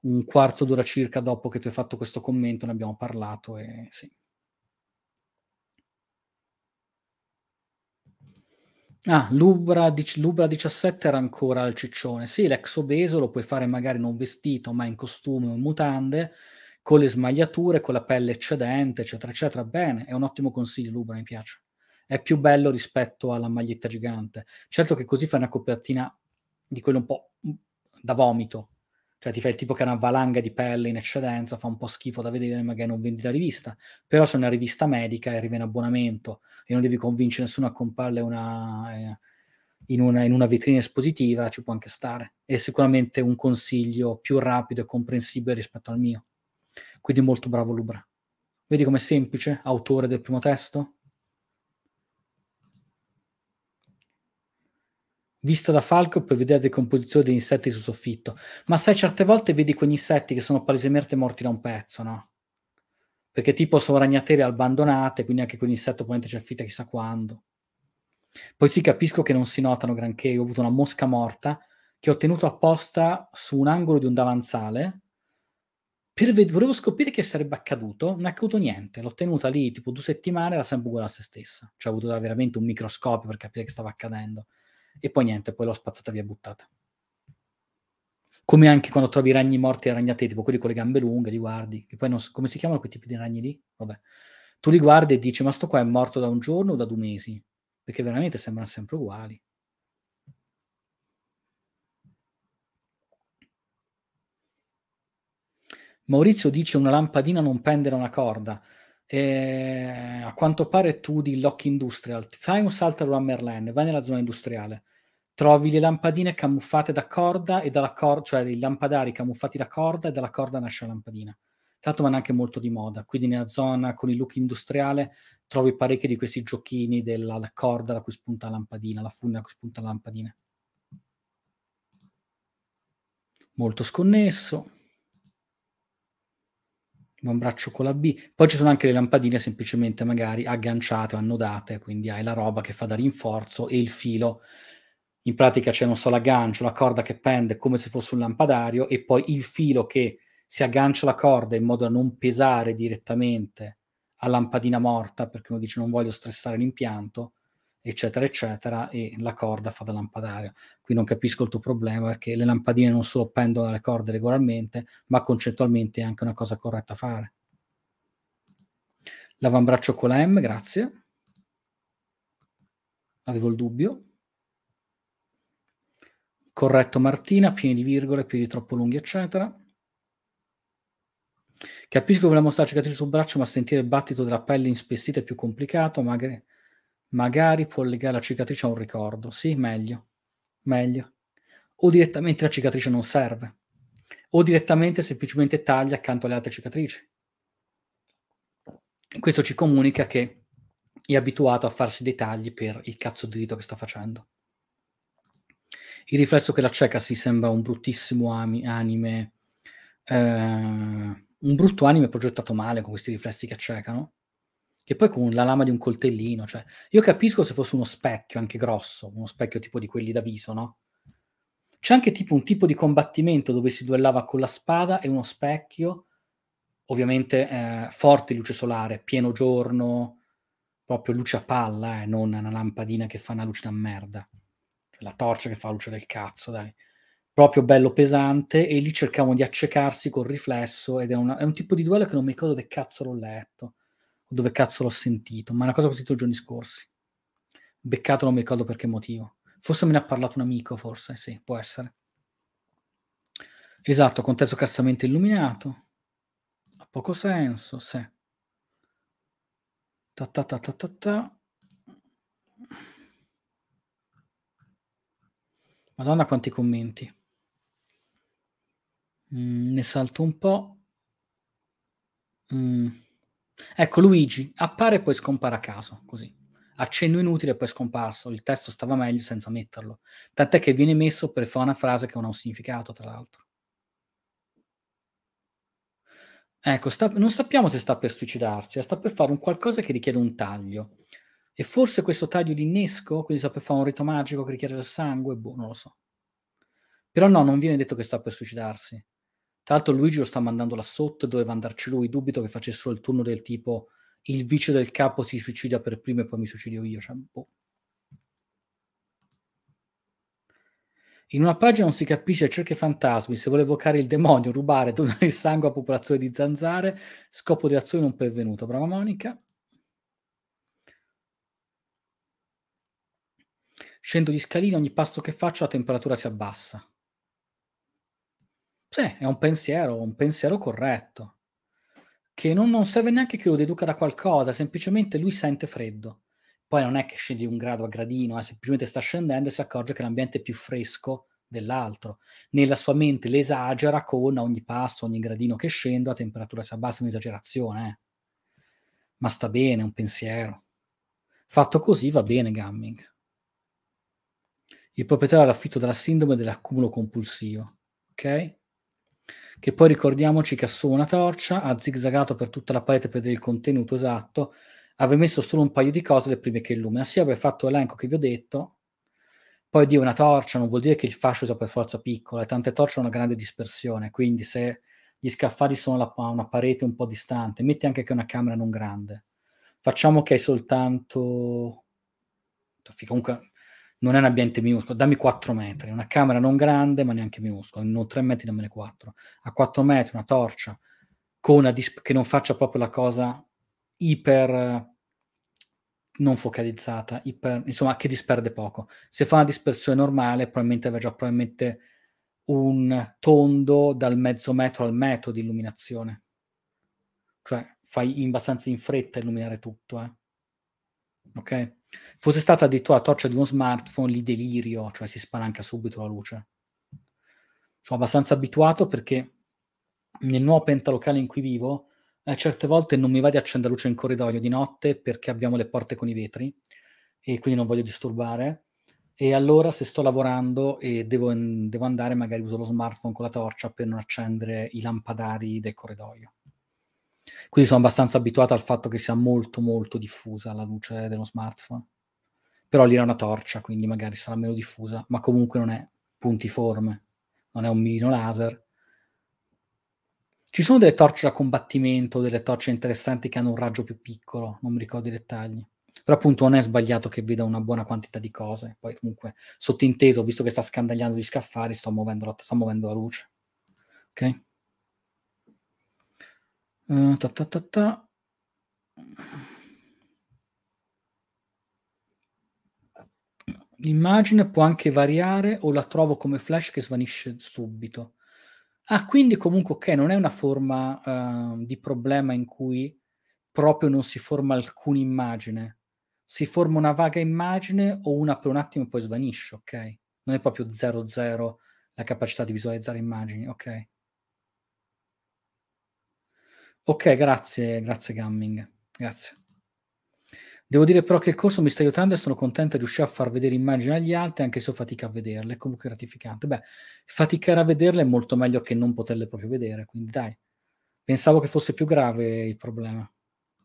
un quarto d'ora circa dopo che tu hai fatto questo commento, ne abbiamo parlato e sì. Ah, Lubra, Lubra 17 era ancora al ciccione. Sì, l'ex obeso lo puoi fare magari non vestito, ma in costume o in mutande, con le smagliature, con la pelle eccedente, eccetera, eccetera. Bene, è un ottimo consiglio, Lubra, mi piace. È più bello rispetto alla maglietta gigante. Certo che così fai una copertina di quello un po' da vomito, cioè ti fai il tipo che ha una valanga di pelle in eccedenza, fa un po' schifo da vedere, magari non vendi la rivista, però se è una rivista medica e arriva in abbonamento e non devi convincere nessuno a comprarle una, eh, in, una, in, una, vetrina espositiva, ci può anche stare. È sicuramente un consiglio più rapido e comprensibile rispetto al mio. Quindi molto bravo Lubra. Vedi com'è semplice, autore del primo testo? vista da Falco puoi vedere la decomposizione degli insetti sul soffitto, ma sai, certe volte vedi quegli insetti che sono palesemente morti da un pezzo, no? Perché tipo sono ragnatele abbandonate, quindi anche quell'insetto probabilmente c'è fitta chissà quando. Poi sì, capisco che non si notano granché, Io ho avuto una mosca morta che ho tenuto apposta su un angolo di un davanzale, Ved- volevo scoprire che sarebbe accaduto, non è accaduto niente. L'ho tenuta lì tipo due settimane, era sempre uguale a se stessa. Cioè, ho avuto veramente un microscopio per capire che stava accadendo e poi niente, poi l'ho spazzata via buttata. Come anche quando trovi ragni morti e ragnate, tipo quelli con le gambe lunghe, li guardi, e poi non, so, come si chiamano quei tipi di ragni lì? Vabbè. Tu li guardi e dici, ma sto qua è morto da un giorno o da due mesi? Perché veramente sembrano sempre uguali. Maurizio dice una lampadina non pende da una corda. E eh, a quanto pare tu di Lock Industrial fai un salto al Rummerland, vai nella zona industriale, trovi le lampadine camuffate da corda e dalla corda, cioè dei lampadari camuffati da corda e dalla corda nasce la lampadina. Tanto vanno anche molto di moda, quindi nella zona con il look industriale trovi parecchi di questi giochini della corda da cui spunta la lampadina, la funna da cui spunta la lampadina. Molto sconnesso da un braccio con la B. Poi ci sono anche le lampadine semplicemente magari agganciate o annodate, quindi hai la roba che fa da rinforzo e il filo. In pratica c'è, non so, l'aggancio, la corda che pende come se fosse un lampadario e poi il filo che si aggancia alla corda in modo da non pesare direttamente a lampadina morta, perché uno dice non voglio stressare l'impianto, eccetera, eccetera, e la corda fa da lampadario. Qui non capisco il tuo problema perché le lampadine non solo pendono dalle corde regolarmente, ma concettualmente è anche una cosa corretta a fare. L'avambraccio con la M, grazie. Avevo il dubbio. Corretto Martina, pieni di virgole, piedi troppo lunghi, eccetera. Capisco che la mostrare cicatrice sul braccio, ma sentire il battito della pelle inspessita è più complicato, magari Magari può legare la cicatrice a un ricordo. Sì, meglio. Meglio. O direttamente la cicatrice non serve. O direttamente semplicemente taglia accanto alle altre cicatrici. Questo ci comunica che è abituato a farsi dei tagli per il cazzo di dito che sta facendo. Il riflesso che la cieca si sembra un bruttissimo ami- anime. Eh, un brutto anime progettato male con questi riflessi che accecano e poi con la lama di un coltellino, cioè, io capisco se fosse uno specchio anche grosso, uno specchio tipo di quelli da viso, no? C'è anche tipo un tipo di combattimento dove si duellava con la spada e uno specchio, ovviamente eh, forte luce solare, pieno giorno, proprio luce a palla eh, non una lampadina che fa una luce da merda. Cioè, la torcia che fa luce del cazzo, dai. Proprio bello pesante e lì cercavano di accecarsi col riflesso ed è, una, è un tipo di duello che non mi ricordo che cazzo l'ho letto dove cazzo l'ho sentito, ma è una cosa che ho sentito i giorni scorsi. Beccato non mi ricordo per che motivo. Forse me ne ha parlato un amico, forse, sì, può essere. Esatto, contesto cassamento illuminato. Ha poco senso, sì. Ta ta ta ta ta ta. Madonna quanti commenti. Mm, ne salto un po'. Mm. Ecco, Luigi appare e poi scompare a caso, così. Accenno inutile e poi scomparso. Il testo stava meglio senza metterlo. Tant'è che viene messo per fare una frase che non ha un significato, tra l'altro. Ecco, sta, non sappiamo se sta per suicidarsi, eh, sta per fare un qualcosa che richiede un taglio. E forse questo taglio di innesco, quindi sta per fare un rito magico che richiede del sangue, boh, non lo so. Però no, non viene detto che sta per suicidarsi. Tra l'altro Luigi lo sta mandando là sotto e doveva andarci lui, dubito che facessero il turno del tipo il vice del capo si suicida per primo e poi mi suicidio io, cioè, boh. In una pagina non si capisce cerca i fantasmi, se vuole evocare il demonio, rubare, donare il sangue a popolazione di zanzare, scopo di azione non pervenuto. Brava Monica. Scendo di scalini, ogni passo che faccio la temperatura si abbassa. Sì, è un pensiero, un pensiero corretto, che non, non serve neanche che lo deduca da qualcosa, semplicemente lui sente freddo. Poi non è che scendi un grado a gradino, eh, semplicemente sta scendendo e si accorge che l'ambiente è più fresco dell'altro. Nella sua mente l'esagera con ogni passo, ogni gradino che scendo, la temperatura si abbassa, un'esagerazione. Eh. Ma sta bene, è un pensiero. Fatto così va bene Gumming. Il proprietario all'affitto della sindrome dell'accumulo compulsivo. Ok? che poi ricordiamoci che ha solo una torcia, ha zigzagato per tutta la parete per vedere il contenuto esatto, aveva messo solo un paio di cose le prime che illumina, sì aveva fatto l'elenco che vi ho detto, poi Dio una torcia non vuol dire che il fascio sia per forza piccolo, e tante torce hanno una grande dispersione, quindi se gli scaffali sono a una parete un po' distante, metti anche che è una camera non grande, facciamo che hai soltanto... Comunque non è un ambiente minuscolo, dammi 4 metri, una camera non grande ma neanche minuscola, non 3 metri, dammene 4, a 4 metri una torcia una dis- che non faccia proprio la cosa iper eh, non focalizzata, iper, insomma che disperde poco. Se fa una dispersione normale probabilmente aveva già probabilmente un tondo dal mezzo metro al metro di illuminazione, cioè fai abbastanza in fretta a illuminare tutto, eh? ok? Fosse stata addirittura la torcia di uno smartphone, lì delirio, cioè si spalanca subito la luce. Sono abbastanza abituato perché nel nuovo pentalocale in cui vivo, eh, certe volte non mi va di accendere luce in corridoio di notte perché abbiamo le porte con i vetri e quindi non voglio disturbare. E allora se sto lavorando e devo, devo andare, magari uso lo smartphone con la torcia per non accendere i lampadari del corridoio. Quindi sono abbastanza abituato al fatto che sia molto molto diffusa la luce dello smartphone. Però lì era una torcia, quindi magari sarà meno diffusa, ma comunque non è puntiforme, non è un mirino laser. Ci sono delle torce da combattimento, delle torce interessanti che hanno un raggio più piccolo, non mi ricordo i dettagli. Però appunto non è sbagliato che veda una buona quantità di cose. Poi comunque, sottinteso, visto che sta scandagliando gli scaffali, sto muovendo la, sto muovendo la luce. Ok? Eh, ta, ta, ta, ta. L'immagine può anche variare o la trovo come flash che svanisce subito. Ah, quindi comunque ok, non è una forma uh, di problema in cui proprio non si forma alcuna immagine. Si forma una vaga immagine o una per un attimo e poi svanisce, ok? Non è proprio 0-0 la capacità di visualizzare immagini, ok? Ok, grazie, grazie Gamming, grazie. Devo dire però che il corso mi sta aiutando e sono contenta di riuscire a far vedere immagini agli altri, anche se ho fatica a vederle, è comunque gratificante. Beh, faticare a vederle è molto meglio che non poterle proprio vedere, quindi dai. Pensavo che fosse più grave il problema,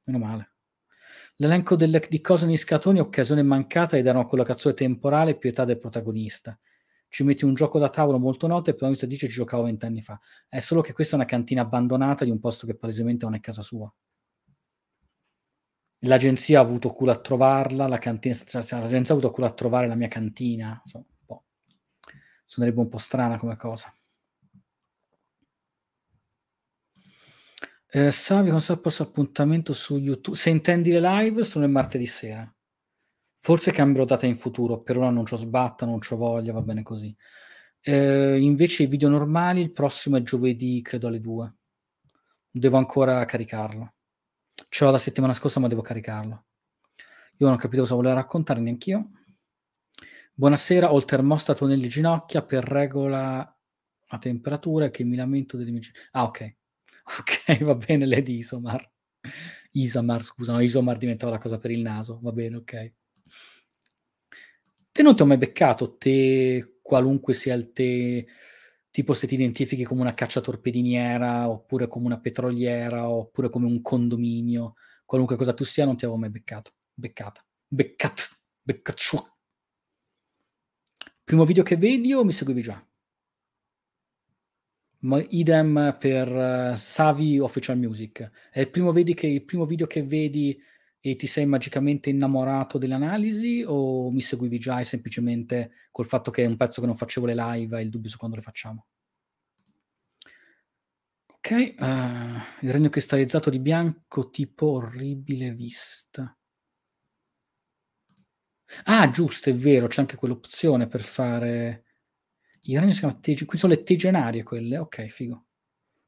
meno male. L'elenco delle, di cose nei scatoni, occasione mancata, ed erano collocazione temporale e più età del protagonista ci metti un gioco da tavolo molto noto e poi mi sta dice ci giocavo vent'anni fa. È solo che questa è una cantina abbandonata di un posto che palesemente non è casa sua. L'agenzia ha avuto culo a trovarla, la cantina, cioè, l'agenzia ha avuto culo a trovare la mia cantina. Insomma, un boh. po'. Suonerebbe un po' strana come cosa. Eh, Savio, con appuntamento su YouTube. Se intendi le live, sono il martedì sera. Forse cambierò data in futuro, per ora non ci ho sbatta, non ci ho voglia, va bene così. Eh, invece i video normali, il prossimo è giovedì, credo alle 2. Devo ancora caricarlo. Ce l'ho la settimana scorsa, ma devo caricarlo. Io non ho capito cosa volevo raccontare neanch'io. Buonasera, ho il termostato nelle ginocchia per regola a temperatura che mi lamento delle mie ginocchia. Ah, ok. Ok, va bene, lei di Isomar. Isomar, scusa, no, Isomar diventava la cosa per il naso. Va bene, ok. Te non ti ho mai beccato, te qualunque sia il te, tipo se ti identifichi come una cacciatorpediniera, oppure come una petroliera, oppure come un condominio, qualunque cosa tu sia, non ti avevo mai beccato. Beccata. Beccat. Beccaccio. Primo video che vedi o mi seguivi già? idem per uh, Savi Official Music. È il primo, che, il primo video che vedi e ti sei magicamente innamorato dell'analisi o mi seguivi già e semplicemente col fatto che è un pezzo che non facevo le live e il dubbio su quando le facciamo? Ok, uh, il regno cristallizzato di bianco tipo orribile vista. Ah, giusto, è vero, c'è anche quell'opzione per fare... Il regno si chiama Tege... Qui sono le tegenarie quelle, ok, figo.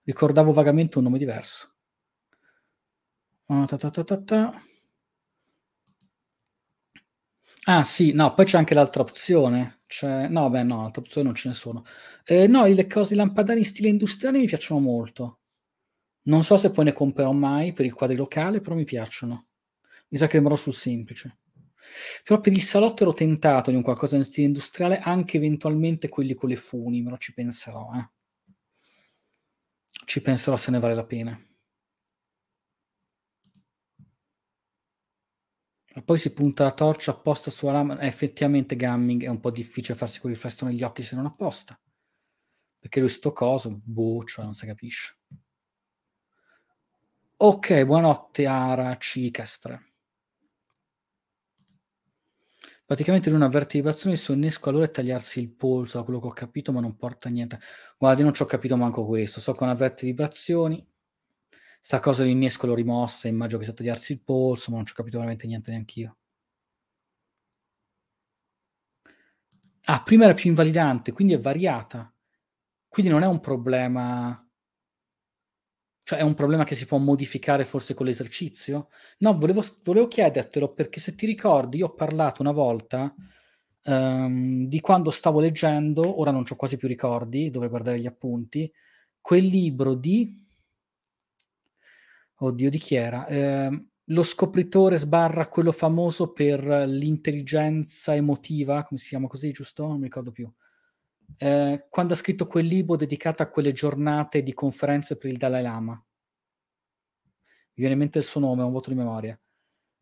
Ricordavo vagamente un nome diverso. Oh, ta ta ta ta ta. Ah sì, no, poi c'è anche l'altra opzione. Cioè, no, beh, no, altre opzioni non ce ne sono. Eh, no, le cose i lampadari in stile industriale mi piacciono molto. Non so se poi ne comprerò mai per il locale, però mi piacciono. Mi sa che rimarrò sul semplice. Però per il salotto ero tentato di un qualcosa in stile industriale, anche eventualmente quelli con le funi, però ci penserò. Eh. Ci penserò se ne vale la pena. Ma poi si punta la torcia apposta sulla lama. Eh, effettivamente, Gamming è un po' difficile farsi quel riflesso negli occhi se non apposta. Perché lui sto coso, boccia, cioè non si capisce. Ok, buonanotte Ara Cicastre. Praticamente lui non avverte vibrazioni, se suo innesco allora è tagliarsi il polso, da quello che ho capito, ma non porta niente. Guarda, io non ci ho capito manco questo, so che non avverte vibrazioni, sta cosa l'innesco l'ho rimossa, immagino che sia tagliarsi il polso, ma non ci ho capito veramente niente neanch'io. Ah, prima era più invalidante, quindi è variata. Quindi non è un problema... Cioè è un problema che si può modificare forse con l'esercizio? No, volevo, volevo chiedertelo perché se ti ricordi io ho parlato una volta um, di quando stavo leggendo, ora non ho quasi più ricordi, dovrei guardare gli appunti, quel libro di oddio di chi era, eh, lo scopritore sbarra quello famoso per l'intelligenza emotiva, come si chiama così, giusto? Non mi ricordo più. Eh, quando ha scritto quel libro dedicato a quelle giornate di conferenze per il Dalai Lama. Mi viene in mente il suo nome, è un voto di memoria.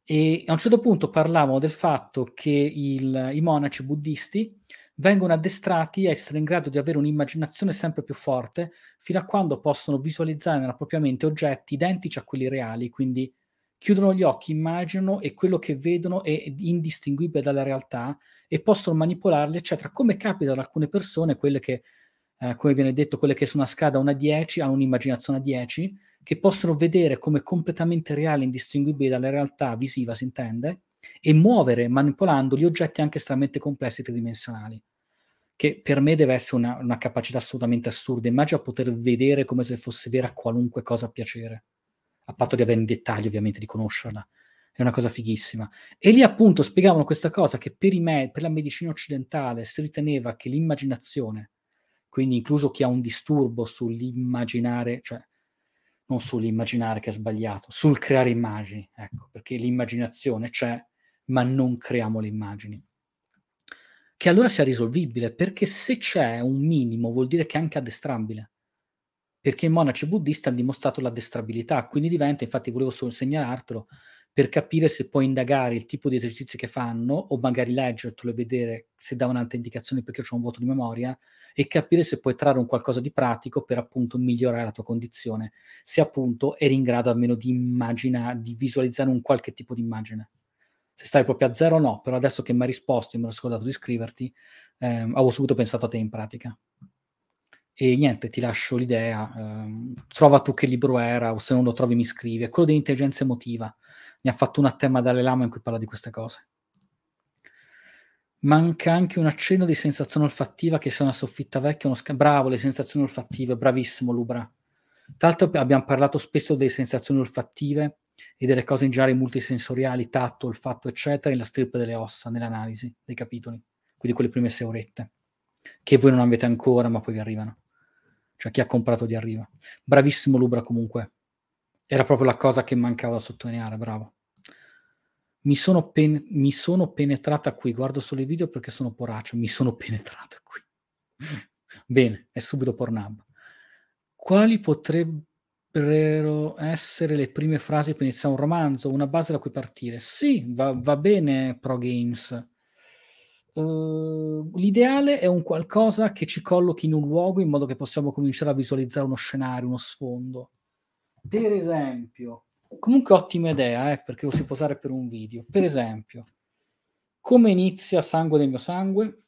E a un certo punto parlavano del fatto che il, i monaci buddisti vengono addestrati a essere in grado di avere un'immaginazione sempre più forte fino a quando possono visualizzare nella propria mente oggetti identici a quelli reali, quindi chiudono gli occhi, immaginano e quello che vedono è indistinguibile dalla realtà e possono manipolarli, eccetera, come capita ad alcune persone, quelle che, eh, come viene detto, quelle che su una scala 1 a 10 hanno un'immaginazione a 10, che possono vedere come completamente reali, indistinguibili dalla realtà visiva, si intende, e muovere manipolando gli oggetti anche estremamente complessi e tridimensionali, che per me deve essere una, una capacità assolutamente assurda. Immagino poter vedere come se fosse vera qualunque cosa a piacere, a patto di avere in dettaglio ovviamente, di conoscerla. È una cosa fighissima. E lì appunto spiegavano questa cosa che per, me- per la medicina occidentale si riteneva che l'immaginazione, quindi incluso chi ha un disturbo sull'immaginare, cioè non sull'immaginare che è sbagliato, sul creare immagini, ecco, perché l'immaginazione c'è, ma non creiamo le immagini. Che allora sia risolvibile, perché se c'è un minimo vuol dire che è anche addestrabile, perché i monaci buddisti hanno dimostrato l'addestrabilità, quindi diventa, infatti volevo solo segnalartelo, per capire se puoi indagare il tipo di esercizi che fanno o magari leggertelo e vedere se dà un'altra indicazione perché c'è un vuoto di memoria e capire se puoi trarre un qualcosa di pratico per appunto migliorare la tua condizione, se appunto eri in grado almeno di immaginare, di visualizzare un qualche tipo di immagine se stai proprio a zero o no, però adesso che mi ha risposto e mi ero scordato di scriverti, ehm, avevo subito pensato a te in pratica. E niente, ti lascio l'idea, ehm, trova tu che libro era o se non lo trovi mi scrivi. È quello di intelligenza emotiva, ne ha fatto un a tema dalle lama in cui parla di queste cose. Manca anche un accenno di sensazione olfattiva che sia una soffitta vecchia, uno sca- bravo, le sensazioni olfattive, bravissimo Lubra. Tra l'altro abbiamo parlato spesso delle sensazioni olfattive e delle cose in generale multisensoriali, tatto, olfatto, eccetera, nella strip delle ossa, nell'analisi dei capitoli, quindi quelle prime sei orette, che voi non avete ancora, ma poi vi arrivano. Cioè chi ha comprato vi arriva. Bravissimo Lubra comunque. Era proprio la cosa che mancava da sottolineare, bravo. Mi sono, pen- mi sono penetrata qui, guardo solo i video perché sono poraccio, mi sono penetrata qui. Bene, è subito pornab. Quali potrebbero potrebbero essere le prime frasi per iniziare un romanzo, una base da cui partire. Sì, va, va bene Pro Games. Uh, l'ideale è un qualcosa che ci collochi in un luogo in modo che possiamo cominciare a visualizzare uno scenario, uno sfondo. Per esempio, comunque ottima idea, eh, perché lo si può usare per un video. Per esempio, come inizia Sangue del mio sangue?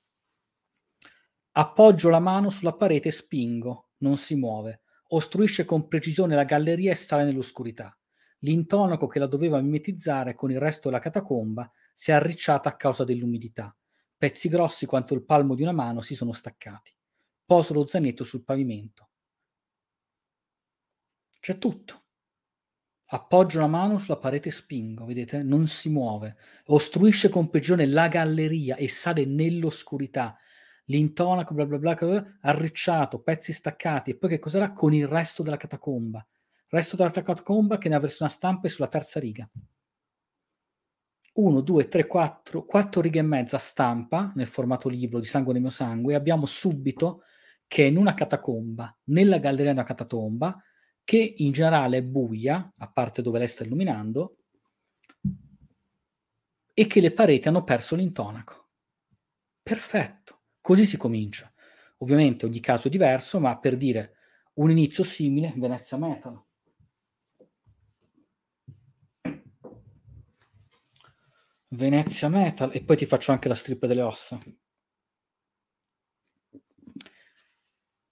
Appoggio la mano sulla parete e spingo, non si muove ostruisce con precisione la galleria e sale nell'oscurità. L'intonaco che la doveva mimetizzare con il resto della catacomba si è arricciata a causa dell'umidità. Pezzi grossi quanto il palmo di una mano si sono staccati. Poso lo zainetto sul pavimento. C'è tutto. Appoggio la mano sulla parete e spingo, vedete? Non si muove. Ostruisce con precisione la galleria e sale nell'oscurità l'intonaco, bla bla bla, arricciato, pezzi staccati, e poi che cos'era con il resto della catacomba? Il resto della catacomba che nella versione a stampa è sulla terza riga. 1, 2, 3, 4, 4 righe e mezza stampa nel formato libro di Sangue nel mio sangue e abbiamo subito che è in una catacomba, nella galleria di una catacomba, che in generale è buia, a parte dove lei sta illuminando, e che le pareti hanno perso l'intonaco. Perfetto. Così si comincia. Ovviamente ogni caso è diverso, ma per dire un inizio simile, Venezia Metal. Venezia Metal e poi ti faccio anche la strip delle ossa.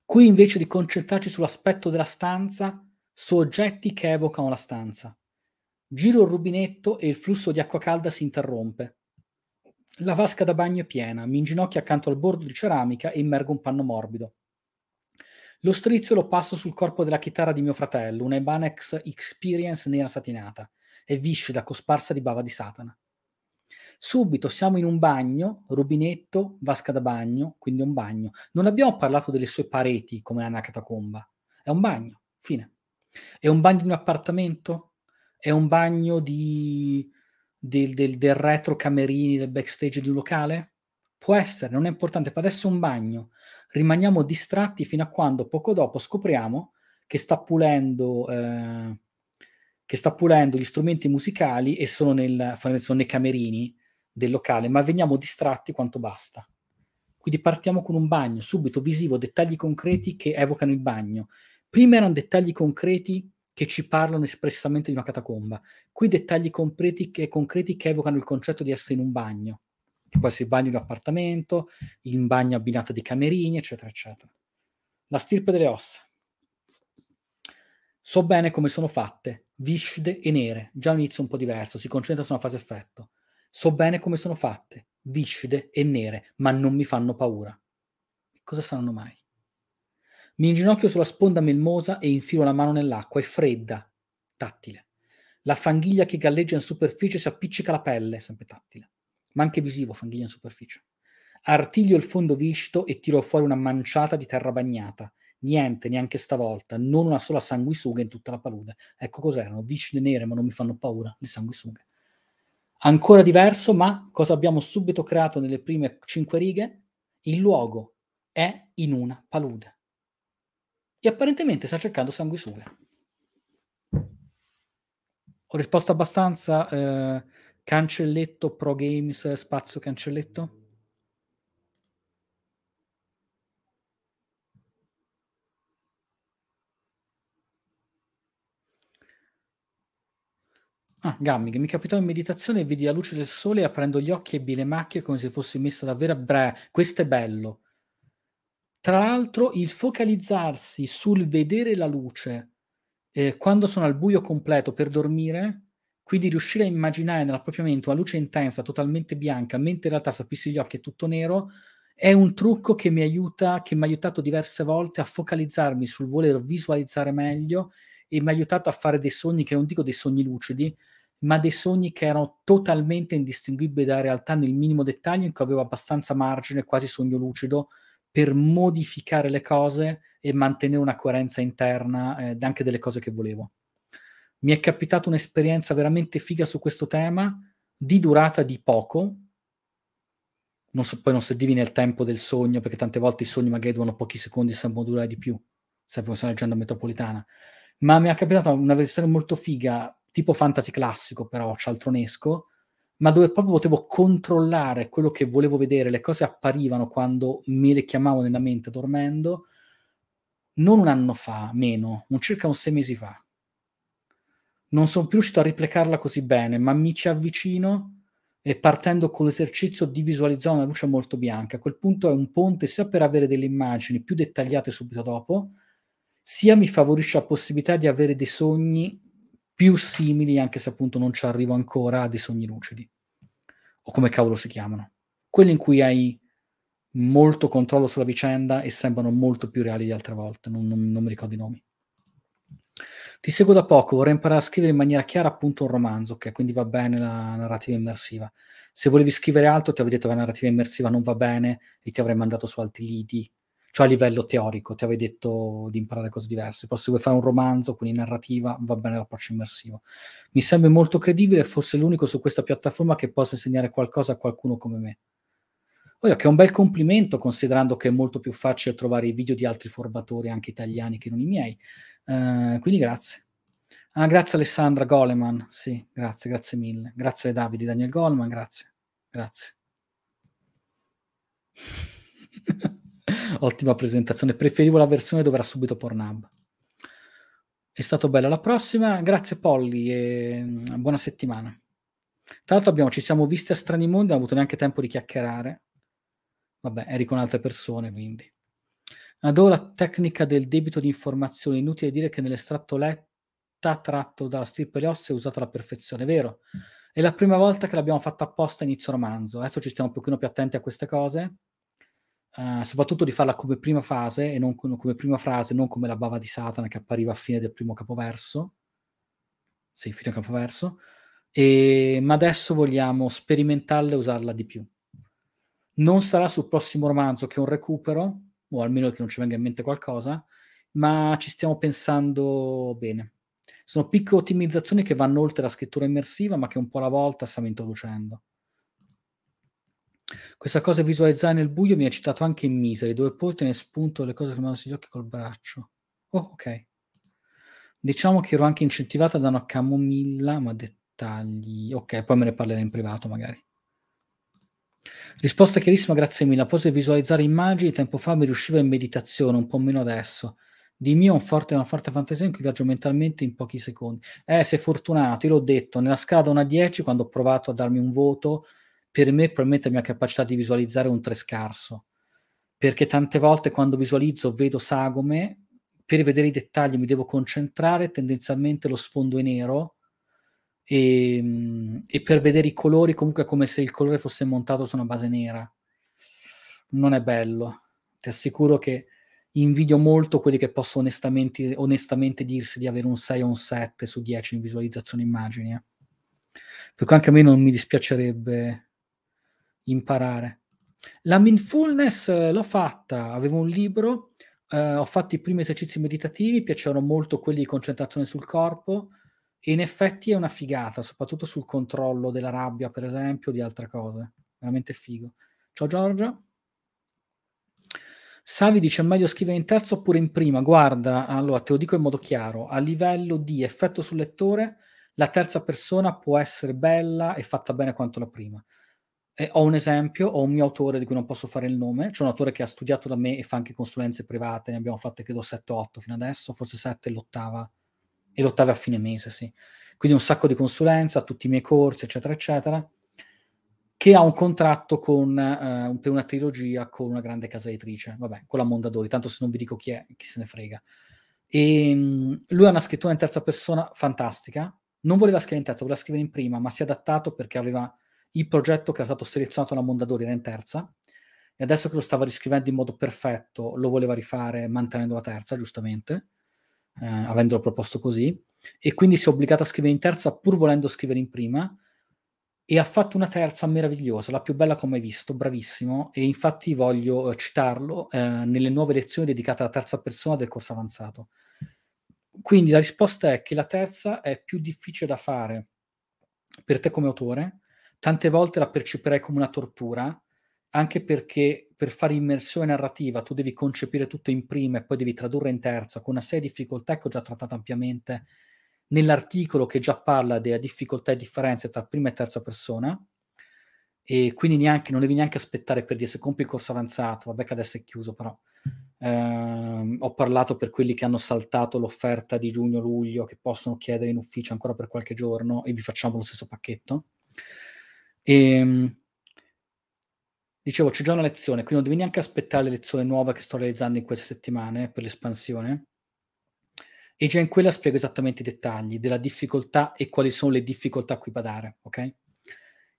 Qui invece di concentrarci sull'aspetto della stanza, su oggetti che evocano la stanza. Giro il rubinetto e il flusso di acqua calda si interrompe. La vasca da bagno è piena, mi inginocchio accanto al bordo di ceramica e immergo un panno morbido. Lo strizio lo passo sul corpo della chitarra di mio fratello, una Ibanex Experience nera satinata e viscida, cosparsa di bava di Satana. Subito siamo in un bagno, rubinetto, vasca da bagno, quindi un bagno. Non abbiamo parlato delle sue pareti come una catacomba. È un bagno, fine. È un bagno di un appartamento? È un bagno di del, del, del retro camerini, del backstage di un locale? Può essere, non è importante, per adesso è un bagno. Rimaniamo distratti fino a quando poco dopo scopriamo che sta pulendo, eh, che sta pulendo gli strumenti musicali e sono, nel, sono nei camerini del locale, ma veniamo distratti quanto basta. Quindi partiamo con un bagno, subito visivo, dettagli concreti che evocano il bagno. Prima erano dettagli concreti che ci parlano espressamente di una catacomba. Qui dettagli concreti che, concreti che evocano il concetto di essere in un bagno, che può essere il bagno di un appartamento, in bagno abbinato di camerini, eccetera, eccetera. La stirpe delle ossa. So bene come sono fatte, viscide e nere, già un inizio un po' diverso, si concentra su una fase effetto. So bene come sono fatte, viscide e nere, ma non mi fanno paura. Cosa saranno mai? Mi inginocchio sulla sponda melmosa e infilo la mano nell'acqua. È fredda, tattile. La fanghiglia che galleggia in superficie si appiccica la pelle, sempre tattile. Ma anche visivo, fanghiglia in superficie. Artiglio il fondo viscito e tiro fuori una manciata di terra bagnata. Niente, neanche stavolta, non una sola sanguisuga in tutta la palude. Ecco cos'erano, viscide nere, ma non mi fanno paura, le sanguisughe. Ancora diverso, ma cosa abbiamo subito creato nelle prime cinque righe? Il luogo è in una palude e apparentemente sta cercando sanguisughe. Ho risposto abbastanza eh, cancelletto pro games spazio cancelletto? Ah, Gammi, che mi capitò in meditazione e vidi la luce del sole aprendo gli occhi e ebbi le macchie come se fossi messa davvero a bre. Questo è bello. Tra l'altro il focalizzarsi sul vedere la luce eh, quando sono al buio completo per dormire, quindi riuscire a immaginare nella propria mente una luce intensa, totalmente bianca, mentre in realtà se aprissi gli occhi è tutto nero, è un trucco che mi aiuta, che mi ha aiutato diverse volte a focalizzarmi sul voler visualizzare meglio e mi ha aiutato a fare dei sogni che non dico dei sogni lucidi, ma dei sogni che erano totalmente indistinguibili dalla realtà nel minimo dettaglio, in cui avevo abbastanza margine, quasi sogno lucido, per modificare le cose e mantenere una coerenza interna eh, anche delle cose che volevo. Mi è capitata un'esperienza veramente figa su questo tema, di durata di poco, non so, poi non so divi nel tempo del sogno, perché tante volte i sogni magari durano pochi secondi e sembrano durare di più, sempre che sono leggenda metropolitana, ma mi è capitata una versione molto figa, tipo fantasy classico però, cialtronesco, ma dove proprio potevo controllare quello che volevo vedere, le cose apparivano quando me le chiamavo nella mente dormendo, non un anno fa, meno, un circa un sei mesi fa. Non sono più riuscito a replicarla così bene, ma mi ci avvicino e partendo con l'esercizio di visualizzare una luce molto bianca. A quel punto è un ponte sia per avere delle immagini più dettagliate subito dopo, sia mi favorisce la possibilità di avere dei sogni più simili, anche se appunto non ci arrivo ancora, a dei sogni lucidi, o come cavolo si chiamano. Quelli in cui hai molto controllo sulla vicenda e sembrano molto più reali di altre volte, non, non, non mi ricordo i nomi. Ti seguo da poco, vorrei imparare a scrivere in maniera chiara appunto un romanzo, che quindi va bene la narrativa immersiva. Se volevi scrivere altro ti avrei detto che la narrativa immersiva non va bene e ti avrei mandato su altri lidi cioè a livello teorico, ti avevi detto di imparare cose diverse, però se vuoi fare un romanzo, quindi narrativa, va bene l'approccio immersivo. Mi sembra molto credibile, forse l'unico su questa piattaforma che possa insegnare qualcosa a qualcuno come me. Voglio che è un bel complimento considerando che è molto più facile trovare i video di altri formatori, anche italiani, che non i miei. Uh, quindi grazie. Ah, grazie Alessandra Goleman, sì, grazie, grazie mille. Grazie Davide, Daniel Goleman, grazie, grazie. Ottima presentazione. Preferivo la versione dove era subito Pornhub. È stato bello. Alla prossima. Grazie Polly e mm, buona settimana. Tra l'altro abbiamo, ci siamo visti a Strani Mondi, non ho avuto neanche tempo di chiacchierare. Vabbè, eri con altre persone, quindi. Adoro la tecnica del debito di informazioni. Inutile dire che nell'estratto letta tratto dalla stirpe di ossa è usata alla perfezione, vero? È la prima volta che l'abbiamo fatto apposta a inizio romanzo. Adesso ci stiamo un pochino più attenti a queste cose eh, soprattutto di farla come prima fase e non come prima frase, non come la bava di Satana che appariva a fine del primo capoverso. Sì, fine capoverso. E, ma adesso vogliamo sperimentarla e usarla di più. Non sarà sul prossimo romanzo che un recupero, o almeno che non ci venga in mente qualcosa, ma ci stiamo pensando bene. Sono piccole ottimizzazioni che vanno oltre la scrittura immersiva, ma che un po' alla volta stiamo introducendo. Questa cosa di visualizzare nel buio mi ha citato anche in Misery, dove te ne spunto le cose che mi hanno sugli occhi col braccio. Oh, ok. Diciamo che ero anche incentivata da una camomilla, ma dettagli... Ok, poi me ne parlerò in privato magari. Risposta chiarissima, grazie mille. La posa di visualizzare immagini tempo fa mi riusciva in meditazione, un po' meno adesso. Di mio un forte, una forte fantasia in cui viaggio mentalmente in pochi secondi. Eh, sei fortunato, io l'ho detto, nella scala da 1 a 10, quando ho provato a darmi un voto, per me probabilmente la mia capacità di visualizzare è un 3 scarso, perché tante volte quando visualizzo vedo sagome, per vedere i dettagli mi devo concentrare, tendenzialmente lo sfondo è nero e, ehm, e per vedere i colori comunque è come se il colore fosse montato su una base nera. Non è bello, ti assicuro che invidio molto quelli che possono onestamente, onestamente, dirsi di avere un 6 o un 7 su 10 in visualizzazione immagini. Eh. Per cui anche a me non mi dispiacerebbe imparare. La mindfulness eh, l'ho fatta, avevo un libro, eh, ho fatto i primi esercizi meditativi, piacevano molto quelli di concentrazione sul corpo e in effetti è una figata, soprattutto sul controllo della rabbia, per esempio, di altre cose. Veramente figo. Ciao Giorgia. Savi dice meglio scrivere in terzo oppure in prima. Guarda, allora te lo dico in modo chiaro, a livello di effetto sul lettore, la terza persona può essere bella e fatta bene quanto la prima eh, ho un esempio, ho un mio autore di cui non posso fare il nome, c'è un autore che ha studiato da me e fa anche consulenze private, ne abbiamo fatte credo 7-8 fino adesso, forse 7 e l'ottava, e l'ottava a fine mese, sì. Quindi un sacco di consulenza, tutti i miei corsi, eccetera, eccetera, che ha un contratto con, eh, per una trilogia con una grande casa editrice, vabbè, con la Mondadori, tanto se non vi dico chi è, chi se ne frega. E ehm, lui ha una scrittura in terza persona fantastica, non voleva scrivere in terza, voleva scrivere in prima, ma si è adattato perché aveva il progetto che era stato selezionato da Mondadori era in terza e adesso che lo stava riscrivendo in modo perfetto lo voleva rifare mantenendo la terza, giustamente, eh, avendolo proposto così, e quindi si è obbligato a scrivere in terza pur volendo scrivere in prima e ha fatto una terza meravigliosa, la più bella come hai visto, bravissimo, e infatti voglio eh, citarlo eh, nelle nuove lezioni dedicate alla terza persona del corso avanzato. Quindi la risposta è che la terza è più difficile da fare per te come autore, tante volte la percepirei come una tortura, anche perché per fare immersione narrativa tu devi concepire tutto in prima e poi devi tradurre in terza, con una serie di difficoltà che ho ecco già trattato ampiamente nell'articolo che già parla delle difficoltà e differenze tra prima e terza persona, e quindi neanche, non devi neanche aspettare per dire se compri il corso avanzato, vabbè che adesso è chiuso però. Eh, ho parlato per quelli che hanno saltato l'offerta di giugno-luglio, che possono chiedere in ufficio ancora per qualche giorno e vi facciamo lo stesso pacchetto. E, ehm, dicevo, c'è già una lezione, quindi non devi neanche aspettare la lezione nuova che sto realizzando in queste settimane per l'espansione. E già in quella spiego esattamente i dettagli della difficoltà e quali sono le difficoltà a cui badare, ok?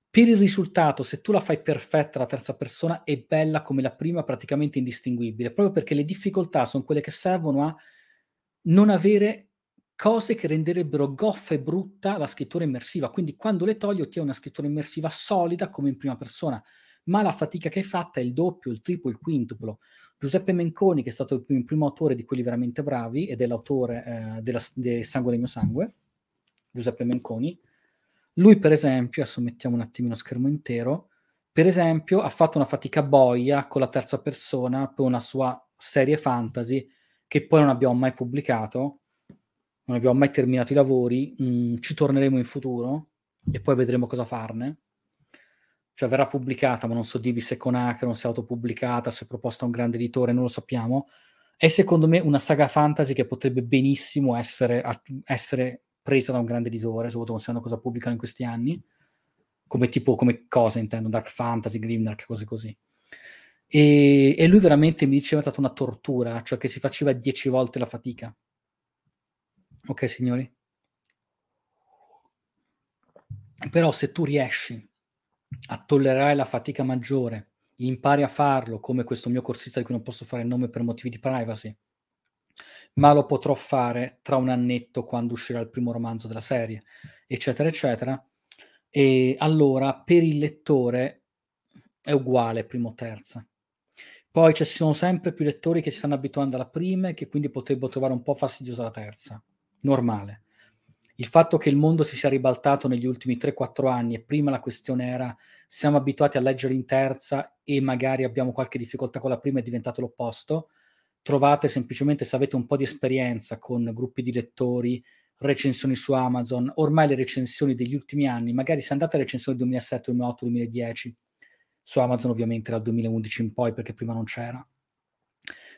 Per il risultato, se tu la fai perfetta la terza persona, è bella come la prima, praticamente indistinguibile, proprio perché le difficoltà sono quelle che servono a non avere cose che renderebbero goffa e brutta la scrittura immersiva. Quindi quando le togli ottieni una scrittura immersiva solida come in prima persona, ma la fatica che hai fatta è il doppio, il triplo, il quintuplo. Giuseppe Menconi, che è stato il, primo, il primo autore di quelli veramente bravi ed è l'autore eh, della, del Sangue del mio sangue, Giuseppe Menconi, lui per esempio, adesso mettiamo un attimino schermo intero, per esempio ha fatto una fatica boia con la terza persona per una sua serie fantasy che poi non abbiamo mai pubblicato non abbiamo mai terminato i lavori, mh, mm, ci torneremo in futuro e poi vedremo cosa farne. Cioè verrà pubblicata, ma non so dirvi se con Acron, se autopubblicata, se proposta a un grande editore, non lo sappiamo. È secondo me una saga fantasy che potrebbe benissimo essere, a, essere presa da un grande editore, soprattutto considerando cosa pubblicano in questi anni, come tipo, come cosa intendo, dark fantasy, grimdark, cose così. E, e lui veramente mi diceva è stata una tortura, cioè che si faceva dieci volte la fatica Ok, signori? Però se tu riesci a tollerare la fatica maggiore, impari a farlo come questo mio corsista di cui non posso fare il nome per motivi di privacy, ma lo potrò fare tra un annetto quando uscirà il primo romanzo della serie, eccetera, eccetera. E allora per il lettore è uguale primo o terza. Poi ci sono sempre più lettori che si stanno abituando alla prima e che quindi potrebbero trovare un po' fastidiosa la terza normale. Il fatto che il mondo si sia ribaltato negli ultimi 3-4 anni e prima la questione era siamo abituati a leggere in terza e magari abbiamo qualche difficoltà con la prima è diventato l'opposto, trovate semplicemente se avete un po' di esperienza con gruppi di lettori, recensioni su Amazon, ormai le recensioni degli ultimi anni, magari se andate alle recensioni 2007, 2008, 2010, su Amazon ovviamente dal 2011 in poi perché prima non c'era,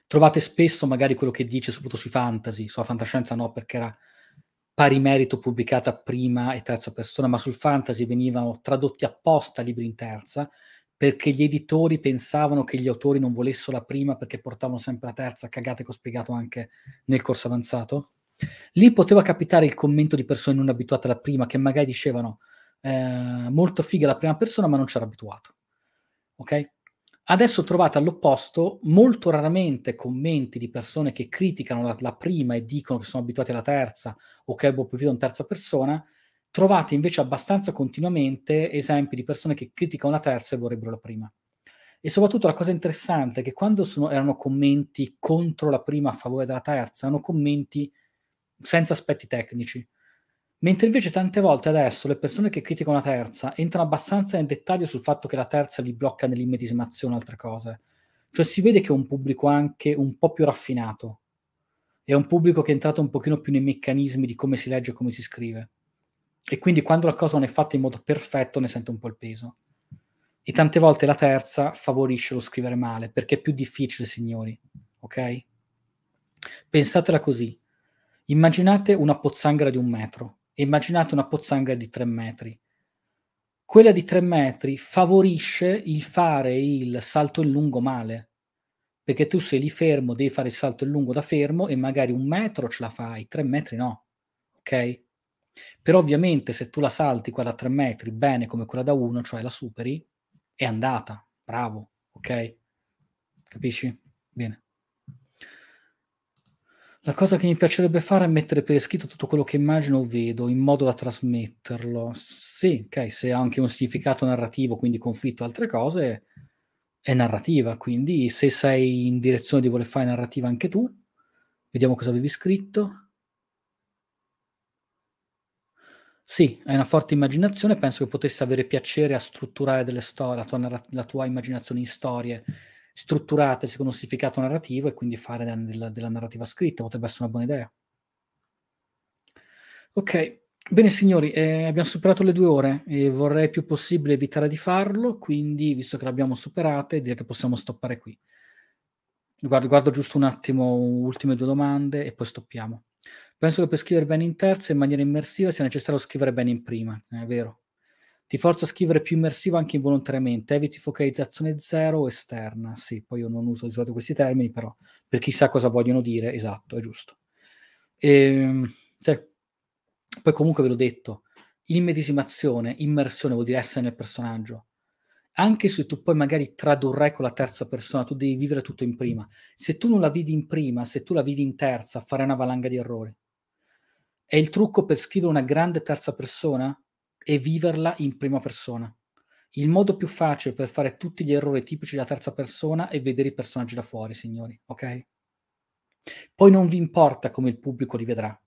trovate spesso magari quello che dice, soprattutto sui fantasy, sulla fantascienza no, perché era pari merito pubblicata prima e terza persona, ma sul fantasy venivano tradotti apposta libri in terza perché gli editori pensavano che gli autori non volessero la prima perché portavano sempre la terza, cagate che ho spiegato anche nel corso avanzato. Lì poteva capitare il commento di persone non abituate alla prima che magari dicevano eh, molto figa la prima persona ma non c'era abituato. Ok? Adesso trovate all'opposto molto raramente commenti di persone che criticano la, la prima e dicono che sono abituati alla terza o che Bob Vito è in terza persona. Trovate invece abbastanza continuamente esempi di persone che criticano la terza e vorrebbero la prima. E soprattutto la cosa interessante è che quando sono, erano commenti contro la prima a favore della terza, erano commenti senza aspetti tecnici. Mentre invece tante volte adesso le persone che criticano la terza entrano abbastanza in dettaglio sul fatto che la terza li blocca nell'immedesimazione e altre cose. Cioè si vede che è un pubblico anche un po' più raffinato. È un pubblico che è entrato un pochino più nei meccanismi di come si legge e come si scrive. E quindi quando la cosa non è fatta in modo perfetto ne sente un po' il peso. E tante volte la terza favorisce lo scrivere male, perché è più difficile, signori. Ok? Pensatela così. Immaginate una pozzanghera di un metro immaginate una pozzanghera di 3 metri. Quella di 3 metri favorisce il fare il salto in lungo male, perché tu sei lì fermo, devi fare il salto in lungo da fermo e magari un metro ce la fai, 3 metri no, ok? Però ovviamente se tu la salti qua da 3 metri bene come quella da 1, cioè la superi, è andata, bravo, ok? Capisci? Bene. La cosa che mi piacerebbe fare è mettere per iscritto tutto quello che immagino o vedo, in modo da trasmetterlo. Sì, ok, se ha anche un significato narrativo, quindi conflitto, altre cose, è narrativa. Quindi se sei in direzione di voler fare narrativa anche tu, vediamo cosa avevi scritto. Sì, hai una forte immaginazione, penso che potessi avere piacere a strutturare delle storie, la tua, la tua immaginazione in storie strutturate secondo un significato narrativo e quindi fare della, della narrativa scritta potrebbe essere una buona idea. Ok, Bene signori, eh, abbiamo superato le due ore e vorrei più possibile evitare di farlo, quindi visto che l'abbiamo superata direi che possiamo stoppare qui. Guardo, guardo, giusto un attimo, ultime due domande e poi stoppiamo. Penso che per scrivere bene in terza in maniera immersiva sia necessario scrivere bene in prima, è vero. Ti forza a scrivere più immersivo anche involontariamente, eviti focalizzazione zero o esterna. Sì, poi io non uso di solito questi termini, però per chissà cosa vogliono dire, esatto, è giusto. E, ehm, cioè, poi comunque ve l'ho detto, immedesimazione, immersione vuol dire essere nel personaggio. Anche se tu poi magari tradurrai con la terza persona, tu devi vivere tutto in prima. Se tu non la vedi in prima, se tu la vedi in terza, farai una valanga di errori. È il trucco per scrivere una grande terza persona? e viverla in prima persona. Il modo più facile per fare tutti gli errori tipici della terza persona è vedere i personaggi da fuori, signori, ok? Poi non vi importa come il pubblico li vedrà.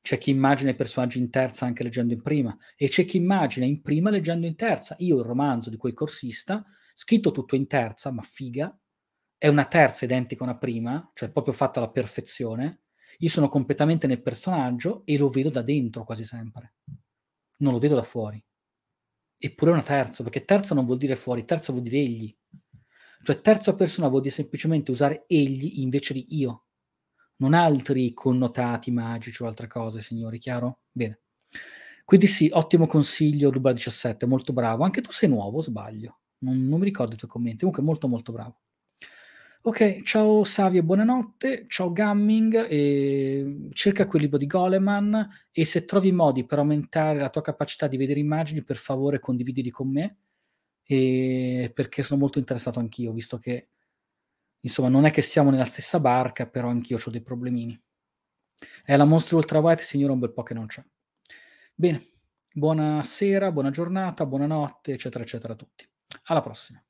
C'è chi immagina i personaggi in terza anche leggendo in prima e c'è chi immagina in prima leggendo in terza. Io il romanzo di quel corsista, scritto tutto in terza, ma figa, è una terza identica a una prima, cioè proprio fatta alla perfezione. Io sono completamente nel personaggio e lo vedo da dentro quasi sempre non lo vedo da fuori. Eppure è una terza, perché terza non vuol dire fuori, terza vuol dire egli. Cioè terza persona vuol dire semplicemente usare egli invece di io, non altri connotati magici o altre cose, signori, chiaro? Bene. Quindi sì, ottimo consiglio, Rubra 17, molto bravo. Anche tu sei nuovo, sbaglio. Non, non mi ricordo i tuoi commenti, comunque molto molto bravo. Ok, ciao Savio, buonanotte, ciao Gumming, e cerca quel libro di Goleman e se trovi modi per aumentare la tua capacità di vedere immagini, per favore condividili con me, e perché sono molto interessato anch'io, visto che, insomma, non è che siamo nella stessa barca, però anch'io ho dei problemini. È la Monster Ultra White, signora, un bel po' che non c'è. Bene, buonasera, buona giornata, buonanotte, eccetera, eccetera a tutti. Alla prossima.